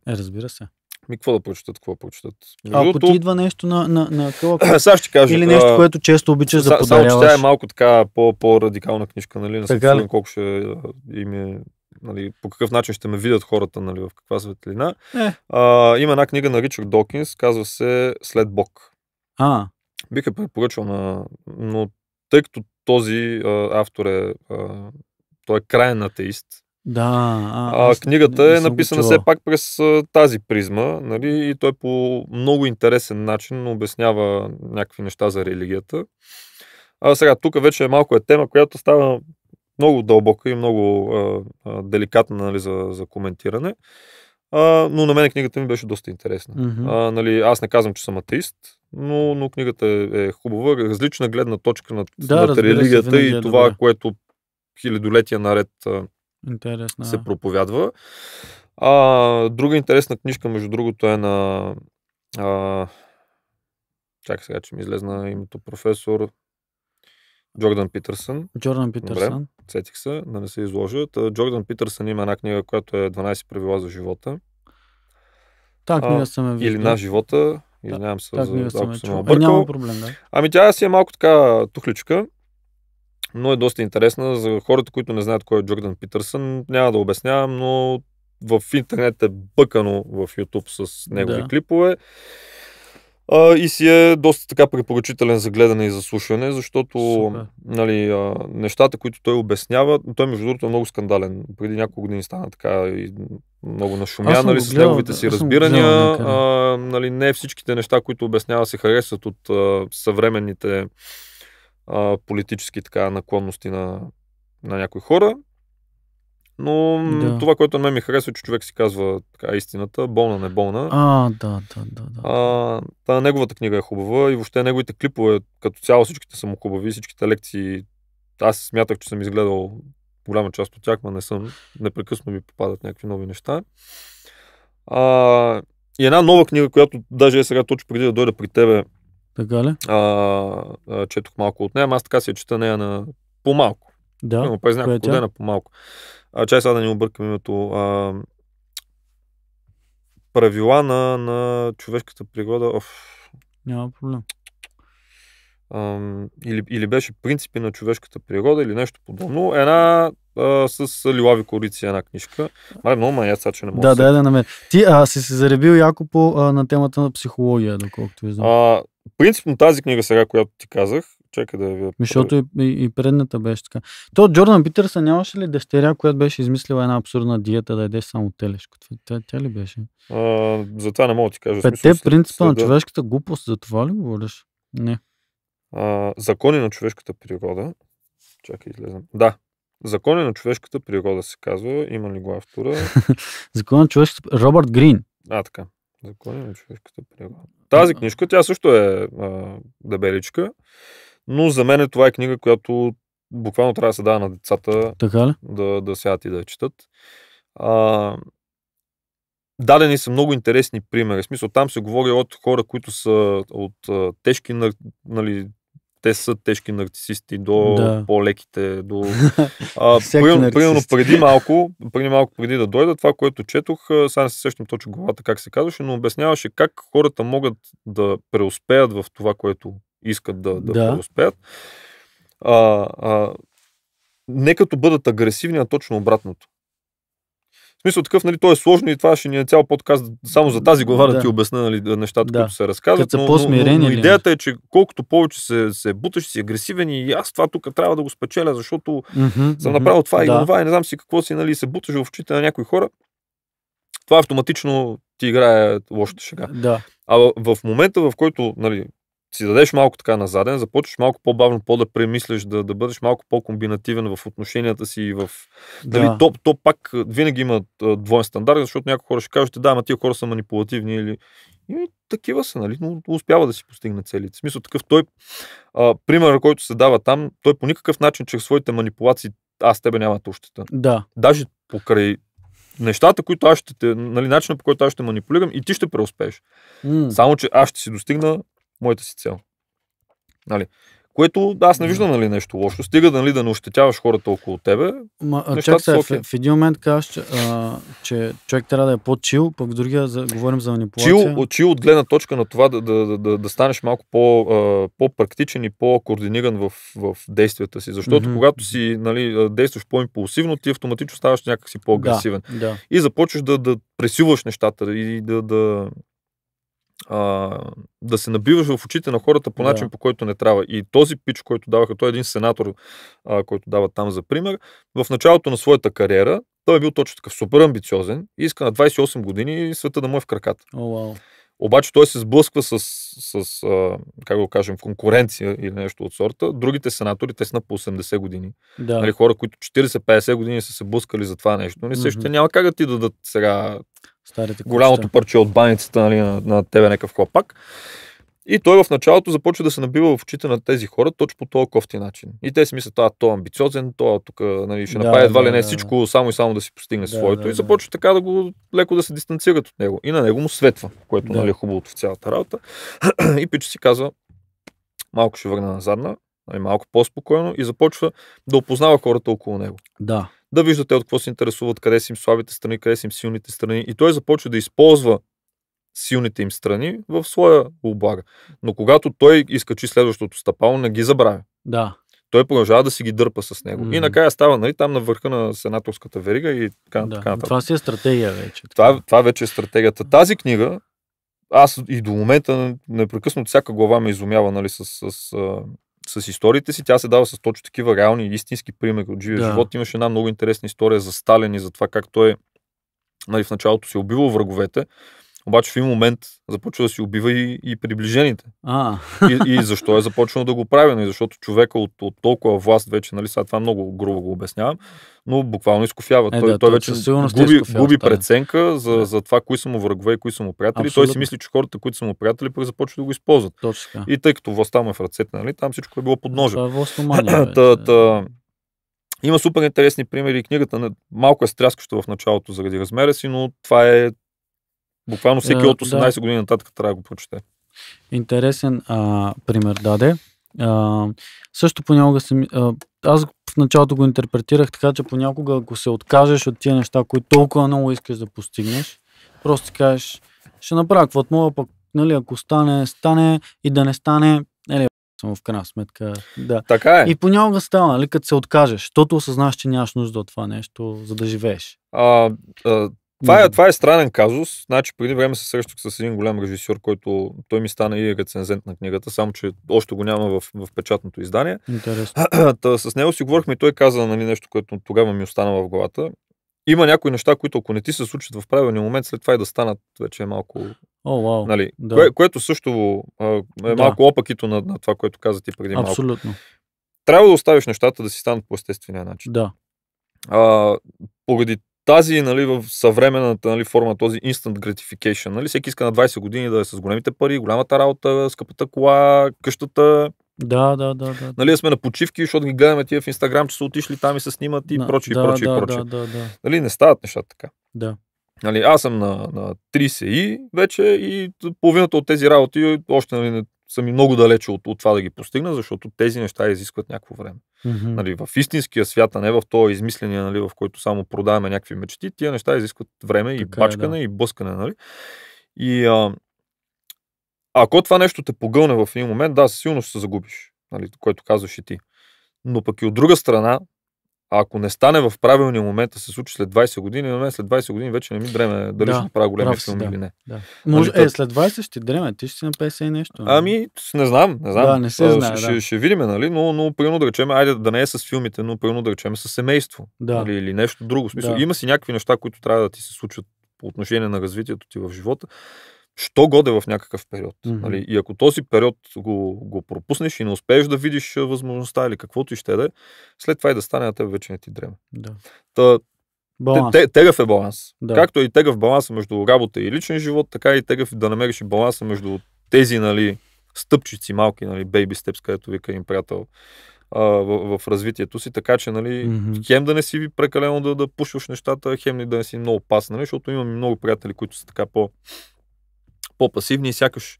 А, е, разбира се. Ми, какво да прочитат, какво прочитат? А, ако ти идва нещо на, на, на кълък, сега ще кажа, или нещо, което често обичаш да подаряваш. Само, че тя е малко така по, радикална книжка, нали? Не съм колко ще им е нали, по какъв начин ще ме видят хората, нали, в каква светлина. Е. А, има една книга на Ричард Докинс, казва се След Бог. А. Бих е препоръчал на... Но тъй като този а, автор е... А, той е крайен атеист, да. А, а книгата не, е написана все пак през а, тази призма, нали? И той по много интересен начин обяснява някакви неща за религията. А сега, тук вече е малко е тема, която става много дълбока и много а, а, деликатна нали, за, за коментиране. А, но на мен книгата ми беше доста интересна. Mm-hmm. А, нали, аз не казвам, че съм атеист, но, но книгата е, е хубава, различна гледна точка на да, религията се, и е това, е което хилядолетия наред Интересно. се проповядва. А, друга интересна книжка, между другото, е на... А, чакай сега, че ми излезна името професор Джордан Питърсън. Джордан Питърсън. Сетих се, да не се изложат. Джордан Питърсън има една книга, която е 12 правила за живота. Та книга съм е Или на живота, Извинявам се, да, за, ако съм е объркал. Е, няма проблем, да. Ами тя си е малко така тухличка но е доста интересна. За хората, които не знаят кой е Джордан Питърсън, няма да обяснявам, но в интернет е бъкано в YouTube с негови да. клипове. А, и си е доста така препоръчителен за гледане и за слушане, защото нали, а, нещата, които той обяснява, той между другото е много скандален. Преди няколко години стана така и много нашумя, нали, с неговите си разбирания. а, нали, не всичките неща, които обяснява, се харесват от а, съвременните а, политически така наклонности на, на някои хора. Но да. това, което на мен ми харесва, е, че човек си казва така истината, болна, не болна. А, да, да, да. да. А, та неговата книга е хубава и въобще неговите клипове, като цяло всичките са му хубави, всичките лекции. Аз смятах, че съм изгледал голяма част от тях, но не съм. Непрекъсно ми попадат някакви нови неща. А, и една нова книга, която даже е сега точно преди да дойда при тебе, така ли? А, а, четох малко от нея, аз така си чета нея на по-малко. Да. Но през няколко дена по-малко. А, чай сега да ни объркам името. А, правила на, на човешката пригода. Оф. Няма проблем. Ам, или, или беше принципи на човешката природа или нещо подобно. Една а, с лилави корици една книжка. Май много ма е, яца, че не мога да, да, да, да намеря. Ти а, си се заребил яко по, а, на темата на психология, доколкото ви знам. А, принципно тази книга сега, която ти казах, чакай да ви... Защото и, и, и предната беше така. То Джордан Питърсън нямаше ли дъщеря, която беше измислила една абсурдна диета да яде само телешко? Тя, тя ли беше? А, за това не мога да ти кажа. Петте смисъл, принципа следа... на човешката глупост, за това ли говориш? Не. А, закони на човешката природа. Чакай, излезам. Да, Закони на човешката природа се казва. Има ли го автора? Закон на човешката... Робърт Грин. А, така. Закони на човешката природа. Тази книжка, тя също е а, дебеличка, но за мен е това е книга, която буквално трябва да се дава на децата така ли? да, да сядат и да я четат. А, дадени са много интересни примери. В смисъл, там се говори от хора, които са от а, тежки нали, те са тежки нарцисисти до да. по-леките, до... А, примерно, примерно преди малко, преди малко преди да дойда, това, което четох, сега не се сещам точно главата как се казваше, но обясняваше как хората могат да преуспеят в това, което искат да, да, да. преуспеят. А, а, не като бъдат агресивни, а точно обратното. В смисъл такъв, нали, то е сложно и това ще ни е цял подкаст само за тази глава да, да ти обясна нали, нещата, да. които се разказват. Като са Но, но, но нали? идеята е, че колкото повече се, се буташ, си агресивен и аз това тук трябва да го спечеля, защото mm-hmm, съм направил това mm-hmm, и да. това и не знам си какво си, нали, се буташ в очите на някои хора, това автоматично ти играе лошата шега. Да. А в момента, в който нали, си дадеш малко така назаден, започваш малко по-бавно, по-да премислиш, да, да бъдеш малко по-комбинативен в отношенията си и в... Дали то, то пак винаги има двоен стандарт, защото някои хора ще кажат, да, ама тия хора са манипулативни или... И такива са, нали? Но успява да си постигне целите. В смисъл такъв той, а, пример, който се дава там, той по никакъв начин, чрез своите манипулации, аз тебе няма тущата. Да. Даже покрай нещата, които аз ще те, нали, начина по който аз ще манипулирам и ти ще преуспееш. Mm. Само, че аз ще си достигна моята си цел. Нали? Което да, аз не виждам нали, нещо лошо. Стига нали, да не ощетяваш хората около тебе. Ма, чак сега, в, в, един момент казваш, че, а, че човек трябва да е по-чил, пък в другия за, говорим за манипулация. Чил, от, чил от гледна точка на това да, да, да, да, да станеш малко по, а, по-практичен и по-координиран в, в действията си. Защото mm-hmm. когато си нали, действаш по-импулсивно, ти автоматично ставаш някакси по-агресивен. Да, да. И започваш да, да пресилваш нещата и да, да, а, да се набиваш в очите на хората по начин, да. по който не трябва. И този пич, който даваха, той е един сенатор, а, който дава там за пример, в началото на своята кариера, той е бил точно такъв супер амбициозен и иска на 28 години света да му е в краката. Oh, wow. Обаче той се сблъсква с, с, с а, как го кажем, конкуренция или нещо от сорта. Другите сенатори, те са на по 80 години. Да. Нали, хора, които 40-50 години са се блъскали за това нещо. Не mm-hmm. ще няма как да ти дадат сега Старите голямото парче от баницата нали, на, на тебе някакъв хлопак. И той в началото започва да се набива в очите на тези хора точно по този кофти начин. И те си мислят, а, то е амбициозен, той е тук нали, ще да, направи едва да, ли не да, всичко, да. само и само да си постигне да, своето. Да, и започва да. така да го леко да се дистанцират от него. И на него му светва, което да. нали, е хубавото в цялата работа. и Пич си казва, малко ще върна назадна, нали, малко по-спокойно и започва да опознава хората около него. Да да вижда те от какво се интересуват, къде са им слабите страни, къде са им силните страни. И той започва да използва силните им страни в своя облага. Но когато той изкачи следващото стъпало, не ги забравя. Да. Той продължава да си ги дърпа с него. Mm. И накрая става нали, там на върха на сенаторската верига и така, да. така нататък. Това си е стратегия вече. Това, това вече е стратегията. Тази книга, аз и до момента непрекъснато всяка глава ме изумява нали, с, с, с с историите си, тя се дава с точно такива реални, истински примери от живия да. живот. Имаше една много интересна история за Сталин и за това как той нали, в началото си е убивал враговете, обаче в един момент започва да си убива и, и приближените. А. И, и защо е започнал да го прави? Нали? Защото човека от, от толкова власт вече, нали, сега това много грубо го обяснявам, но буквално изкофява. Е, той, да, той вече е губи, губи преценка за, за това, кои са му врагове и кои са му приятели. Абсолютно. Той си мисли, че хората, които са му приятели, пък започват да го използват. Точно. И тъй като властта му е в ръцете, нали, там всичко е било под ножа. Това е има супер интересни примери и книгата. Малко е стряскаща в началото заради размера си, но това е Буквално всеки е, от 18 да. години нататък трябва да го прочете. Интересен а, пример даде. А, също понякога съм... аз в началото го интерпретирах така, че понякога ако се откажеш от тия неща, които толкова много искаш да постигнеш, просто ти кажеш, ще направя каквото мога, пък нали, ако стане, стане и да не стане, нали, съм в крайна сметка. Да. Така е. И понякога става, нали, като се откажеш, защото осъзнаш, че нямаш нужда от това нещо, за да живееш. А, а това е, това е странен казус. Значи, преди време се срещах с един голям режисьор, който той ми стана и рецензент на книгата, само че още го няма в, в печатното издание. Интересно. Та, с него си говорихме и той каза нали, нещо, което тогава ми остана в главата. Има някои неща, които ако не ти се случат в правилния момент, след това и да станат вече малко Oh, wow. нали? да. Кое, което също а, е да. малко опакито на, на това, което каза ти преди малко. Абсолютно. Трябва да оставиш нещата да си станат по естествения начин. Да. А, поради тази, нали, в съвременната нали, форма, този instant gratification, нали, всеки иска на 20 години да е с големите пари, голямата работа, скъпата кола, къщата, да, да, да, да. Нали, сме на почивки, защото ги гледаме тия в Инстаграм, че са отишли там и се снимат и да, проче да, проче. да, Да, да, да. Нали, не стават нещата така. Да. Нали, аз съм на, на 30 и вече и половината от тези работи още нали, съм и много далече от, от това да ги постигна, защото тези неща изискват някакво време. Mm-hmm. Нали, в истинския свят, а не в този измисления, нали, в който само продаваме някакви мечти, тия неща изискват време така и е, бачкане, е, да. и блъскане. Нали? И а, ако това нещо те погълне в един момент, да, силно ще се загубиш, нали, което казваш и ти. Но пък и от друга страна, а ако не стане в правилния момент, да се случи след 20 години, на мен след 20 години вече не ми дреме дали да, ще направя големи филми да, или не. Да. Нали, Може, е, след 20 ще дреме, ти ще си на 50 и нещо. Нали? Ами, не знам, не знам. Да, не се знае, ще, да. ще, ще видим, нали? Но, но примерно да речем, айде да не е с филмите, но примерно да речем е с семейство. Да. Нали? Или нещо друго. Смисъл, да. Има си някакви неща, които трябва да ти се случват по отношение на развитието ти в живота, що годе в някакъв период. Mm-hmm. Нали? И ако този период го, го пропуснеш и не успееш да видиш възможността или каквото и ще е да е, след това и да стане на теб вече не ти дреме. Да. Та, Те, тегъв е баланс. Да. Както е и тегъв баланса между работа и личен живот, така и тегъв да намериш и баланса между тези нали, стъпчици малки, нали, baby steps, където вика им приятел а, в, в развитието си, така че нали, mm-hmm. хем да не си прекалено да, да пушваш нещата, хем да не си много опасна, нали, защото имам много приятели, които са така по по-пасивни и сякаш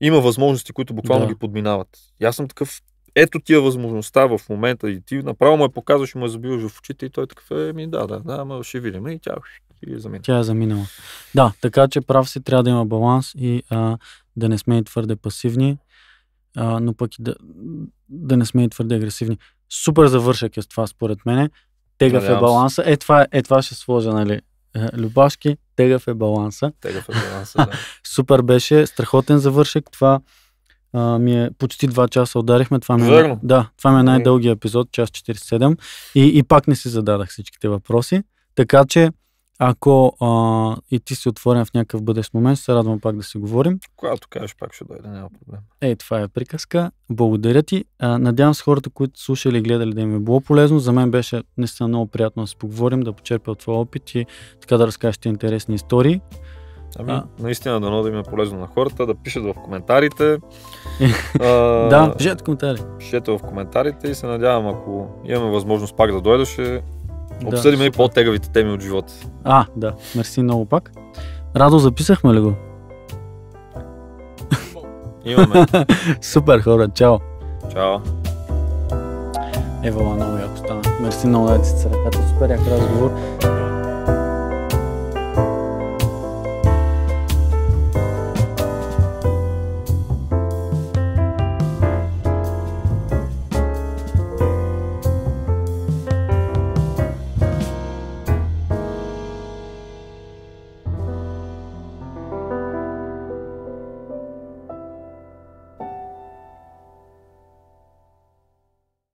има възможности, които буквално да. ги подминават. И аз съм такъв, ето ти е възможността в момента и ти направо му е показваш, му е забиваш в очите и той такъв е, ми да, да, да, ама ще видим и тя и е заминала. Тя е заминала. Да, така че прав си, трябва да има баланс и а, да не сме и твърде пасивни, а, но пък и да, да не сме и твърде агресивни. Супер завършък е с това, според мене. Тегав е баланса. Е това, е, това ще сложа, нали? Е, Любашки, тегъв е баланса. Тегъв е баланса, да. Супер беше, страхотен завършек. Това а, ми е почти 2 часа ударихме. Това ми е, да, това ми е най-дългия епизод, час 47. И, и пак не си зададах всичките въпроси. Така че ако а, и ти си отворен в някакъв бъдещ момент, се радвам пак да си говорим. Когато кажеш, пак ще дойде, няма проблем. Ей, това е приказка. Благодаря ти. А, надявам се хората, които слушали и гледали да им е било полезно. За мен беше наистина много приятно да си поговорим, да почерпя от твоя опит и така да разкажеш интересни истории. Ами, а... наистина дано да им е полезно на хората, да пишат в коментарите. а... да, пишете коментари. Пишете в коментарите и се надявам, ако имаме възможност пак да дойдеш, Обсъдим да, и нали, по-тегавите теми от живота. А, да. Мерси много пак. Радо, записахме ли го? Имаме. Супер хора, чао. Чао. Ева, много яко стана. Мерси много да ти с ръката. Супер як разговор.